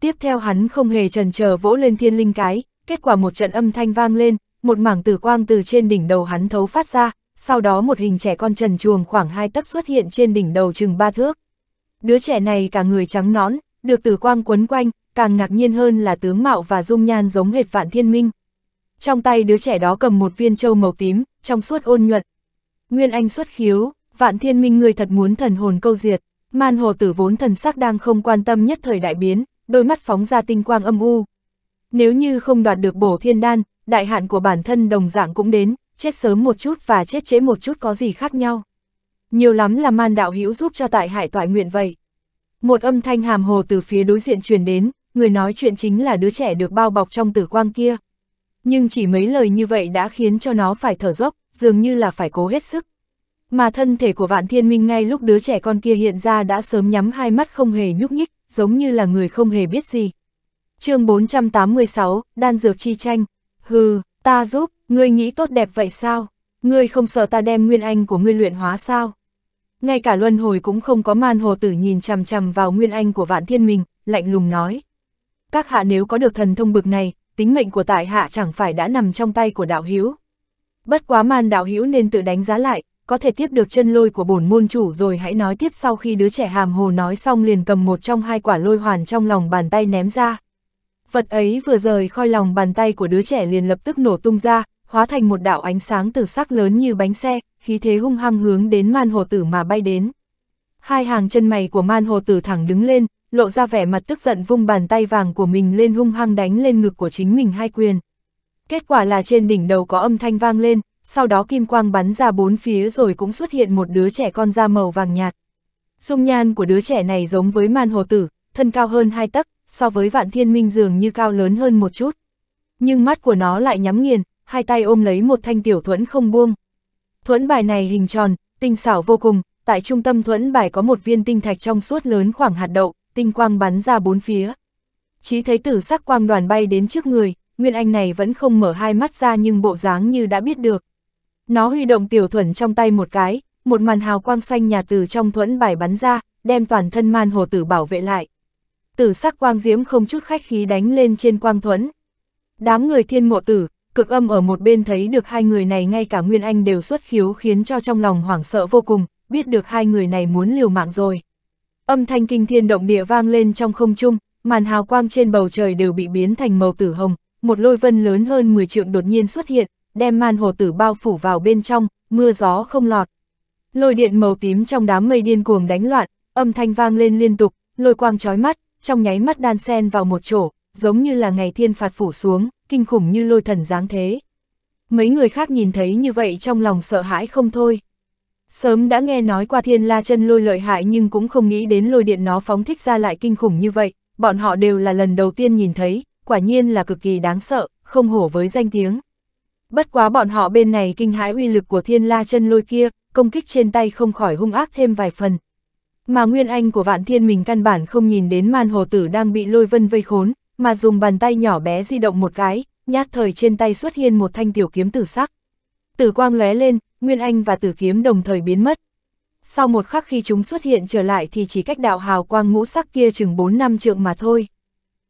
Tiếp theo hắn không hề trần chờ vỗ lên thiên linh cái, kết quả một trận âm thanh vang lên, một mảng tử quang từ trên đỉnh đầu hắn thấu phát ra, sau đó một hình trẻ con trần chuồng khoảng hai tấc xuất hiện trên đỉnh đầu chừng ba thước. Đứa trẻ này cả người trắng nõn, được tử quang quấn quanh, càng ngạc nhiên hơn là tướng mạo và dung nhan giống hệt vạn thiên minh. Trong tay đứa trẻ đó cầm một viên châu màu tím, trong suốt ôn nhuận. Nguyên Anh xuất khiếu, vạn thiên minh người thật muốn thần hồn câu diệt, man hồ tử vốn thần sắc đang không quan tâm nhất thời đại biến, đôi mắt phóng ra tinh quang âm u, nếu như không đoạt được bổ thiên đan, đại hạn của bản thân đồng dạng cũng đến, chết sớm một chút và chết trễ một chút có gì khác nhau. Nhiều lắm là man đạo hữu giúp cho tại hải toại nguyện vậy. Một âm thanh hàm hồ từ phía đối diện truyền đến, người nói chuyện chính là đứa trẻ được bao bọc trong tử quang kia. Nhưng chỉ mấy lời như vậy đã khiến cho nó phải thở dốc, dường như là phải cố hết sức. Mà thân thể của vạn thiên minh ngay lúc đứa trẻ con kia hiện ra đã sớm nhắm hai mắt không hề nhúc nhích, giống như là người không hề biết gì chương 486, đan dược chi tranh, hừ, ta giúp, ngươi nghĩ tốt đẹp vậy sao? Ngươi không sợ ta đem nguyên anh của ngươi luyện hóa sao? Ngay cả luân hồi cũng không có man hồ tử nhìn chằm chằm vào nguyên anh của vạn thiên mình, lạnh lùng nói. Các hạ nếu có được thần thông bực này, tính mệnh của tại hạ chẳng phải đã nằm trong tay của đạo hữu Bất quá man đạo hữu nên tự đánh giá lại, có thể tiếp được chân lôi của bổn môn chủ rồi hãy nói tiếp sau khi đứa trẻ hàm hồ nói xong liền cầm một trong hai quả lôi hoàn trong lòng bàn tay ném ra. Vật ấy vừa rời khỏi lòng bàn tay của đứa trẻ liền lập tức nổ tung ra, hóa thành một đạo ánh sáng từ sắc lớn như bánh xe, khí thế hung hăng hướng đến man hồ tử mà bay đến. Hai hàng chân mày của man hồ tử thẳng đứng lên, lộ ra vẻ mặt tức giận vung bàn tay vàng của mình lên hung hăng đánh lên ngực của chính mình hai quyền. Kết quả là trên đỉnh đầu có âm thanh vang lên, sau đó kim quang bắn ra bốn phía rồi cũng xuất hiện một đứa trẻ con da màu vàng nhạt. Dung nhan của đứa trẻ này giống với man hồ tử, thân cao hơn hai tấc, so với vạn thiên minh dường như cao lớn hơn một chút. Nhưng mắt của nó lại nhắm nghiền, hai tay ôm lấy một thanh tiểu thuẫn không buông. Thuẫn bài này hình tròn, tinh xảo vô cùng, tại trung tâm thuẫn bài có một viên tinh thạch trong suốt lớn khoảng hạt đậu, tinh quang bắn ra bốn phía. Chí thấy tử sắc quang đoàn bay đến trước người, Nguyên Anh này vẫn không mở hai mắt ra nhưng bộ dáng như đã biết được. Nó huy động tiểu thuẫn trong tay một cái, một màn hào quang xanh nhà từ trong thuẫn bài bắn ra, đem toàn thân man hồ tử bảo vệ lại tử sắc quang diễm không chút khách khí đánh lên trên quang thuẫn. Đám người thiên ngộ tử, cực âm ở một bên thấy được hai người này ngay cả Nguyên Anh đều xuất khiếu khiến cho trong lòng hoảng sợ vô cùng, biết được hai người này muốn liều mạng rồi. Âm thanh kinh thiên động địa vang lên trong không trung, màn hào quang trên bầu trời đều bị biến thành màu tử hồng, một lôi vân lớn hơn 10 trượng đột nhiên xuất hiện, đem man hồ tử bao phủ vào bên trong, mưa gió không lọt. Lôi điện màu tím trong đám mây điên cuồng đánh loạn, âm thanh vang lên liên tục, lôi quang chói mắt, trong nháy mắt đan sen vào một chỗ, giống như là ngày thiên phạt phủ xuống, kinh khủng như lôi thần giáng thế. Mấy người khác nhìn thấy như vậy trong lòng sợ hãi không thôi. Sớm đã nghe nói qua thiên la chân lôi lợi hại nhưng cũng không nghĩ đến lôi điện nó phóng thích ra lại kinh khủng như vậy, bọn họ đều là lần đầu tiên nhìn thấy, quả nhiên là cực kỳ đáng sợ, không hổ với danh tiếng. Bất quá bọn họ bên này kinh hãi uy lực của thiên la chân lôi kia, công kích trên tay không khỏi hung ác thêm vài phần, mà Nguyên Anh của Vạn Thiên mình căn bản không nhìn đến man hồ tử đang bị lôi vân vây khốn, mà dùng bàn tay nhỏ bé di động một cái, nhát thời trên tay xuất hiện một thanh tiểu kiếm tử sắc. Tử quang lóe lên, Nguyên Anh và tử kiếm đồng thời biến mất. Sau một khắc khi chúng xuất hiện trở lại thì chỉ cách đạo hào quang ngũ sắc kia chừng 4 năm trượng mà thôi.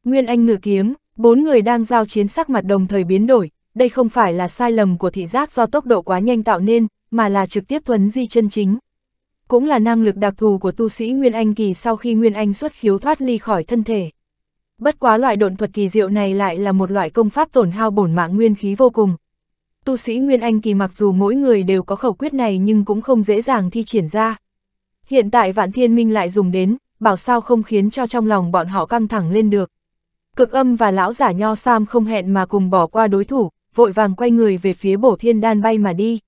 Nguyên Anh ngự kiếm, bốn người đang giao chiến sắc mặt đồng thời biến đổi, đây không phải là sai lầm của thị giác do tốc độ quá nhanh tạo nên, mà là trực tiếp thuấn di chân chính cũng là năng lực đặc thù của tu sĩ Nguyên Anh kỳ sau khi Nguyên Anh xuất khiếu thoát ly khỏi thân thể. Bất quá loại độn thuật kỳ diệu này lại là một loại công pháp tổn hao bổn mạng nguyên khí vô cùng. Tu sĩ Nguyên Anh kỳ mặc dù mỗi người đều có khẩu quyết này nhưng cũng không dễ dàng thi triển ra. Hiện tại Vạn Thiên Minh lại dùng đến, bảo sao không khiến cho trong lòng bọn họ căng thẳng lên được. Cực âm và lão giả nho sam không hẹn mà cùng bỏ qua đối thủ, vội vàng quay người về phía bổ thiên đan bay mà đi.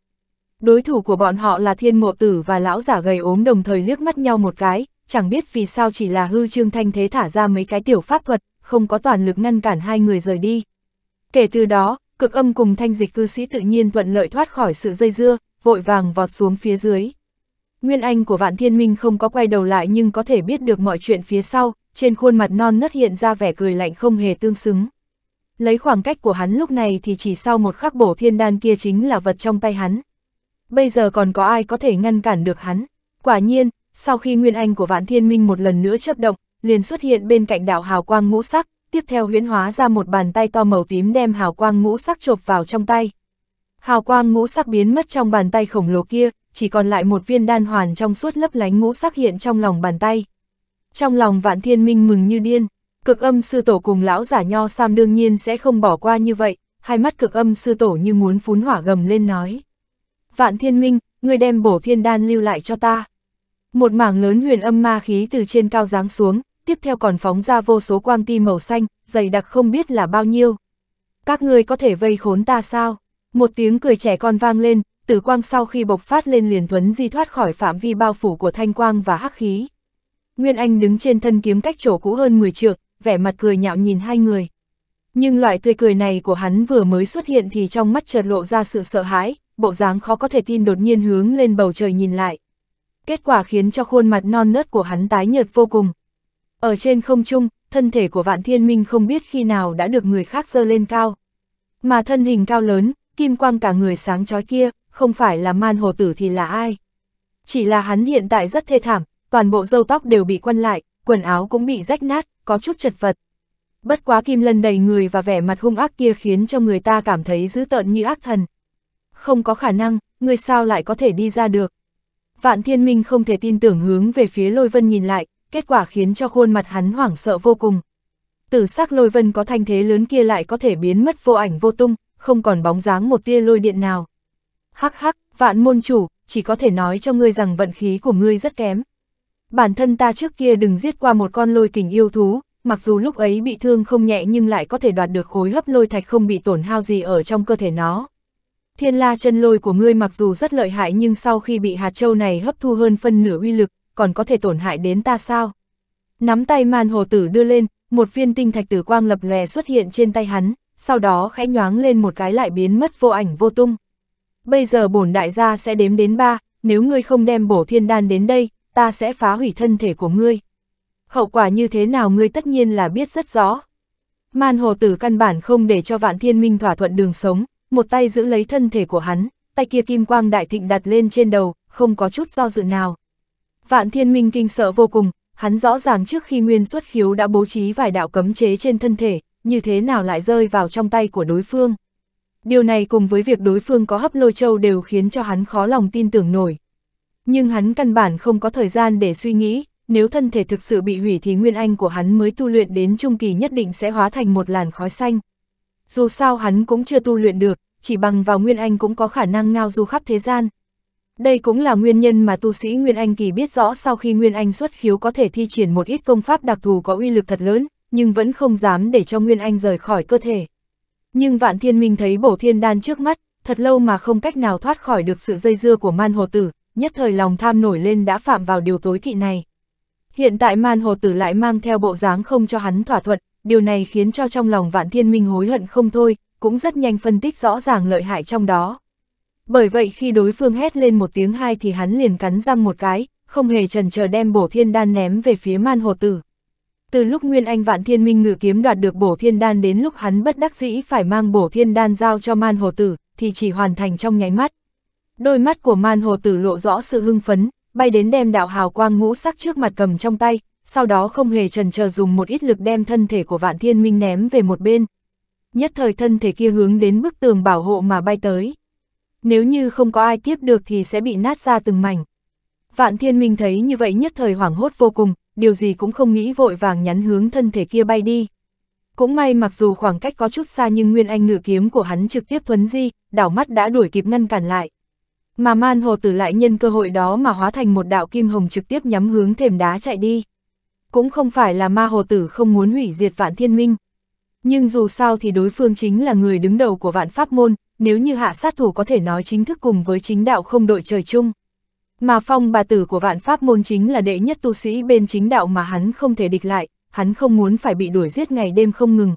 Đối thủ của bọn họ là thiên mộ tử và lão giả gầy ốm đồng thời liếc mắt nhau một cái, chẳng biết vì sao chỉ là hư trương thanh thế thả ra mấy cái tiểu pháp thuật, không có toàn lực ngăn cản hai người rời đi. Kể từ đó, cực âm cùng thanh dịch cư sĩ tự nhiên thuận lợi thoát khỏi sự dây dưa, vội vàng vọt xuống phía dưới. Nguyên anh của vạn thiên minh không có quay đầu lại nhưng có thể biết được mọi chuyện phía sau, trên khuôn mặt non nớt hiện ra vẻ cười lạnh không hề tương xứng. Lấy khoảng cách của hắn lúc này thì chỉ sau một khắc bổ thiên đan kia chính là vật trong tay hắn bây giờ còn có ai có thể ngăn cản được hắn. Quả nhiên, sau khi nguyên anh của vạn thiên minh một lần nữa chấp động, liền xuất hiện bên cạnh đảo hào quang ngũ sắc, tiếp theo huyễn hóa ra một bàn tay to màu tím đem hào quang ngũ sắc chộp vào trong tay. Hào quang ngũ sắc biến mất trong bàn tay khổng lồ kia, chỉ còn lại một viên đan hoàn trong suốt lấp lánh ngũ sắc hiện trong lòng bàn tay. Trong lòng vạn thiên minh mừng như điên, cực âm sư tổ cùng lão giả nho sam đương nhiên sẽ không bỏ qua như vậy, hai mắt cực âm sư tổ như muốn phún hỏa gầm lên nói vạn thiên minh, người đem bổ thiên đan lưu lại cho ta. Một mảng lớn huyền âm ma khí từ trên cao giáng xuống, tiếp theo còn phóng ra vô số quang ti màu xanh, dày đặc không biết là bao nhiêu. Các ngươi có thể vây khốn ta sao? Một tiếng cười trẻ con vang lên, tử quang sau khi bộc phát lên liền thuấn di thoát khỏi phạm vi bao phủ của thanh quang và hắc khí. Nguyên Anh đứng trên thân kiếm cách chỗ cũ hơn 10 trượng, vẻ mặt cười nhạo nhìn hai người. Nhưng loại tươi cười này của hắn vừa mới xuất hiện thì trong mắt chợt lộ ra sự sợ hãi, bộ dáng khó có thể tin đột nhiên hướng lên bầu trời nhìn lại. Kết quả khiến cho khuôn mặt non nớt của hắn tái nhợt vô cùng. Ở trên không trung, thân thể của vạn thiên minh không biết khi nào đã được người khác dơ lên cao. Mà thân hình cao lớn, kim quang cả người sáng chói kia, không phải là man hồ tử thì là ai. Chỉ là hắn hiện tại rất thê thảm, toàn bộ râu tóc đều bị quăn lại, quần áo cũng bị rách nát, có chút chật vật. Bất quá kim lân đầy người và vẻ mặt hung ác kia khiến cho người ta cảm thấy dữ tợn như ác thần không có khả năng, người sao lại có thể đi ra được. Vạn thiên minh không thể tin tưởng hướng về phía lôi vân nhìn lại, kết quả khiến cho khuôn mặt hắn hoảng sợ vô cùng. Tử sắc lôi vân có thanh thế lớn kia lại có thể biến mất vô ảnh vô tung, không còn bóng dáng một tia lôi điện nào. Hắc hắc, vạn môn chủ, chỉ có thể nói cho ngươi rằng vận khí của ngươi rất kém. Bản thân ta trước kia đừng giết qua một con lôi kình yêu thú, mặc dù lúc ấy bị thương không nhẹ nhưng lại có thể đoạt được khối hấp lôi thạch không bị tổn hao gì ở trong cơ thể nó, Thiên la chân lôi của ngươi mặc dù rất lợi hại nhưng sau khi bị hạt châu này hấp thu hơn phân nửa uy lực, còn có thể tổn hại đến ta sao? Nắm tay man hồ tử đưa lên, một viên tinh thạch tử quang lập lòe xuất hiện trên tay hắn, sau đó khẽ nhoáng lên một cái lại biến mất vô ảnh vô tung. Bây giờ bổn đại gia sẽ đếm đến ba, nếu ngươi không đem bổ thiên đan đến đây, ta sẽ phá hủy thân thể của ngươi. Hậu quả như thế nào ngươi tất nhiên là biết rất rõ. Man hồ tử căn bản không để cho vạn thiên minh thỏa thuận đường sống, một tay giữ lấy thân thể của hắn, tay kia kim quang đại thịnh đặt lên trên đầu, không có chút do dự nào. Vạn thiên minh kinh sợ vô cùng, hắn rõ ràng trước khi nguyên xuất khiếu đã bố trí vài đạo cấm chế trên thân thể, như thế nào lại rơi vào trong tay của đối phương. Điều này cùng với việc đối phương có hấp lôi châu đều khiến cho hắn khó lòng tin tưởng nổi. Nhưng hắn căn bản không có thời gian để suy nghĩ, nếu thân thể thực sự bị hủy thì nguyên anh của hắn mới tu luyện đến trung kỳ nhất định sẽ hóa thành một làn khói xanh dù sao hắn cũng chưa tu luyện được, chỉ bằng vào Nguyên Anh cũng có khả năng ngao du khắp thế gian. Đây cũng là nguyên nhân mà tu sĩ Nguyên Anh kỳ biết rõ sau khi Nguyên Anh xuất khiếu có thể thi triển một ít công pháp đặc thù có uy lực thật lớn, nhưng vẫn không dám để cho Nguyên Anh rời khỏi cơ thể. Nhưng Vạn Thiên Minh thấy bổ thiên đan trước mắt, thật lâu mà không cách nào thoát khỏi được sự dây dưa của man hồ tử, nhất thời lòng tham nổi lên đã phạm vào điều tối kỵ này. Hiện tại man hồ tử lại mang theo bộ dáng không cho hắn thỏa thuận, điều này khiến cho trong lòng Vạn Thiên Minh hối hận không thôi, cũng rất nhanh phân tích rõ ràng lợi hại trong đó. Bởi vậy khi đối phương hét lên một tiếng hai thì hắn liền cắn răng một cái, không hề trần chờ đem bổ thiên đan ném về phía man hồ tử. Từ lúc Nguyên Anh Vạn Thiên Minh ngự kiếm đoạt được bổ thiên đan đến lúc hắn bất đắc dĩ phải mang bổ thiên đan giao cho man hồ tử, thì chỉ hoàn thành trong nháy mắt. Đôi mắt của man hồ tử lộ rõ sự hưng phấn, bay đến đem đạo hào quang ngũ sắc trước mặt cầm trong tay, sau đó không hề trần chờ dùng một ít lực đem thân thể của Vạn Thiên Minh ném về một bên. Nhất thời thân thể kia hướng đến bức tường bảo hộ mà bay tới. Nếu như không có ai tiếp được thì sẽ bị nát ra từng mảnh. Vạn Thiên Minh thấy như vậy nhất thời hoảng hốt vô cùng, điều gì cũng không nghĩ vội vàng nhắn hướng thân thể kia bay đi. Cũng may mặc dù khoảng cách có chút xa nhưng Nguyên Anh ngự kiếm của hắn trực tiếp thuấn di, đảo mắt đã đuổi kịp ngăn cản lại. Mà man hồ tử lại nhân cơ hội đó mà hóa thành một đạo kim hồng trực tiếp nhắm hướng thềm đá chạy đi cũng không phải là ma hồ tử không muốn hủy diệt vạn thiên minh. Nhưng dù sao thì đối phương chính là người đứng đầu của vạn pháp môn, nếu như hạ sát thủ có thể nói chính thức cùng với chính đạo không đội trời chung. Mà phong bà tử của vạn pháp môn chính là đệ nhất tu sĩ bên chính đạo mà hắn không thể địch lại, hắn không muốn phải bị đuổi giết ngày đêm không ngừng.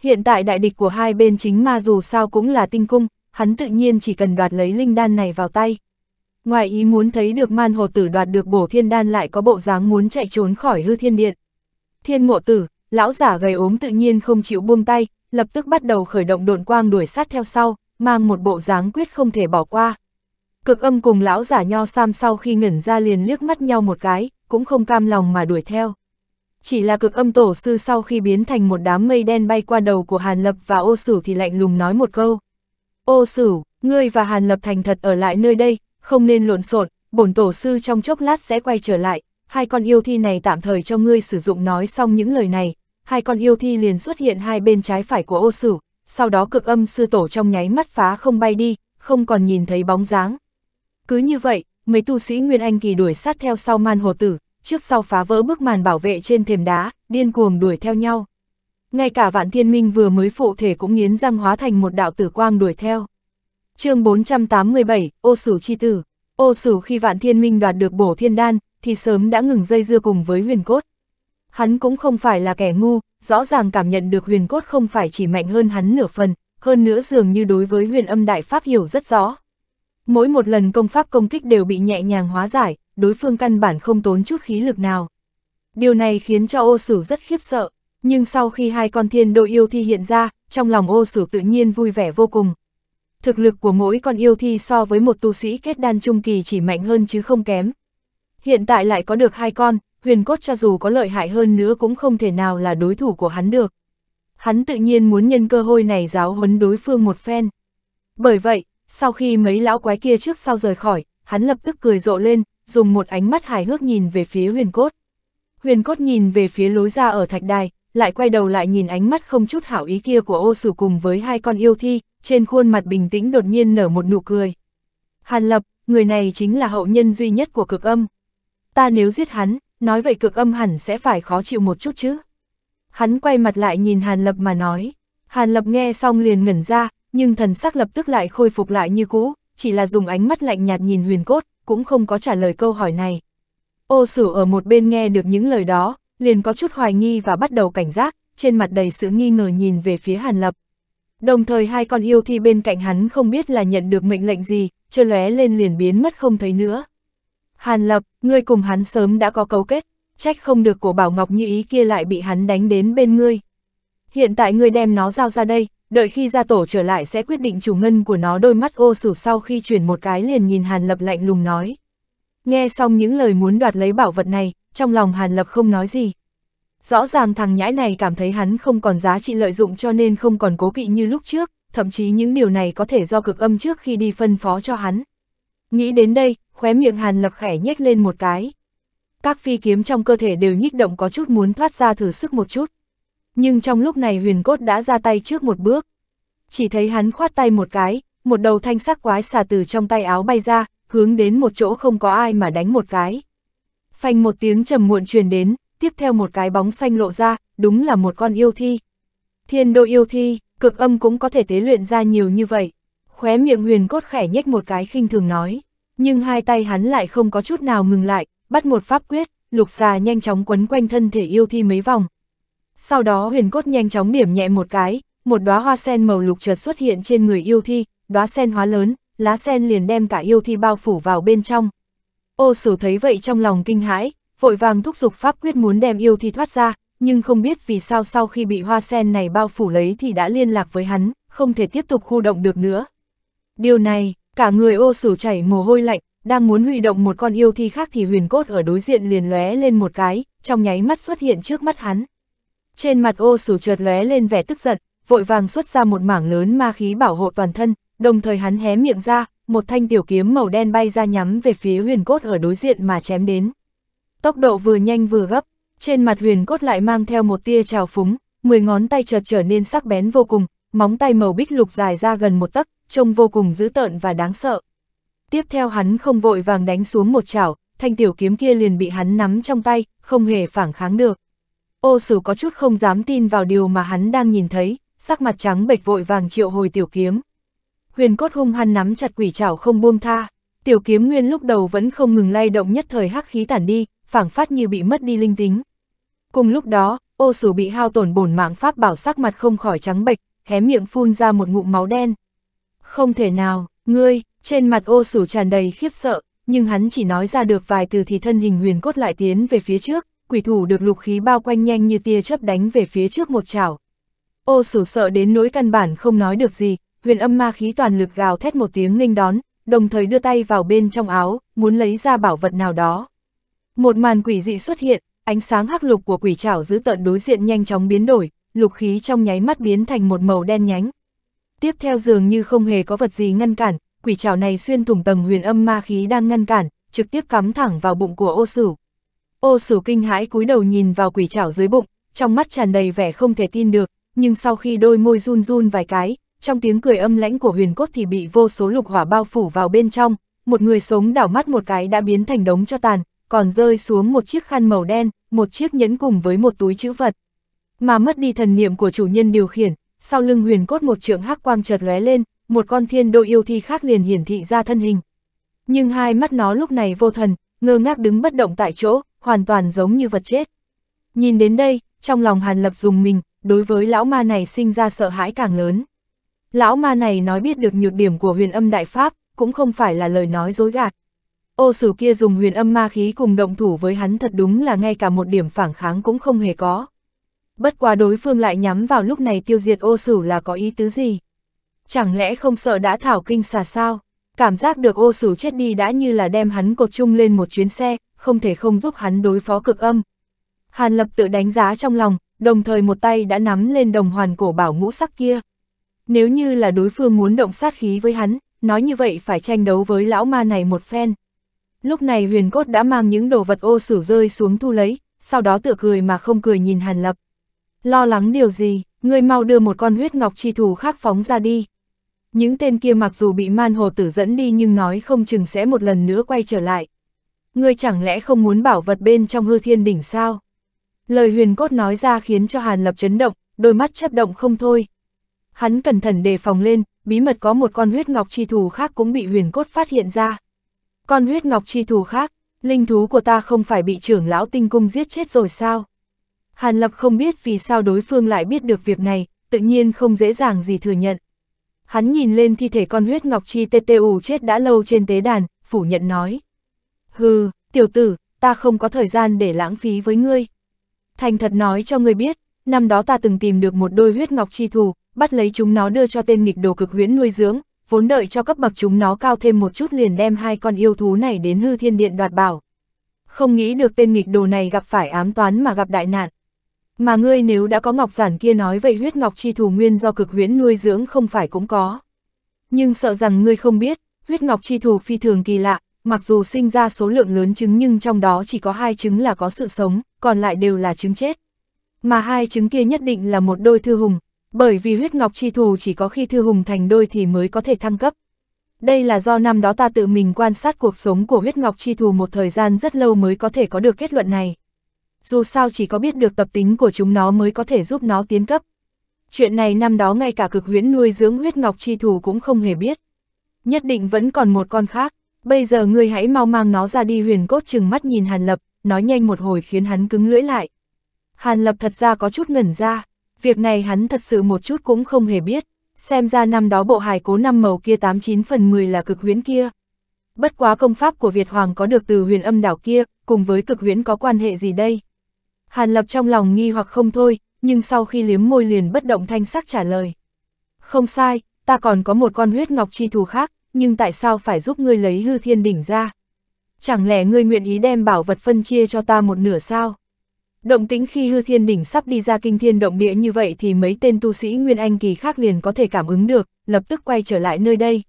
Hiện tại đại địch của hai bên chính ma dù sao cũng là tinh cung, hắn tự nhiên chỉ cần đoạt lấy linh đan này vào tay. Ngoài ý muốn thấy được man hồ tử đoạt được bổ thiên đan lại có bộ dáng muốn chạy trốn khỏi hư thiên điện. Thiên ngộ tử, lão giả gầy ốm tự nhiên không chịu buông tay, lập tức bắt đầu khởi động đồn quang đuổi sát theo sau, mang một bộ dáng quyết không thể bỏ qua. Cực âm cùng lão giả nho sam sau khi ngẩn ra liền liếc mắt nhau một cái, cũng không cam lòng mà đuổi theo. Chỉ là cực âm tổ sư sau khi biến thành một đám mây đen bay qua đầu của Hàn Lập và ô sử thì lạnh lùng nói một câu. Ô sử, ngươi và Hàn Lập thành thật ở lại nơi đây, không nên lộn xộn, bổn tổ sư trong chốc lát sẽ quay trở lại, hai con yêu thi này tạm thời cho ngươi sử dụng nói xong những lời này, hai con yêu thi liền xuất hiện hai bên trái phải của ô sử sau đó cực âm sư tổ trong nháy mắt phá không bay đi, không còn nhìn thấy bóng dáng. Cứ như vậy, mấy tu sĩ Nguyên Anh kỳ đuổi sát theo sau man hồ tử, trước sau phá vỡ bức màn bảo vệ trên thềm đá, điên cuồng đuổi theo nhau. Ngay cả vạn thiên minh vừa mới phụ thể cũng nghiến răng hóa thành một đạo tử quang đuổi theo chương 487, ô sử chi tử. Ô sử khi vạn thiên minh đoạt được bổ thiên đan, thì sớm đã ngừng dây dưa cùng với huyền cốt. Hắn cũng không phải là kẻ ngu, rõ ràng cảm nhận được huyền cốt không phải chỉ mạnh hơn hắn nửa phần, hơn nữa dường như đối với huyền âm đại pháp hiểu rất rõ. Mỗi một lần công pháp công kích đều bị nhẹ nhàng hóa giải, đối phương căn bản không tốn chút khí lực nào. Điều này khiến cho ô sử rất khiếp sợ, nhưng sau khi hai con thiên đội yêu thi hiện ra, trong lòng ô sử tự nhiên vui vẻ vô cùng thực lực của mỗi con yêu thi so với một tu sĩ kết đan trung kỳ chỉ mạnh hơn chứ không kém. Hiện tại lại có được hai con, huyền cốt cho dù có lợi hại hơn nữa cũng không thể nào là đối thủ của hắn được. Hắn tự nhiên muốn nhân cơ hội này giáo huấn đối phương một phen. Bởi vậy, sau khi mấy lão quái kia trước sau rời khỏi, hắn lập tức cười rộ lên, dùng một ánh mắt hài hước nhìn về phía huyền cốt. Huyền cốt nhìn về phía lối ra ở thạch đài, lại quay đầu lại nhìn ánh mắt không chút hảo ý kia của ô sử cùng với hai con yêu thi, trên khuôn mặt bình tĩnh đột nhiên nở một nụ cười. Hàn Lập, người này chính là hậu nhân duy nhất của cực âm. Ta nếu giết hắn, nói vậy cực âm hẳn sẽ phải khó chịu một chút chứ. Hắn quay mặt lại nhìn Hàn Lập mà nói. Hàn Lập nghe xong liền ngẩn ra, nhưng thần sắc lập tức lại khôi phục lại như cũ, chỉ là dùng ánh mắt lạnh nhạt nhìn huyền cốt, cũng không có trả lời câu hỏi này. Ô sử ở một bên nghe được những lời đó, liền có chút hoài nghi và bắt đầu cảnh giác, trên mặt đầy sự nghi ngờ nhìn về phía Hàn Lập. Đồng thời hai con yêu thi bên cạnh hắn không biết là nhận được mệnh lệnh gì, chưa lóe lên liền biến mất không thấy nữa. Hàn Lập, ngươi cùng hắn sớm đã có cấu kết, trách không được của Bảo Ngọc như ý kia lại bị hắn đánh đến bên ngươi. Hiện tại ngươi đem nó giao ra đây, đợi khi gia tổ trở lại sẽ quyết định chủ ngân của nó đôi mắt ô sủ sau khi chuyển một cái liền nhìn Hàn Lập lạnh lùng nói. Nghe xong những lời muốn đoạt lấy bảo vật này, trong lòng Hàn Lập không nói gì, Rõ ràng thằng nhãi này cảm thấy hắn không còn giá trị lợi dụng cho nên không còn cố kỵ như lúc trước, thậm chí những điều này có thể do cực âm trước khi đi phân phó cho hắn. Nghĩ đến đây, khóe miệng Hàn Lập khẽ nhếch lên một cái. Các phi kiếm trong cơ thể đều nhích động có chút muốn thoát ra thử sức một chút. Nhưng trong lúc này huyền cốt đã ra tay trước một bước. Chỉ thấy hắn khoát tay một cái, một đầu thanh sắc quái xà từ trong tay áo bay ra, hướng đến một chỗ không có ai mà đánh một cái. Phanh một tiếng trầm muộn truyền đến, tiếp theo một cái bóng xanh lộ ra, đúng là một con yêu thi. Thiên đô yêu thi, cực âm cũng có thể tế luyện ra nhiều như vậy. Khóe miệng huyền cốt khẽ nhếch một cái khinh thường nói, nhưng hai tay hắn lại không có chút nào ngừng lại, bắt một pháp quyết, lục xà nhanh chóng quấn quanh thân thể yêu thi mấy vòng. Sau đó huyền cốt nhanh chóng điểm nhẹ một cái, một đóa hoa sen màu lục chợt xuất hiện trên người yêu thi, đóa sen hóa lớn, lá sen liền đem cả yêu thi bao phủ vào bên trong. Ô sử thấy vậy trong lòng kinh hãi, vội vàng thúc giục pháp quyết muốn đem yêu thi thoát ra, nhưng không biết vì sao sau khi bị hoa sen này bao phủ lấy thì đã liên lạc với hắn, không thể tiếp tục khu động được nữa. Điều này, cả người ô sử chảy mồ hôi lạnh, đang muốn huy động một con yêu thi khác thì huyền cốt ở đối diện liền lóe lên một cái, trong nháy mắt xuất hiện trước mắt hắn. Trên mặt ô sử chợt lóe lên vẻ tức giận, vội vàng xuất ra một mảng lớn ma khí bảo hộ toàn thân, đồng thời hắn hé miệng ra, một thanh tiểu kiếm màu đen bay ra nhắm về phía huyền cốt ở đối diện mà chém đến tốc độ vừa nhanh vừa gấp, trên mặt huyền cốt lại mang theo một tia trào phúng, mười ngón tay chợt trở nên sắc bén vô cùng, móng tay màu bích lục dài ra gần một tấc, trông vô cùng dữ tợn và đáng sợ. Tiếp theo hắn không vội vàng đánh xuống một chảo, thanh tiểu kiếm kia liền bị hắn nắm trong tay, không hề phản kháng được. Ô sử có chút không dám tin vào điều mà hắn đang nhìn thấy, sắc mặt trắng bệch vội vàng triệu hồi tiểu kiếm. Huyền cốt hung hăng nắm chặt quỷ chảo không buông tha, tiểu kiếm nguyên lúc đầu vẫn không ngừng lay động nhất thời hắc khí tản đi, phảng phát như bị mất đi linh tính. Cùng lúc đó, ô sử bị hao tổn bổn mạng pháp bảo sắc mặt không khỏi trắng bệch, hé miệng phun ra một ngụm máu đen. Không thể nào, ngươi, trên mặt ô sử tràn đầy khiếp sợ, nhưng hắn chỉ nói ra được vài từ thì thân hình huyền cốt lại tiến về phía trước, quỷ thủ được lục khí bao quanh nhanh như tia chớp đánh về phía trước một chảo. Ô sử sợ đến nỗi căn bản không nói được gì, huyền âm ma khí toàn lực gào thét một tiếng nghênh đón, đồng thời đưa tay vào bên trong áo, muốn lấy ra bảo vật nào đó. Một màn quỷ dị xuất hiện, ánh sáng hắc lục của quỷ trảo giữ tận đối diện nhanh chóng biến đổi, lục khí trong nháy mắt biến thành một màu đen nhánh. Tiếp theo dường như không hề có vật gì ngăn cản, quỷ trảo này xuyên thủng tầng huyền âm ma khí đang ngăn cản, trực tiếp cắm thẳng vào bụng của ô sửu. Ô sửu kinh hãi cúi đầu nhìn vào quỷ trảo dưới bụng, trong mắt tràn đầy vẻ không thể tin được, nhưng sau khi đôi môi run run vài cái, trong tiếng cười âm lãnh của huyền cốt thì bị vô số lục hỏa bao phủ vào bên trong, một người sống đảo mắt một cái đã biến thành đống cho tàn, còn rơi xuống một chiếc khăn màu đen, một chiếc nhẫn cùng với một túi chữ vật. Mà mất đi thần niệm của chủ nhân điều khiển, sau lưng huyền cốt một trượng hắc quang chợt lóe lên, một con thiên đô yêu thi khác liền hiển thị ra thân hình. Nhưng hai mắt nó lúc này vô thần, ngơ ngác đứng bất động tại chỗ, hoàn toàn giống như vật chết. Nhìn đến đây, trong lòng Hàn Lập dùng mình, đối với lão ma này sinh ra sợ hãi càng lớn. Lão ma này nói biết được nhược điểm của huyền âm đại pháp, cũng không phải là lời nói dối gạt ô sử kia dùng huyền âm ma khí cùng động thủ với hắn thật đúng là ngay cả một điểm phản kháng cũng không hề có. Bất quá đối phương lại nhắm vào lúc này tiêu diệt ô sử là có ý tứ gì? Chẳng lẽ không sợ đã thảo kinh xà sao? Cảm giác được ô sử chết đi đã như là đem hắn cột chung lên một chuyến xe, không thể không giúp hắn đối phó cực âm. Hàn lập tự đánh giá trong lòng, đồng thời một tay đã nắm lên đồng hoàn cổ bảo ngũ sắc kia. Nếu như là đối phương muốn động sát khí với hắn, nói như vậy phải tranh đấu với lão ma này một phen. Lúc này huyền cốt đã mang những đồ vật ô sử rơi xuống thu lấy, sau đó tựa cười mà không cười nhìn Hàn Lập. Lo lắng điều gì, ngươi mau đưa một con huyết ngọc chi thù khác phóng ra đi. Những tên kia mặc dù bị man hồ tử dẫn đi nhưng nói không chừng sẽ một lần nữa quay trở lại. Ngươi chẳng lẽ không muốn bảo vật bên trong hư thiên đỉnh sao? Lời huyền cốt nói ra khiến cho Hàn Lập chấn động, đôi mắt chấp động không thôi. Hắn cẩn thận đề phòng lên, bí mật có một con huyết ngọc chi thù khác cũng bị huyền cốt phát hiện ra. Con huyết ngọc chi thù khác, linh thú của ta không phải bị trưởng lão tinh cung giết chết rồi sao? Hàn Lập không biết vì sao đối phương lại biết được việc này, tự nhiên không dễ dàng gì thừa nhận. Hắn nhìn lên thi thể con huyết ngọc chi TTU chết đã lâu trên tế đàn, phủ nhận nói. Hừ, tiểu tử, ta không có thời gian để lãng phí với ngươi. Thành thật nói cho ngươi biết, năm đó ta từng tìm được một đôi huyết ngọc chi thù, bắt lấy chúng nó đưa cho tên nghịch đồ cực huyễn nuôi dưỡng, vốn đợi cho cấp bậc chúng nó cao thêm một chút liền đem hai con yêu thú này đến hư thiên điện đoạt bảo. Không nghĩ được tên nghịch đồ này gặp phải ám toán mà gặp đại nạn. Mà ngươi nếu đã có ngọc giản kia nói vậy huyết ngọc chi thù nguyên do cực huyễn nuôi dưỡng không phải cũng có. Nhưng sợ rằng ngươi không biết, huyết ngọc chi thù phi thường kỳ lạ, mặc dù sinh ra số lượng lớn trứng nhưng trong đó chỉ có hai trứng là có sự sống, còn lại đều là trứng chết. Mà hai trứng kia nhất định là một đôi thư hùng, bởi vì huyết ngọc chi thù chỉ có khi thư hùng thành đôi thì mới có thể thăng cấp. Đây là do năm đó ta tự mình quan sát cuộc sống của huyết ngọc chi thù một thời gian rất lâu mới có thể có được kết luận này. Dù sao chỉ có biết được tập tính của chúng nó mới có thể giúp nó tiến cấp. Chuyện này năm đó ngay cả cực huyễn nuôi dưỡng huyết ngọc chi thù cũng không hề biết. Nhất định vẫn còn một con khác, bây giờ ngươi hãy mau mang nó ra đi huyền cốt chừng mắt nhìn Hàn Lập, nói nhanh một hồi khiến hắn cứng lưỡi lại. Hàn Lập thật ra có chút ngẩn ra, việc này hắn thật sự một chút cũng không hề biết, xem ra năm đó bộ hài cố năm màu kia 89 phần 10 là cực huyễn kia. Bất quá công pháp của Việt Hoàng có được từ huyền âm đảo kia, cùng với cực huyễn có quan hệ gì đây? Hàn Lập trong lòng nghi hoặc không thôi, nhưng sau khi liếm môi liền bất động thanh sắc trả lời. Không sai, ta còn có một con huyết ngọc chi thù khác, nhưng tại sao phải giúp ngươi lấy hư thiên đỉnh ra? Chẳng lẽ ngươi nguyện ý đem bảo vật phân chia cho ta một nửa sao? Động tính khi hư thiên đỉnh sắp đi ra kinh thiên động địa như vậy thì mấy tên tu sĩ Nguyên Anh kỳ khác liền có thể cảm ứng được, lập tức quay trở lại nơi đây.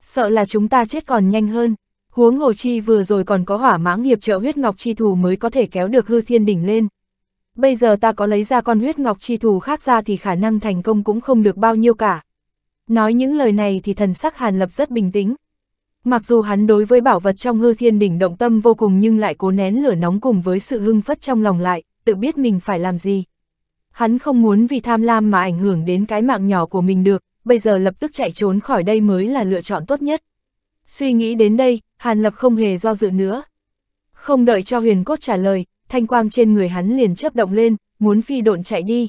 Sợ là chúng ta chết còn nhanh hơn, huống hồ chi vừa rồi còn có hỏa mãng hiệp trợ huyết ngọc chi thù mới có thể kéo được hư thiên đỉnh lên. Bây giờ ta có lấy ra con huyết ngọc chi thù khác ra thì khả năng thành công cũng không được bao nhiêu cả. Nói những lời này thì thần sắc Hàn Lập rất bình tĩnh, Mặc dù hắn đối với bảo vật trong hư thiên đỉnh động tâm vô cùng nhưng lại cố nén lửa nóng cùng với sự hưng phất trong lòng lại, tự biết mình phải làm gì. Hắn không muốn vì tham lam mà ảnh hưởng đến cái mạng nhỏ của mình được, bây giờ lập tức chạy trốn khỏi đây mới là lựa chọn tốt nhất. Suy nghĩ đến đây, Hàn Lập không hề do dự nữa. Không đợi cho huyền cốt trả lời, thanh quang trên người hắn liền chớp động lên, muốn phi độn chạy đi.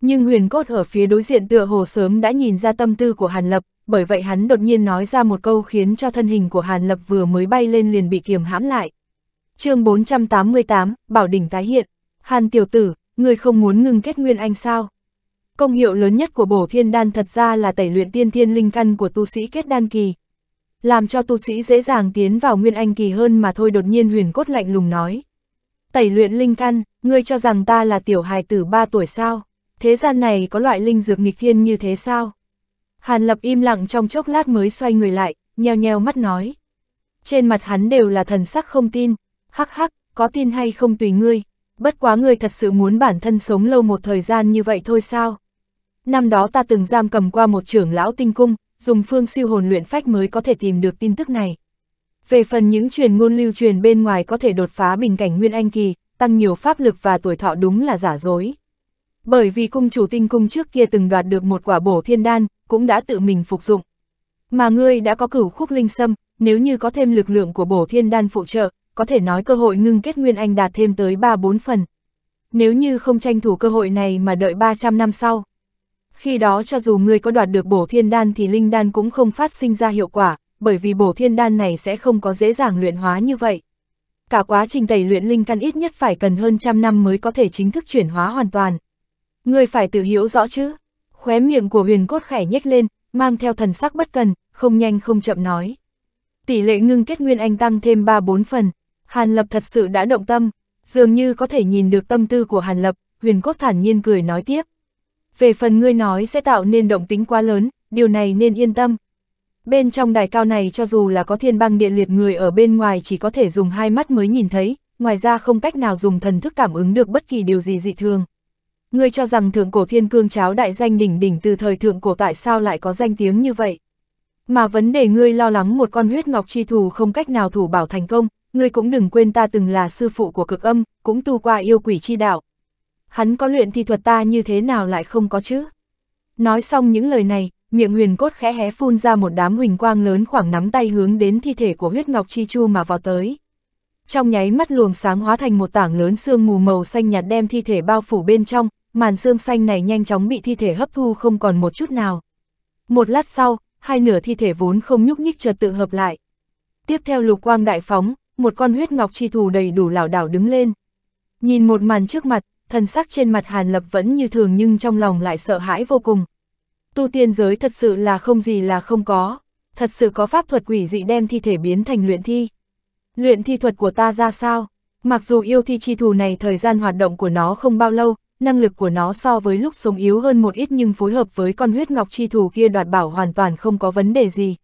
Nhưng huyền cốt ở phía đối diện tựa hồ sớm đã nhìn ra tâm tư của Hàn Lập, bởi vậy hắn đột nhiên nói ra một câu khiến cho thân hình của Hàn Lập vừa mới bay lên liền bị kiềm hãm lại. chương 488, Bảo Đỉnh tái hiện. Hàn tiểu tử, người không muốn ngừng kết nguyên anh sao? Công hiệu lớn nhất của bổ thiên đan thật ra là tẩy luyện tiên thiên linh căn của tu sĩ kết đan kỳ. Làm cho tu sĩ dễ dàng tiến vào nguyên anh kỳ hơn mà thôi đột nhiên huyền cốt lạnh lùng nói. Tẩy luyện linh căn, ngươi cho rằng ta là tiểu hài tử 3 tuổi sao? Thế gian này có loại linh dược nghịch thiên như thế sao? Hàn Lập im lặng trong chốc lát mới xoay người lại, nheo nheo mắt nói. Trên mặt hắn đều là thần sắc không tin, hắc hắc, có tin hay không tùy ngươi, bất quá ngươi thật sự muốn bản thân sống lâu một thời gian như vậy thôi sao? Năm đó ta từng giam cầm qua một trưởng lão tinh cung, dùng phương siêu hồn luyện phách mới có thể tìm được tin tức này. Về phần những truyền ngôn lưu truyền bên ngoài có thể đột phá bình cảnh nguyên anh kỳ, tăng nhiều pháp lực và tuổi thọ đúng là giả dối. Bởi vì cung chủ tinh cung trước kia từng đoạt được một quả bổ thiên đan, cũng đã tự mình phục dụng. Mà ngươi đã có cửu khúc linh sâm, nếu như có thêm lực lượng của bổ thiên đan phụ trợ, có thể nói cơ hội ngưng kết nguyên anh đạt thêm tới 3-4 phần. Nếu như không tranh thủ cơ hội này mà đợi 300 năm sau. Khi đó cho dù ngươi có đoạt được bổ thiên đan thì linh đan cũng không phát sinh ra hiệu quả, bởi vì bổ thiên đan này sẽ không có dễ dàng luyện hóa như vậy. Cả quá trình tẩy luyện linh căn ít nhất phải cần hơn trăm năm mới có thể chính thức chuyển hóa hoàn toàn. Ngươi phải tự hiểu rõ chứ. Khóe miệng của huyền cốt khải nhếch lên, mang theo thần sắc bất cần, không nhanh không chậm nói. Tỷ lệ ngưng kết nguyên anh tăng thêm 3-4 phần. Hàn Lập thật sự đã động tâm, dường như có thể nhìn được tâm tư của Hàn Lập, huyền cốt thản nhiên cười nói tiếp. Về phần ngươi nói sẽ tạo nên động tính quá lớn, điều này nên yên tâm. Bên trong đài cao này cho dù là có thiên băng địa liệt người ở bên ngoài chỉ có thể dùng hai mắt mới nhìn thấy, ngoài ra không cách nào dùng thần thức cảm ứng được bất kỳ điều gì dị thường ngươi cho rằng thượng cổ thiên cương cháo đại danh đỉnh đỉnh từ thời thượng cổ tại sao lại có danh tiếng như vậy? Mà vấn đề ngươi lo lắng một con huyết ngọc chi thù không cách nào thủ bảo thành công, ngươi cũng đừng quên ta từng là sư phụ của cực âm, cũng tu qua yêu quỷ chi đạo. Hắn có luyện thi thuật ta như thế nào lại không có chứ? Nói xong những lời này, miệng huyền cốt khẽ hé phun ra một đám huỳnh quang lớn khoảng nắm tay hướng đến thi thể của huyết ngọc chi chu mà vào tới. Trong nháy mắt luồng sáng hóa thành một tảng lớn sương mù màu xanh nhạt đem thi thể bao phủ bên trong, màn xương xanh này nhanh chóng bị thi thể hấp thu không còn một chút nào. Một lát sau, hai nửa thi thể vốn không nhúc nhích chợt tự hợp lại. Tiếp theo lục quang đại phóng, một con huyết ngọc chi thù đầy đủ lảo đảo đứng lên. Nhìn một màn trước mặt, thần sắc trên mặt Hàn Lập vẫn như thường nhưng trong lòng lại sợ hãi vô cùng. Tu tiên giới thật sự là không gì là không có, thật sự có pháp thuật quỷ dị đem thi thể biến thành luyện thi. Luyện thi thuật của ta ra sao? Mặc dù yêu thi chi thù này thời gian hoạt động của nó không bao lâu, năng lực của nó so với lúc sống yếu hơn một ít nhưng phối hợp với con huyết ngọc chi thủ kia đoạt bảo hoàn toàn không có vấn đề gì.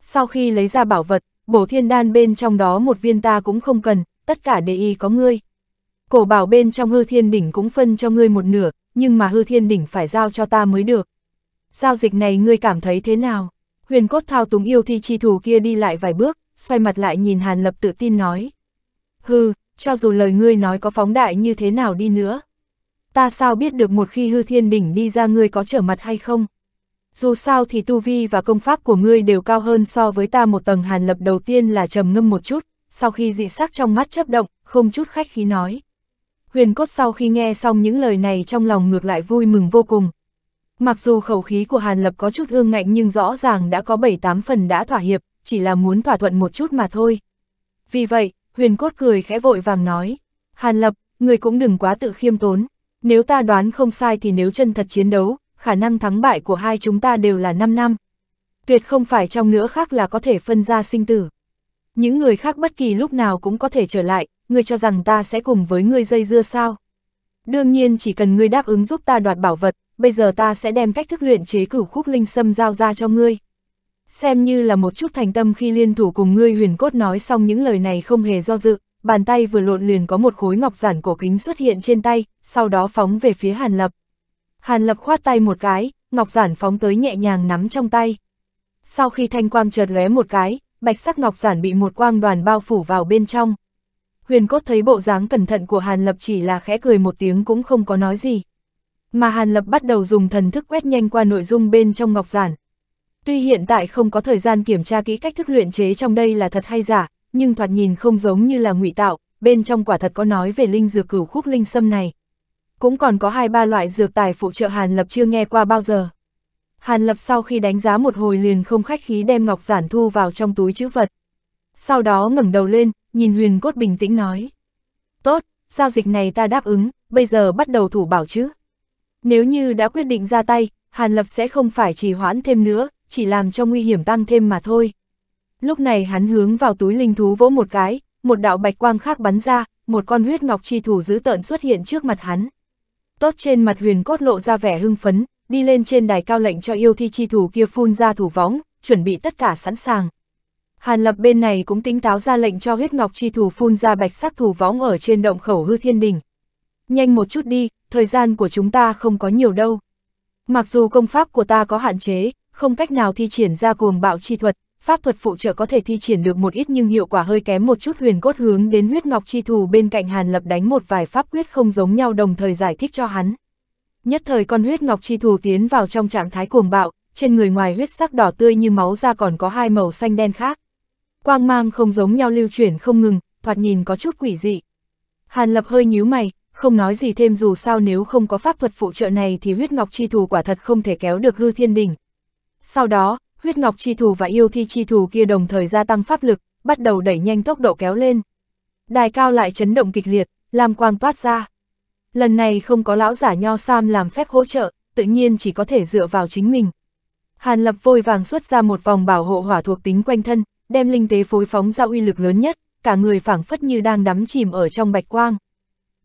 Sau khi lấy ra bảo vật, bổ thiên đan bên trong đó một viên ta cũng không cần, tất cả để y có ngươi. Cổ bảo bên trong hư thiên đỉnh cũng phân cho ngươi một nửa, nhưng mà hư thiên đỉnh phải giao cho ta mới được. Giao dịch này ngươi cảm thấy thế nào? Huyền cốt thao túng yêu thi chi thủ kia đi lại vài bước, xoay mặt lại nhìn Hàn Lập tự tin nói. hư, cho dù lời ngươi nói có phóng đại như thế nào đi nữa, ta sao biết được một khi hư thiên đỉnh đi ra ngươi có trở mặt hay không? Dù sao thì tu vi và công pháp của ngươi đều cao hơn so với ta một tầng hàn lập đầu tiên là trầm ngâm một chút, sau khi dị sắc trong mắt chấp động, không chút khách khí nói. Huyền cốt sau khi nghe xong những lời này trong lòng ngược lại vui mừng vô cùng. Mặc dù khẩu khí của Hàn Lập có chút ương ngạnh nhưng rõ ràng đã có 7-8 phần đã thỏa hiệp, chỉ là muốn thỏa thuận một chút mà thôi. Vì vậy, Huyền Cốt cười khẽ vội vàng nói, Hàn Lập, người cũng đừng quá tự khiêm tốn, nếu ta đoán không sai thì nếu chân thật chiến đấu, khả năng thắng bại của hai chúng ta đều là 5 năm. Tuyệt không phải trong nữa khác là có thể phân ra sinh tử. Những người khác bất kỳ lúc nào cũng có thể trở lại, ngươi cho rằng ta sẽ cùng với ngươi dây dưa sao. Đương nhiên chỉ cần ngươi đáp ứng giúp ta đoạt bảo vật, bây giờ ta sẽ đem cách thức luyện chế cửu khúc linh sâm giao ra cho ngươi. Xem như là một chút thành tâm khi liên thủ cùng ngươi huyền cốt nói xong những lời này không hề do dự, bàn tay vừa lộn liền có một khối ngọc giản cổ kính xuất hiện trên tay, sau đó phóng về phía Hàn Lập. Hàn Lập khoát tay một cái, ngọc giản phóng tới nhẹ nhàng nắm trong tay. Sau khi thanh quang chợt lóe một cái, bạch sắc ngọc giản bị một quang đoàn bao phủ vào bên trong. Huyền cốt thấy bộ dáng cẩn thận của Hàn Lập chỉ là khẽ cười một tiếng cũng không có nói gì. Mà Hàn Lập bắt đầu dùng thần thức quét nhanh qua nội dung bên trong ngọc giản. Tuy hiện tại không có thời gian kiểm tra kỹ cách thức luyện chế trong đây là thật hay giả, nhưng thoạt nhìn không giống như là ngụy tạo, bên trong quả thật có nói về linh dược cửu khúc linh sâm này. Cũng còn có hai ba loại dược tài phụ trợ Hàn Lập chưa nghe qua bao giờ. Hàn Lập sau khi đánh giá một hồi liền không khách khí đem ngọc giản thu vào trong túi chữ vật. Sau đó ngẩng đầu lên, nhìn huyền cốt bình tĩnh nói. Tốt, giao dịch này ta đáp ứng, bây giờ bắt đầu thủ bảo chứ. Nếu như đã quyết định ra tay, Hàn Lập sẽ không phải trì hoãn thêm nữa, chỉ làm cho nguy hiểm tăng thêm mà thôi. Lúc này hắn hướng vào túi linh thú vỗ một cái, một đạo bạch quang khác bắn ra, một con huyết ngọc chi thủ dữ tợn xuất hiện trước mặt hắn. Tốt trên mặt huyền cốt lộ ra vẻ hưng phấn, đi lên trên đài cao lệnh cho yêu thi chi thủ kia phun ra thủ võng, chuẩn bị tất cả sẵn sàng. Hàn lập bên này cũng tính táo ra lệnh cho huyết ngọc chi thủ phun ra bạch sắc thủ võng ở trên động khẩu hư thiên đỉnh. Nhanh một chút đi, thời gian của chúng ta không có nhiều đâu. Mặc dù công pháp của ta có hạn chế, không cách nào thi triển ra cuồng bạo chi thuật, pháp thuật phụ trợ có thể thi triển được một ít nhưng hiệu quả hơi kém một chút huyền cốt hướng đến huyết ngọc chi thù bên cạnh Hàn Lập đánh một vài pháp quyết không giống nhau đồng thời giải thích cho hắn. Nhất thời con huyết ngọc chi thù tiến vào trong trạng thái cuồng bạo, trên người ngoài huyết sắc đỏ tươi như máu ra còn có hai màu xanh đen khác. Quang mang không giống nhau lưu chuyển không ngừng, thoạt nhìn có chút quỷ dị. Hàn Lập hơi nhíu mày, không nói gì thêm dù sao nếu không có pháp thuật phụ trợ này thì huyết ngọc chi thù quả thật không thể kéo được hư thiên đỉnh. Sau đó, huyết ngọc chi thù và yêu thi chi thù kia đồng thời gia tăng pháp lực, bắt đầu đẩy nhanh tốc độ kéo lên. Đài cao lại chấn động kịch liệt, làm quang toát ra. Lần này không có lão giả nho sam làm phép hỗ trợ, tự nhiên chỉ có thể dựa vào chính mình. Hàn lập vôi vàng xuất ra một vòng bảo hộ hỏa thuộc tính quanh thân, đem linh tế phối phóng ra uy lực lớn nhất, cả người phảng phất như đang đắm chìm ở trong bạch quang.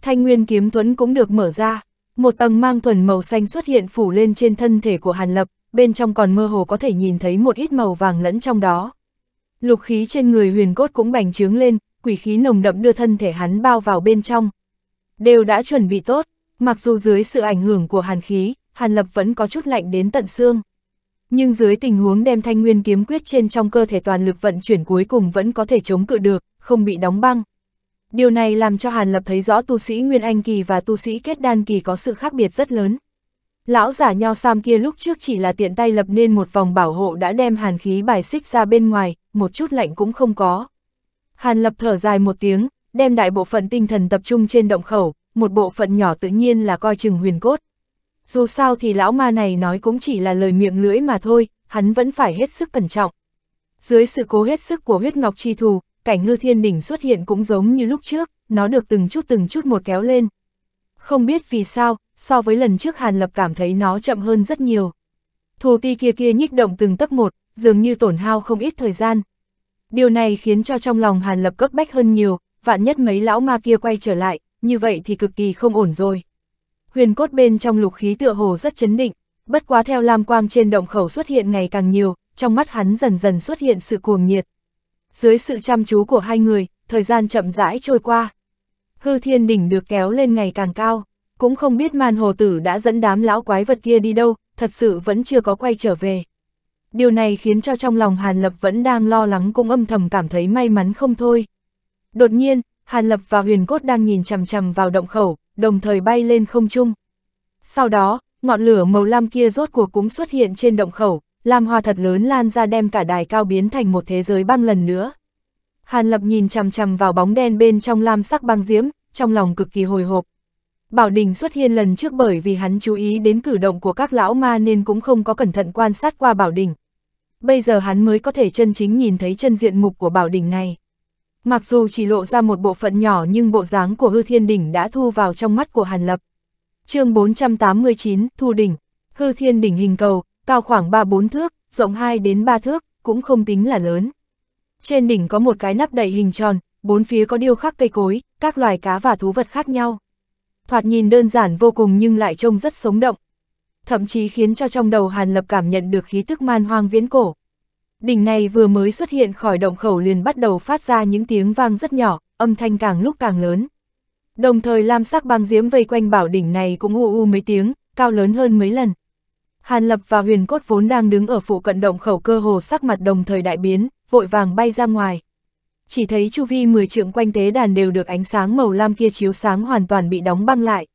Thanh nguyên kiếm thuẫn cũng được mở ra, một tầng mang thuần màu xanh xuất hiện phủ lên trên thân thể của Hàn Lập, bên trong còn mơ hồ có thể nhìn thấy một ít màu vàng lẫn trong đó. Lục khí trên người huyền cốt cũng bành trướng lên, quỷ khí nồng đậm đưa thân thể hắn bao vào bên trong. Đều đã chuẩn bị tốt, mặc dù dưới sự ảnh hưởng của hàn khí, hàn lập vẫn có chút lạnh đến tận xương. Nhưng dưới tình huống đem thanh nguyên kiếm quyết trên trong cơ thể toàn lực vận chuyển cuối cùng vẫn có thể chống cự được, không bị đóng băng. Điều này làm cho Hàn Lập thấy rõ tu sĩ Nguyên Anh Kỳ và tu sĩ Kết Đan Kỳ có sự khác biệt rất lớn. Lão giả nho sam kia lúc trước chỉ là tiện tay lập nên một vòng bảo hộ đã đem hàn khí bài xích ra bên ngoài, một chút lạnh cũng không có. Hàn lập thở dài một tiếng, đem đại bộ phận tinh thần tập trung trên động khẩu, một bộ phận nhỏ tự nhiên là coi chừng huyền cốt. Dù sao thì lão ma này nói cũng chỉ là lời miệng lưỡi mà thôi, hắn vẫn phải hết sức cẩn trọng. Dưới sự cố hết sức của huyết ngọc chi thù, cảnh ngư thiên đỉnh xuất hiện cũng giống như lúc trước, nó được từng chút từng chút một kéo lên. Không biết vì sao, so với lần trước Hàn Lập cảm thấy nó chậm hơn rất nhiều. Thù ti kia kia nhích động từng tấc một, dường như tổn hao không ít thời gian. Điều này khiến cho trong lòng Hàn Lập cấp bách hơn nhiều, vạn nhất mấy lão ma kia quay trở lại, như vậy thì cực kỳ không ổn rồi. Huyền cốt bên trong lục khí tựa hồ rất chấn định, bất quá theo lam quang trên động khẩu xuất hiện ngày càng nhiều, trong mắt hắn dần dần xuất hiện sự cuồng nhiệt. Dưới sự chăm chú của hai người, thời gian chậm rãi trôi qua. Hư thiên đỉnh được kéo lên ngày càng cao cũng không biết màn hồ tử đã dẫn đám lão quái vật kia đi đâu, thật sự vẫn chưa có quay trở về. Điều này khiến cho trong lòng Hàn Lập vẫn đang lo lắng cũng âm thầm cảm thấy may mắn không thôi. Đột nhiên, Hàn Lập và Huyền Cốt đang nhìn chằm chằm vào động khẩu, đồng thời bay lên không trung. Sau đó, ngọn lửa màu lam kia rốt cuộc cũng xuất hiện trên động khẩu, làm hoa thật lớn lan ra đem cả đài cao biến thành một thế giới băng lần nữa. Hàn Lập nhìn chằm chằm vào bóng đen bên trong lam sắc băng diễm, trong lòng cực kỳ hồi hộp. Bảo Đình xuất hiện lần trước bởi vì hắn chú ý đến cử động của các lão ma nên cũng không có cẩn thận quan sát qua Bảo Đình. Bây giờ hắn mới có thể chân chính nhìn thấy chân diện mục của Bảo Đình này. Mặc dù chỉ lộ ra một bộ phận nhỏ nhưng bộ dáng của Hư Thiên Đỉnh đã thu vào trong mắt của Hàn Lập. chương 489, Thu Đỉnh. Hư Thiên Đỉnh hình cầu, cao khoảng 3-4 thước, rộng 2 đến 3 thước, cũng không tính là lớn. Trên đỉnh có một cái nắp đầy hình tròn, bốn phía có điêu khắc cây cối, các loài cá và thú vật khác nhau thoạt nhìn đơn giản vô cùng nhưng lại trông rất sống động. Thậm chí khiến cho trong đầu Hàn Lập cảm nhận được khí tức man hoang viễn cổ. Đỉnh này vừa mới xuất hiện khỏi động khẩu liền bắt đầu phát ra những tiếng vang rất nhỏ, âm thanh càng lúc càng lớn. Đồng thời lam sắc băng diếm vây quanh bảo đỉnh này cũng u u mấy tiếng, cao lớn hơn mấy lần. Hàn Lập và Huyền Cốt vốn đang đứng ở phụ cận động khẩu cơ hồ sắc mặt đồng thời đại biến, vội vàng bay ra ngoài chỉ thấy chu vi 10 trượng quanh tế đàn đều được ánh sáng màu lam kia chiếu sáng hoàn toàn bị đóng băng lại.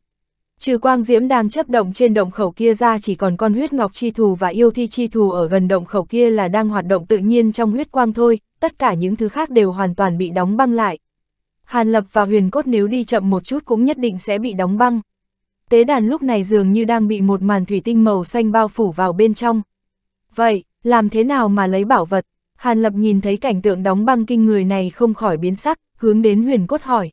Trừ quang diễm đang chấp động trên động khẩu kia ra chỉ còn con huyết ngọc chi thù và yêu thi chi thù ở gần động khẩu kia là đang hoạt động tự nhiên trong huyết quang thôi, tất cả những thứ khác đều hoàn toàn bị đóng băng lại. Hàn Lập và Huyền Cốt nếu đi chậm một chút cũng nhất định sẽ bị đóng băng. Tế đàn lúc này dường như đang bị một màn thủy tinh màu xanh bao phủ vào bên trong. Vậy, làm thế nào mà lấy bảo vật? Hàn Lập nhìn thấy cảnh tượng đóng băng kinh người này không khỏi biến sắc, hướng đến huyền cốt hỏi.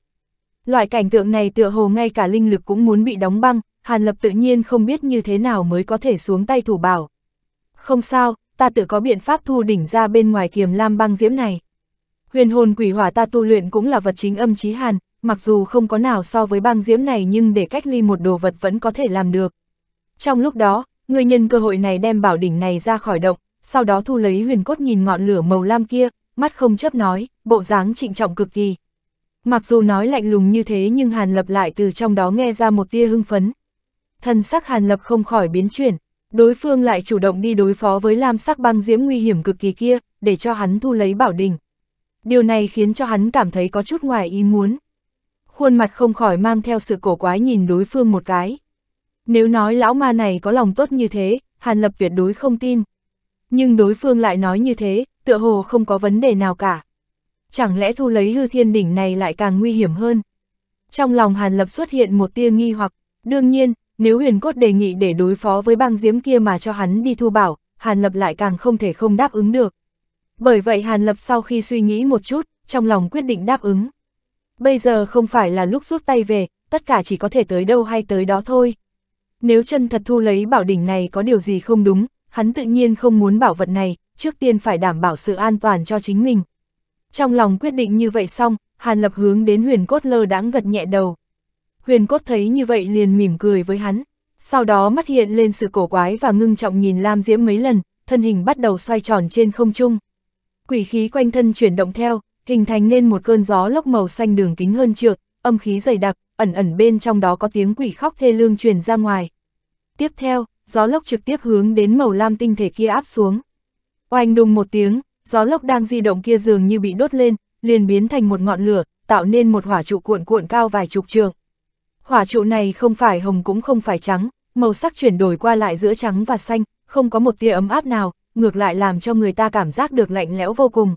Loại cảnh tượng này tựa hồ ngay cả linh lực cũng muốn bị đóng băng, Hàn Lập tự nhiên không biết như thế nào mới có thể xuống tay thủ bảo. Không sao, ta tự có biện pháp thu đỉnh ra bên ngoài kiềm lam băng diễm này. Huyền hồn quỷ hỏa ta tu luyện cũng là vật chính âm chí hàn, mặc dù không có nào so với băng diễm này nhưng để cách ly một đồ vật vẫn có thể làm được. Trong lúc đó, người nhân cơ hội này đem bảo đỉnh này ra khỏi động, sau đó thu lấy huyền cốt nhìn ngọn lửa màu lam kia, mắt không chấp nói, bộ dáng trịnh trọng cực kỳ. Mặc dù nói lạnh lùng như thế nhưng Hàn Lập lại từ trong đó nghe ra một tia hưng phấn. Thần sắc Hàn Lập không khỏi biến chuyển, đối phương lại chủ động đi đối phó với lam sắc băng diễm nguy hiểm cực kỳ kia, để cho hắn thu lấy bảo đình. Điều này khiến cho hắn cảm thấy có chút ngoài ý muốn. Khuôn mặt không khỏi mang theo sự cổ quái nhìn đối phương một cái. Nếu nói lão ma này có lòng tốt như thế, Hàn Lập tuyệt đối không tin, nhưng đối phương lại nói như thế, tựa hồ không có vấn đề nào cả. Chẳng lẽ thu lấy hư thiên đỉnh này lại càng nguy hiểm hơn? Trong lòng Hàn Lập xuất hiện một tia nghi hoặc, đương nhiên, nếu huyền cốt đề nghị để đối phó với băng diếm kia mà cho hắn đi thu bảo, Hàn Lập lại càng không thể không đáp ứng được. Bởi vậy Hàn Lập sau khi suy nghĩ một chút, trong lòng quyết định đáp ứng. Bây giờ không phải là lúc rút tay về, tất cả chỉ có thể tới đâu hay tới đó thôi. Nếu chân thật thu lấy bảo đỉnh này có điều gì không đúng, hắn tự nhiên không muốn bảo vật này, trước tiên phải đảm bảo sự an toàn cho chính mình. Trong lòng quyết định như vậy xong, Hàn Lập hướng đến huyền cốt lơ đãng gật nhẹ đầu. Huyền cốt thấy như vậy liền mỉm cười với hắn, sau đó mắt hiện lên sự cổ quái và ngưng trọng nhìn Lam Diễm mấy lần, thân hình bắt đầu xoay tròn trên không trung. Quỷ khí quanh thân chuyển động theo, hình thành nên một cơn gió lốc màu xanh đường kính hơn trượt, âm khí dày đặc, ẩn ẩn bên trong đó có tiếng quỷ khóc thê lương truyền ra ngoài. Tiếp theo, gió lốc trực tiếp hướng đến màu lam tinh thể kia áp xuống. Oanh đùng một tiếng, gió lốc đang di động kia dường như bị đốt lên, liền biến thành một ngọn lửa, tạo nên một hỏa trụ cuộn cuộn cao vài chục trường. Hỏa trụ này không phải hồng cũng không phải trắng, màu sắc chuyển đổi qua lại giữa trắng và xanh, không có một tia ấm áp nào, ngược lại làm cho người ta cảm giác được lạnh lẽo vô cùng.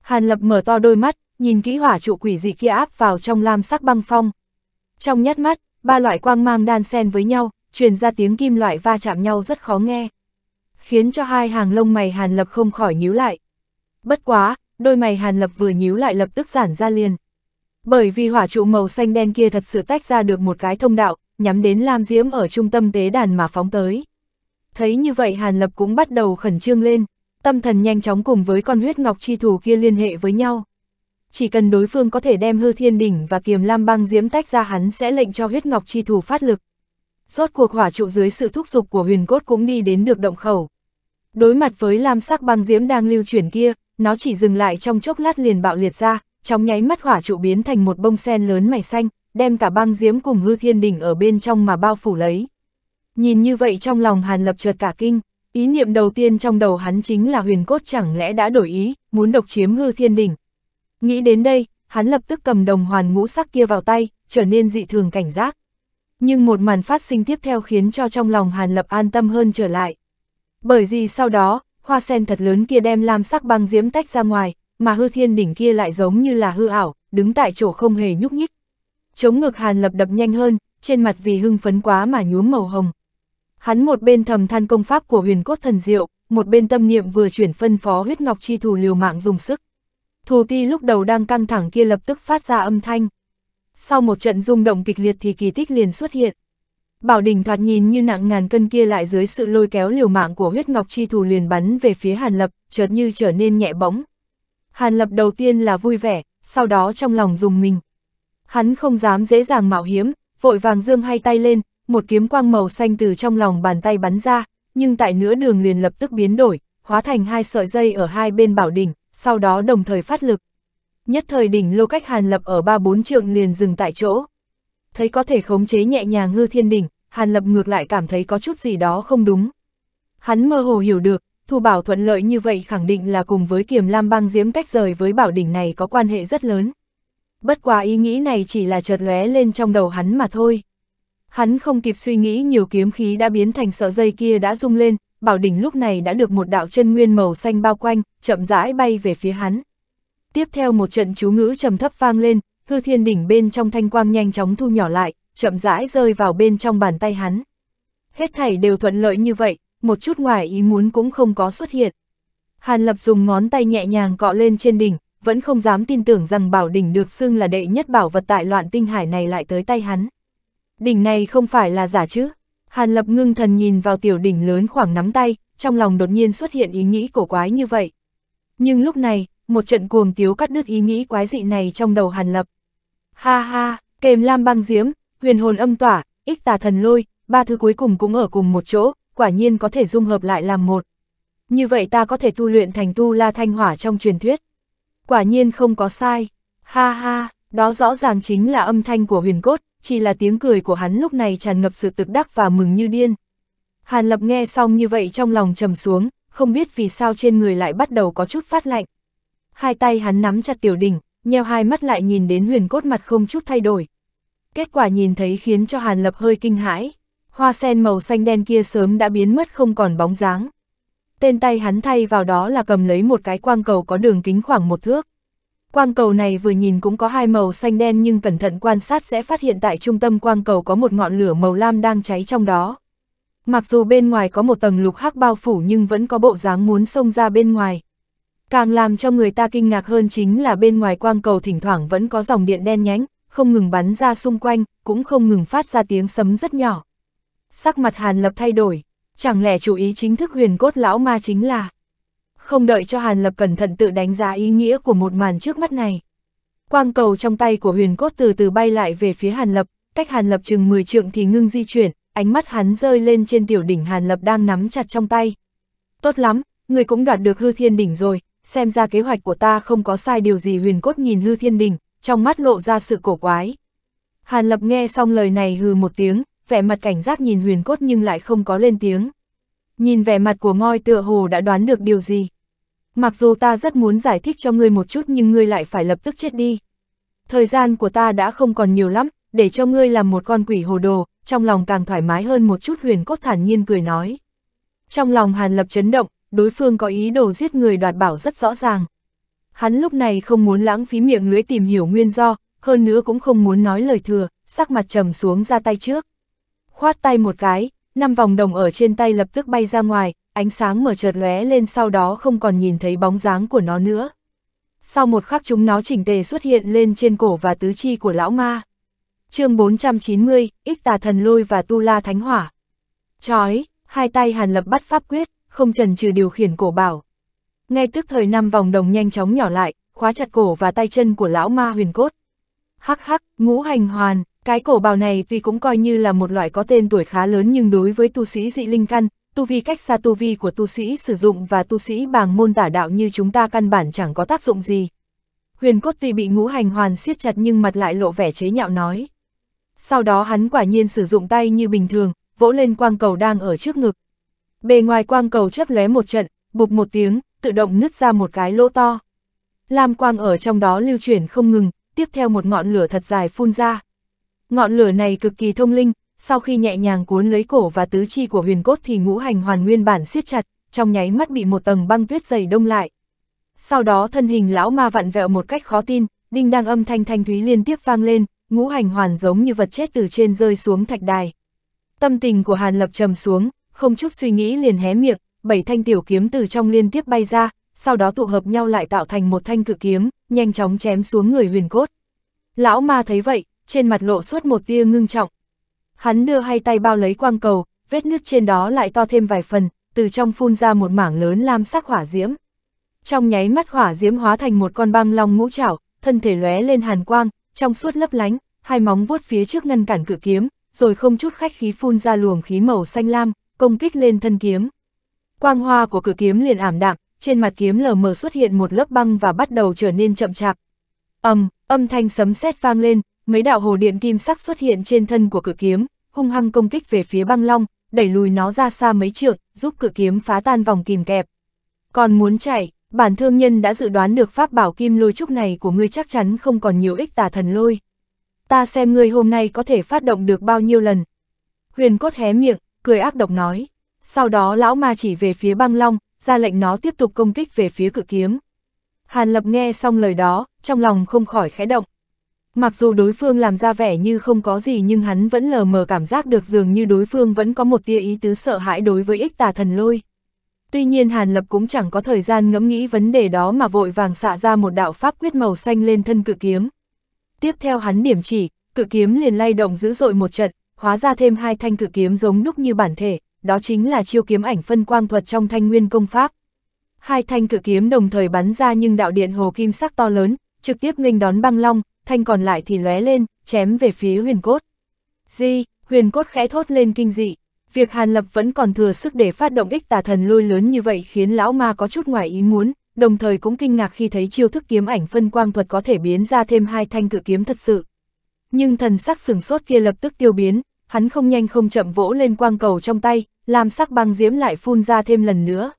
Hàn Lập mở to đôi mắt, nhìn kỹ hỏa trụ quỷ dị kia áp vào trong lam sắc băng phong. Trong nhát mắt, ba loại quang mang đan xen với nhau, truyền ra tiếng kim loại va chạm nhau rất khó nghe. Khiến cho hai hàng lông mày Hàn Lập không khỏi nhíu lại. Bất quá, đôi mày Hàn Lập vừa nhíu lại lập tức giản ra liền. Bởi vì hỏa trụ màu xanh đen kia thật sự tách ra được một cái thông đạo, nhắm đến Lam Diễm ở trung tâm tế đàn mà phóng tới. Thấy như vậy Hàn Lập cũng bắt đầu khẩn trương lên, tâm thần nhanh chóng cùng với con huyết ngọc chi thủ kia liên hệ với nhau. Chỉ cần đối phương có thể đem hư thiên đỉnh và kiềm lam băng diễm tách ra hắn sẽ lệnh cho huyết ngọc chi thủ phát lực rốt cuộc hỏa trụ dưới sự thúc giục của huyền cốt cũng đi đến được động khẩu. Đối mặt với lam sắc băng diễm đang lưu chuyển kia, nó chỉ dừng lại trong chốc lát liền bạo liệt ra, trong nháy mắt hỏa trụ biến thành một bông sen lớn mày xanh, đem cả băng diễm cùng hư thiên đỉnh ở bên trong mà bao phủ lấy. Nhìn như vậy trong lòng Hàn Lập trượt cả kinh, ý niệm đầu tiên trong đầu hắn chính là huyền cốt chẳng lẽ đã đổi ý, muốn độc chiếm hư thiên đỉnh. Nghĩ đến đây, hắn lập tức cầm đồng hoàn ngũ sắc kia vào tay, trở nên dị thường cảnh giác nhưng một màn phát sinh tiếp theo khiến cho trong lòng Hàn Lập an tâm hơn trở lại. Bởi vì sau đó, hoa sen thật lớn kia đem lam sắc băng diễm tách ra ngoài, mà hư thiên đỉnh kia lại giống như là hư ảo, đứng tại chỗ không hề nhúc nhích. Chống ngực Hàn Lập đập nhanh hơn, trên mặt vì hưng phấn quá mà nhuốm màu hồng. Hắn một bên thầm than công pháp của huyền cốt thần diệu, một bên tâm niệm vừa chuyển phân phó huyết ngọc chi thù liều mạng dùng sức. Thù ti lúc đầu đang căng thẳng kia lập tức phát ra âm thanh sau một trận rung động kịch liệt thì kỳ tích liền xuất hiện. Bảo đỉnh thoạt nhìn như nặng ngàn cân kia lại dưới sự lôi kéo liều mạng của huyết ngọc chi thù liền bắn về phía Hàn Lập, chợt như trở nên nhẹ bóng. Hàn Lập đầu tiên là vui vẻ, sau đó trong lòng dùng mình. Hắn không dám dễ dàng mạo hiểm, vội vàng dương hai tay lên, một kiếm quang màu xanh từ trong lòng bàn tay bắn ra, nhưng tại nửa đường liền lập tức biến đổi, hóa thành hai sợi dây ở hai bên bảo đỉnh, sau đó đồng thời phát lực, Nhất thời đỉnh lô cách Hàn Lập ở ba bốn trượng liền dừng tại chỗ. Thấy có thể khống chế nhẹ nhàng hư thiên đỉnh, Hàn Lập ngược lại cảm thấy có chút gì đó không đúng. Hắn mơ hồ hiểu được, thu bảo thuận lợi như vậy khẳng định là cùng với kiềm lam băng diễm cách rời với bảo đỉnh này có quan hệ rất lớn. Bất quá ý nghĩ này chỉ là chợt lóe lên trong đầu hắn mà thôi. Hắn không kịp suy nghĩ nhiều kiếm khí đã biến thành sợ dây kia đã rung lên, bảo đỉnh lúc này đã được một đạo chân nguyên màu xanh bao quanh, chậm rãi bay về phía hắn. Tiếp theo một trận chú ngữ trầm thấp vang lên, hư thiên đỉnh bên trong thanh quang nhanh chóng thu nhỏ lại, chậm rãi rơi vào bên trong bàn tay hắn. Hết thảy đều thuận lợi như vậy, một chút ngoài ý muốn cũng không có xuất hiện. Hàn Lập dùng ngón tay nhẹ nhàng cọ lên trên đỉnh, vẫn không dám tin tưởng rằng bảo đỉnh được xưng là đệ nhất bảo vật tại loạn tinh hải này lại tới tay hắn. Đỉnh này không phải là giả chứ? Hàn Lập ngưng thần nhìn vào tiểu đỉnh lớn khoảng nắm tay, trong lòng đột nhiên xuất hiện ý nghĩ cổ quái như vậy. Nhưng lúc này, một trận cuồng tiếu cắt đứt ý nghĩ quái dị này trong đầu Hàn Lập. Ha ha, kềm lam băng Diếm, huyền hồn âm tỏa, ích tà thần lôi, ba thứ cuối cùng cũng ở cùng một chỗ, quả nhiên có thể dung hợp lại làm một. Như vậy ta có thể tu luyện thành tu la thanh hỏa trong truyền thuyết. Quả nhiên không có sai. Ha ha, đó rõ ràng chính là âm thanh của huyền cốt, chỉ là tiếng cười của hắn lúc này tràn ngập sự tức đắc và mừng như điên. Hàn Lập nghe xong như vậy trong lòng trầm xuống, không biết vì sao trên người lại bắt đầu có chút phát lạnh hai tay hắn nắm chặt tiểu đỉnh, nheo hai mắt lại nhìn đến huyền cốt mặt không chút thay đổi. Kết quả nhìn thấy khiến cho Hàn Lập hơi kinh hãi, hoa sen màu xanh đen kia sớm đã biến mất không còn bóng dáng. Tên tay hắn thay vào đó là cầm lấy một cái quang cầu có đường kính khoảng một thước. Quang cầu này vừa nhìn cũng có hai màu xanh đen nhưng cẩn thận quan sát sẽ phát hiện tại trung tâm quang cầu có một ngọn lửa màu lam đang cháy trong đó. Mặc dù bên ngoài có một tầng lục hắc bao phủ nhưng vẫn có bộ dáng muốn xông ra bên ngoài, Càng làm cho người ta kinh ngạc hơn chính là bên ngoài quang cầu thỉnh thoảng vẫn có dòng điện đen nhánh, không ngừng bắn ra xung quanh, cũng không ngừng phát ra tiếng sấm rất nhỏ. Sắc mặt Hàn Lập thay đổi, chẳng lẽ chủ ý chính thức huyền cốt lão ma chính là... Không đợi cho Hàn Lập cẩn thận tự đánh giá ý nghĩa của một màn trước mắt này. Quang cầu trong tay của huyền cốt từ từ bay lại về phía Hàn Lập, cách Hàn Lập chừng 10 trượng thì ngưng di chuyển, ánh mắt hắn rơi lên trên tiểu đỉnh Hàn Lập đang nắm chặt trong tay. Tốt lắm, người cũng đoạt được hư thiên đỉnh rồi, xem ra kế hoạch của ta không có sai điều gì huyền cốt nhìn hư thiên đình, trong mắt lộ ra sự cổ quái. Hàn lập nghe xong lời này hừ một tiếng, vẻ mặt cảnh giác nhìn huyền cốt nhưng lại không có lên tiếng. Nhìn vẻ mặt của ngôi tựa hồ đã đoán được điều gì. Mặc dù ta rất muốn giải thích cho ngươi một chút nhưng ngươi lại phải lập tức chết đi. Thời gian của ta đã không còn nhiều lắm, để cho ngươi làm một con quỷ hồ đồ, trong lòng càng thoải mái hơn một chút huyền cốt thản nhiên cười nói. Trong lòng hàn lập chấn động, đối phương có ý đồ giết người đoạt bảo rất rõ ràng. Hắn lúc này không muốn lãng phí miệng lưỡi tìm hiểu nguyên do, hơn nữa cũng không muốn nói lời thừa, sắc mặt trầm xuống ra tay trước. Khoát tay một cái, năm vòng đồng ở trên tay lập tức bay ra ngoài, ánh sáng mở chợt lóe lên sau đó không còn nhìn thấy bóng dáng của nó nữa. Sau một khắc chúng nó chỉnh tề xuất hiện lên trên cổ và tứ chi của lão ma. chương 490, Ích Tà Thần Lôi và Tu La Thánh Hỏa. Chói, hai tay Hàn Lập bắt pháp quyết, không trần trừ điều khiển cổ bảo. Ngay tức thời năm vòng đồng nhanh chóng nhỏ lại, khóa chặt cổ và tay chân của lão ma huyền cốt. Hắc hắc, ngũ hành hoàn, cái cổ bào này tuy cũng coi như là một loại có tên tuổi khá lớn nhưng đối với tu sĩ dị linh căn, tu vi cách xa tu vi của tu sĩ sử dụng và tu sĩ bàng môn tả đạo như chúng ta căn bản chẳng có tác dụng gì. Huyền cốt tuy bị ngũ hành hoàn siết chặt nhưng mặt lại lộ vẻ chế nhạo nói. Sau đó hắn quả nhiên sử dụng tay như bình thường, vỗ lên quang cầu đang ở trước ngực, bề ngoài quang cầu chấp lóe một trận, bục một tiếng, tự động nứt ra một cái lỗ to. Lam quang ở trong đó lưu chuyển không ngừng, tiếp theo một ngọn lửa thật dài phun ra. Ngọn lửa này cực kỳ thông linh, sau khi nhẹ nhàng cuốn lấy cổ và tứ chi của huyền cốt thì ngũ hành hoàn nguyên bản siết chặt, trong nháy mắt bị một tầng băng tuyết dày đông lại. Sau đó thân hình lão ma vặn vẹo một cách khó tin, đinh đang âm thanh thanh thúy liên tiếp vang lên, ngũ hành hoàn giống như vật chết từ trên rơi xuống thạch đài. Tâm tình của Hàn Lập trầm xuống, không chút suy nghĩ liền hé miệng, bảy thanh tiểu kiếm từ trong liên tiếp bay ra, sau đó tụ hợp nhau lại tạo thành một thanh cự kiếm, nhanh chóng chém xuống người huyền cốt. Lão ma thấy vậy, trên mặt lộ suốt một tia ngưng trọng. Hắn đưa hai tay bao lấy quang cầu, vết nước trên đó lại to thêm vài phần, từ trong phun ra một mảng lớn lam sắc hỏa diễm. Trong nháy mắt hỏa diễm hóa thành một con băng long ngũ trảo, thân thể lóe lên hàn quang, trong suốt lấp lánh, hai móng vuốt phía trước ngăn cản cự kiếm, rồi không chút khách khí phun ra luồng khí màu xanh lam, công kích lên thân kiếm. Quang hoa của cử kiếm liền ảm đạm, trên mặt kiếm lờ mờ xuất hiện một lớp băng và bắt đầu trở nên chậm chạp. âm âm thanh sấm sét vang lên, mấy đạo hồ điện kim sắc xuất hiện trên thân của cử kiếm, hung hăng công kích về phía băng long, đẩy lùi nó ra xa mấy trượng, giúp cự kiếm phá tan vòng kìm kẹp. Còn muốn chạy, bản thương nhân đã dự đoán được pháp bảo kim lôi trúc này của ngươi chắc chắn không còn nhiều ích tà thần lôi. Ta xem ngươi hôm nay có thể phát động được bao nhiêu lần. Huyền cốt hé miệng, cười ác độc nói. Sau đó lão ma chỉ về phía băng long, ra lệnh nó tiếp tục công kích về phía cự kiếm. Hàn Lập nghe xong lời đó, trong lòng không khỏi khẽ động. Mặc dù đối phương làm ra vẻ như không có gì nhưng hắn vẫn lờ mờ cảm giác được dường như đối phương vẫn có một tia ý tứ sợ hãi đối với ích tà thần lôi. Tuy nhiên Hàn Lập cũng chẳng có thời gian ngẫm nghĩ vấn đề đó mà vội vàng xạ ra một đạo pháp quyết màu xanh lên thân cự kiếm. Tiếp theo hắn điểm chỉ, cự kiếm liền lay động dữ dội một trận, hóa ra thêm hai thanh cử kiếm giống đúc như bản thể, đó chính là chiêu kiếm ảnh phân quang thuật trong thanh nguyên công pháp. Hai thanh cử kiếm đồng thời bắn ra nhưng đạo điện hồ kim sắc to lớn, trực tiếp nghênh đón băng long, thanh còn lại thì lóe lên, chém về phía huyền cốt. Di, huyền cốt khẽ thốt lên kinh dị, việc Hàn Lập vẫn còn thừa sức để phát động ích tà thần lôi lớn như vậy khiến lão ma có chút ngoài ý muốn, đồng thời cũng kinh ngạc khi thấy chiêu thức kiếm ảnh phân quang thuật có thể biến ra thêm hai thanh cự kiếm thật sự. Nhưng thần sắc sửng sốt kia lập tức tiêu biến, hắn không nhanh không chậm vỗ lên quang cầu trong tay, làm sắc băng diễm lại phun ra thêm lần nữa.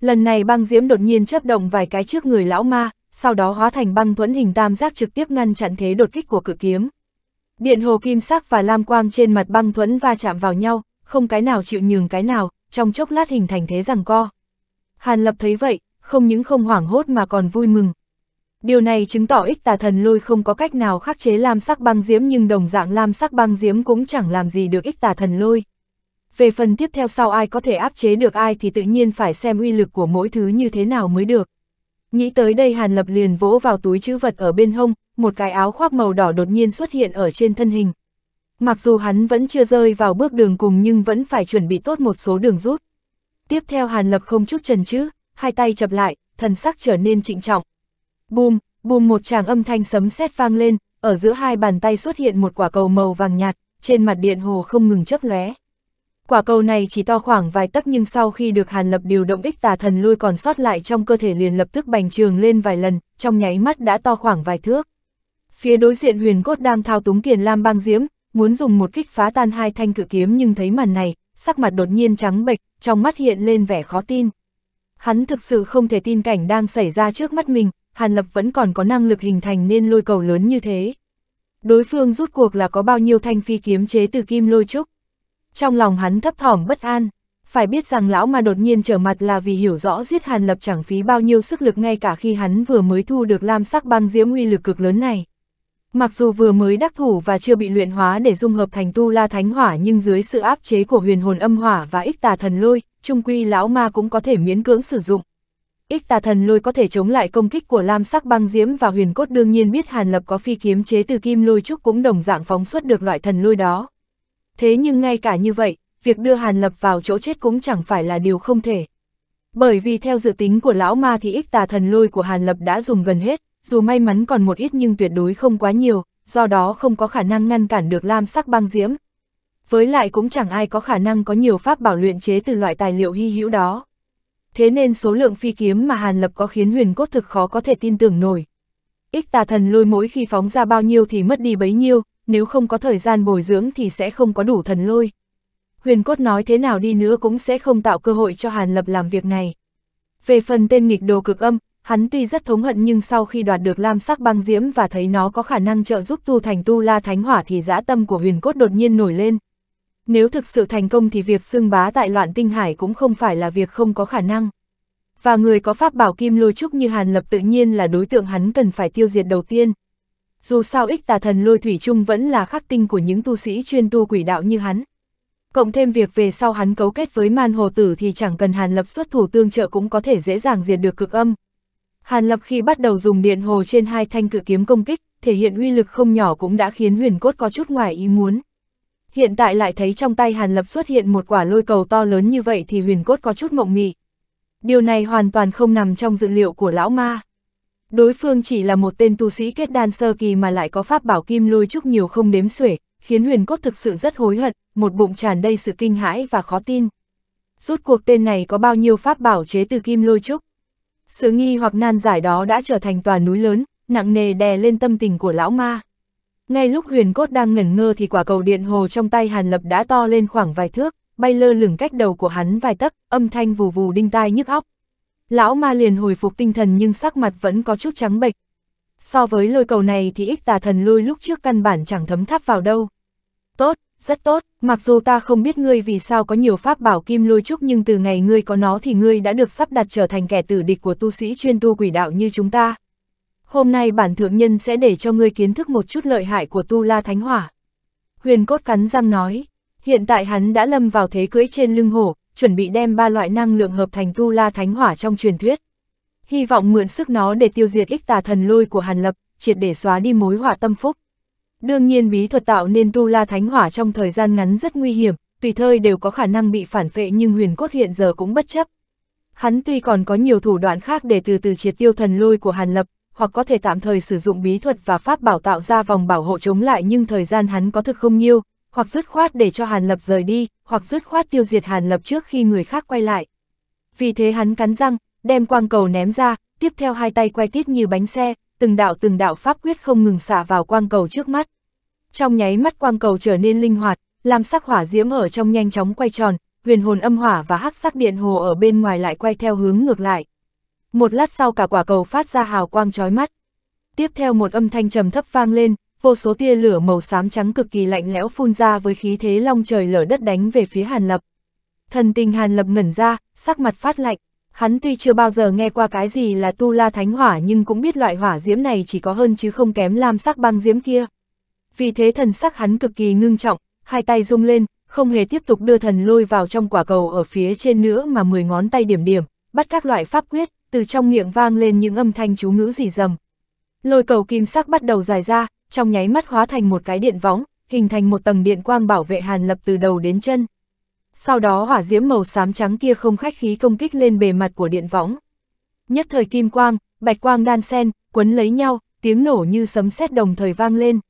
Lần này băng diễm đột nhiên chấp động vài cái trước người lão ma, sau đó hóa thành băng thuẫn hình tam giác trực tiếp ngăn chặn thế đột kích của cự kiếm. Điện hồ kim sắc và lam quang trên mặt băng thuẫn va chạm vào nhau, không cái nào chịu nhường cái nào, trong chốc lát hình thành thế rằng co. Hàn lập thấy vậy, không những không hoảng hốt mà còn vui mừng, Điều này chứng tỏ ích tà thần lôi không có cách nào khắc chế lam sắc băng diễm nhưng đồng dạng lam sắc băng diễm cũng chẳng làm gì được ích tà thần lôi. Về phần tiếp theo sau ai có thể áp chế được ai thì tự nhiên phải xem uy lực của mỗi thứ như thế nào mới được. Nghĩ tới đây Hàn Lập liền vỗ vào túi chữ vật ở bên hông, một cái áo khoác màu đỏ đột nhiên xuất hiện ở trên thân hình. Mặc dù hắn vẫn chưa rơi vào bước đường cùng nhưng vẫn phải chuẩn bị tốt một số đường rút. Tiếp theo Hàn Lập không chút chần chữ, hai tay chập lại, thần sắc trở nên trịnh trọng, Bùm, bùm một tràng âm thanh sấm sét vang lên, ở giữa hai bàn tay xuất hiện một quả cầu màu vàng nhạt, trên mặt điện hồ không ngừng chớp lóe. Quả cầu này chỉ to khoảng vài tấc nhưng sau khi được Hàn Lập điều động ích tà thần lui còn sót lại trong cơ thể liền lập tức bành trường lên vài lần, trong nháy mắt đã to khoảng vài thước. Phía đối diện huyền cốt đang thao túng kiền lam băng diễm, muốn dùng một kích phá tan hai thanh cự kiếm nhưng thấy màn này, sắc mặt đột nhiên trắng bệch, trong mắt hiện lên vẻ khó tin. Hắn thực sự không thể tin cảnh đang xảy ra trước mắt mình, Hàn Lập vẫn còn có năng lực hình thành nên lôi cầu lớn như thế. Đối phương rút cuộc là có bao nhiêu thanh phi kiếm chế từ kim lôi trúc. Trong lòng hắn thấp thỏm bất an, phải biết rằng lão mà đột nhiên trở mặt là vì hiểu rõ giết Hàn Lập chẳng phí bao nhiêu sức lực ngay cả khi hắn vừa mới thu được lam sắc băng diễm uy lực cực lớn này. Mặc dù vừa mới đắc thủ và chưa bị luyện hóa để dung hợp thành tu la thánh hỏa nhưng dưới sự áp chế của huyền hồn âm hỏa và ích tà thần lôi, trung quy lão ma cũng có thể miễn cưỡng sử dụng. Ích tà thần lôi có thể chống lại công kích của lam sắc băng diễm và huyền cốt đương nhiên biết hàn lập có phi kiếm chế từ kim lôi trúc cũng đồng dạng phóng xuất được loại thần lôi đó. Thế nhưng ngay cả như vậy, việc đưa hàn lập vào chỗ chết cũng chẳng phải là điều không thể. Bởi vì theo dự tính của lão ma thì ích tà thần lôi của hàn lập đã dùng gần hết, dù may mắn còn một ít nhưng tuyệt đối không quá nhiều, do đó không có khả năng ngăn cản được lam sắc băng diễm. Với lại cũng chẳng ai có khả năng có nhiều pháp bảo luyện chế từ loại tài liệu hy hữu đó. Thế nên số lượng phi kiếm mà Hàn Lập có khiến huyền cốt thực khó có thể tin tưởng nổi. Ích tà thần lôi mỗi khi phóng ra bao nhiêu thì mất đi bấy nhiêu, nếu không có thời gian bồi dưỡng thì sẽ không có đủ thần lôi. Huyền cốt nói thế nào đi nữa cũng sẽ không tạo cơ hội cho Hàn Lập làm việc này. Về phần tên nghịch đồ cực âm, hắn tuy rất thống hận nhưng sau khi đoạt được lam sắc băng diễm và thấy nó có khả năng trợ giúp tu thành tu la thánh hỏa thì dã tâm của huyền cốt đột nhiên nổi lên. Nếu thực sự thành công thì việc xưng bá tại loạn tinh hải cũng không phải là việc không có khả năng. Và người có pháp bảo kim lôi trúc như Hàn Lập tự nhiên là đối tượng hắn cần phải tiêu diệt đầu tiên. Dù sao ích tà thần lôi thủy chung vẫn là khắc tinh của những tu sĩ chuyên tu quỷ đạo như hắn. Cộng thêm việc về sau hắn cấu kết với man hồ tử thì chẳng cần Hàn Lập xuất thủ tương trợ cũng có thể dễ dàng diệt được cực âm. Hàn Lập khi bắt đầu dùng điện hồ trên hai thanh cự kiếm công kích, thể hiện uy lực không nhỏ cũng đã khiến huyền cốt có chút ngoài ý muốn. Hiện tại lại thấy trong tay Hàn Lập xuất hiện một quả lôi cầu to lớn như vậy thì huyền cốt có chút mộng mị. Điều này hoàn toàn không nằm trong dự liệu của lão ma. Đối phương chỉ là một tên tu sĩ kết đan sơ kỳ mà lại có pháp bảo kim lôi trúc nhiều không đếm xuể, khiến huyền cốt thực sự rất hối hận, một bụng tràn đầy sự kinh hãi và khó tin. Rốt cuộc tên này có bao nhiêu pháp bảo chế từ kim lôi trúc? Sự nghi hoặc nan giải đó đã trở thành tòa núi lớn, nặng nề đè lên tâm tình của lão ma. Ngay lúc huyền cốt đang ngẩn ngơ thì quả cầu điện hồ trong tay Hàn Lập đã to lên khoảng vài thước, bay lơ lửng cách đầu của hắn vài tấc, âm thanh vù vù đinh tai nhức óc. Lão ma liền hồi phục tinh thần nhưng sắc mặt vẫn có chút trắng bệch. So với lôi cầu này thì ít tà thần lôi lúc trước căn bản chẳng thấm tháp vào đâu. Tốt, rất tốt, mặc dù ta không biết ngươi vì sao có nhiều pháp bảo kim lôi trúc nhưng từ ngày ngươi có nó thì ngươi đã được sắp đặt trở thành kẻ tử địch của tu sĩ chuyên tu quỷ đạo như chúng ta. Hôm nay bản thượng nhân sẽ để cho ngươi kiến thức một chút lợi hại của tu la thánh hỏa. Huyền cốt cắn răng nói, hiện tại hắn đã lâm vào thế cưỡi trên lưng hổ, chuẩn bị đem ba loại năng lượng hợp thành tu la thánh hỏa trong truyền thuyết. Hy vọng mượn sức nó để tiêu diệt ích tà thần lôi của Hàn Lập, triệt để xóa đi mối hỏa tâm phúc. Đương nhiên bí thuật tạo nên tu la thánh hỏa trong thời gian ngắn rất nguy hiểm, tùy thời đều có khả năng bị phản phệ nhưng huyền cốt hiện giờ cũng bất chấp. Hắn tuy còn có nhiều thủ đoạn khác để từ từ triệt tiêu thần lôi của Hàn Lập, hoặc có thể tạm thời sử dụng bí thuật và pháp bảo tạo ra vòng bảo hộ chống lại nhưng thời gian hắn có thực không nhiêu hoặc dứt khoát để cho Hàn Lập rời đi, hoặc dứt khoát tiêu diệt Hàn Lập trước khi người khác quay lại. Vì thế hắn cắn răng, đem quang cầu ném ra, tiếp theo hai tay quay tít như bánh xe, từng đạo từng đạo pháp quyết không ngừng xả vào quang cầu trước mắt. Trong nháy mắt quang cầu trở nên linh hoạt, làm sắc hỏa diễm ở trong nhanh chóng quay tròn, huyền hồn âm hỏa và hắc sắc điện hồ ở bên ngoài lại quay theo hướng ngược lại. Một lát sau cả quả cầu phát ra hào quang chói mắt. Tiếp theo một âm thanh trầm thấp vang lên, vô số tia lửa màu xám trắng cực kỳ lạnh lẽo phun ra với khí thế long trời lở đất đánh về phía Hàn Lập. Thần tình Hàn Lập ngẩn ra, sắc mặt phát lạnh. Hắn tuy chưa bao giờ nghe qua cái gì là tu la thánh hỏa nhưng cũng biết loại hỏa diễm này chỉ có hơn chứ không kém lam sắc băng diễm kia. Vì thế thần sắc hắn cực kỳ ngưng trọng, hai tay rung lên, không hề tiếp tục đưa thần lôi vào trong quả cầu ở phía trên nữa mà mười ngón tay điểm điểm, bắt các loại pháp quyết, từ trong miệng vang lên những âm thanh chú ngữ rỉ rầm. Lôi cầu kim sắc bắt đầu dài ra, trong nháy mắt hóa thành một cái điện võng, hình thành một tầng điện quang bảo vệ Hàn Lập từ đầu đến chân sau đó hỏa diễm màu xám trắng kia không khách khí công kích lên bề mặt của điện võng. Nhất thời kim quang, bạch quang đan sen, quấn lấy nhau, tiếng nổ như sấm sét đồng thời vang lên.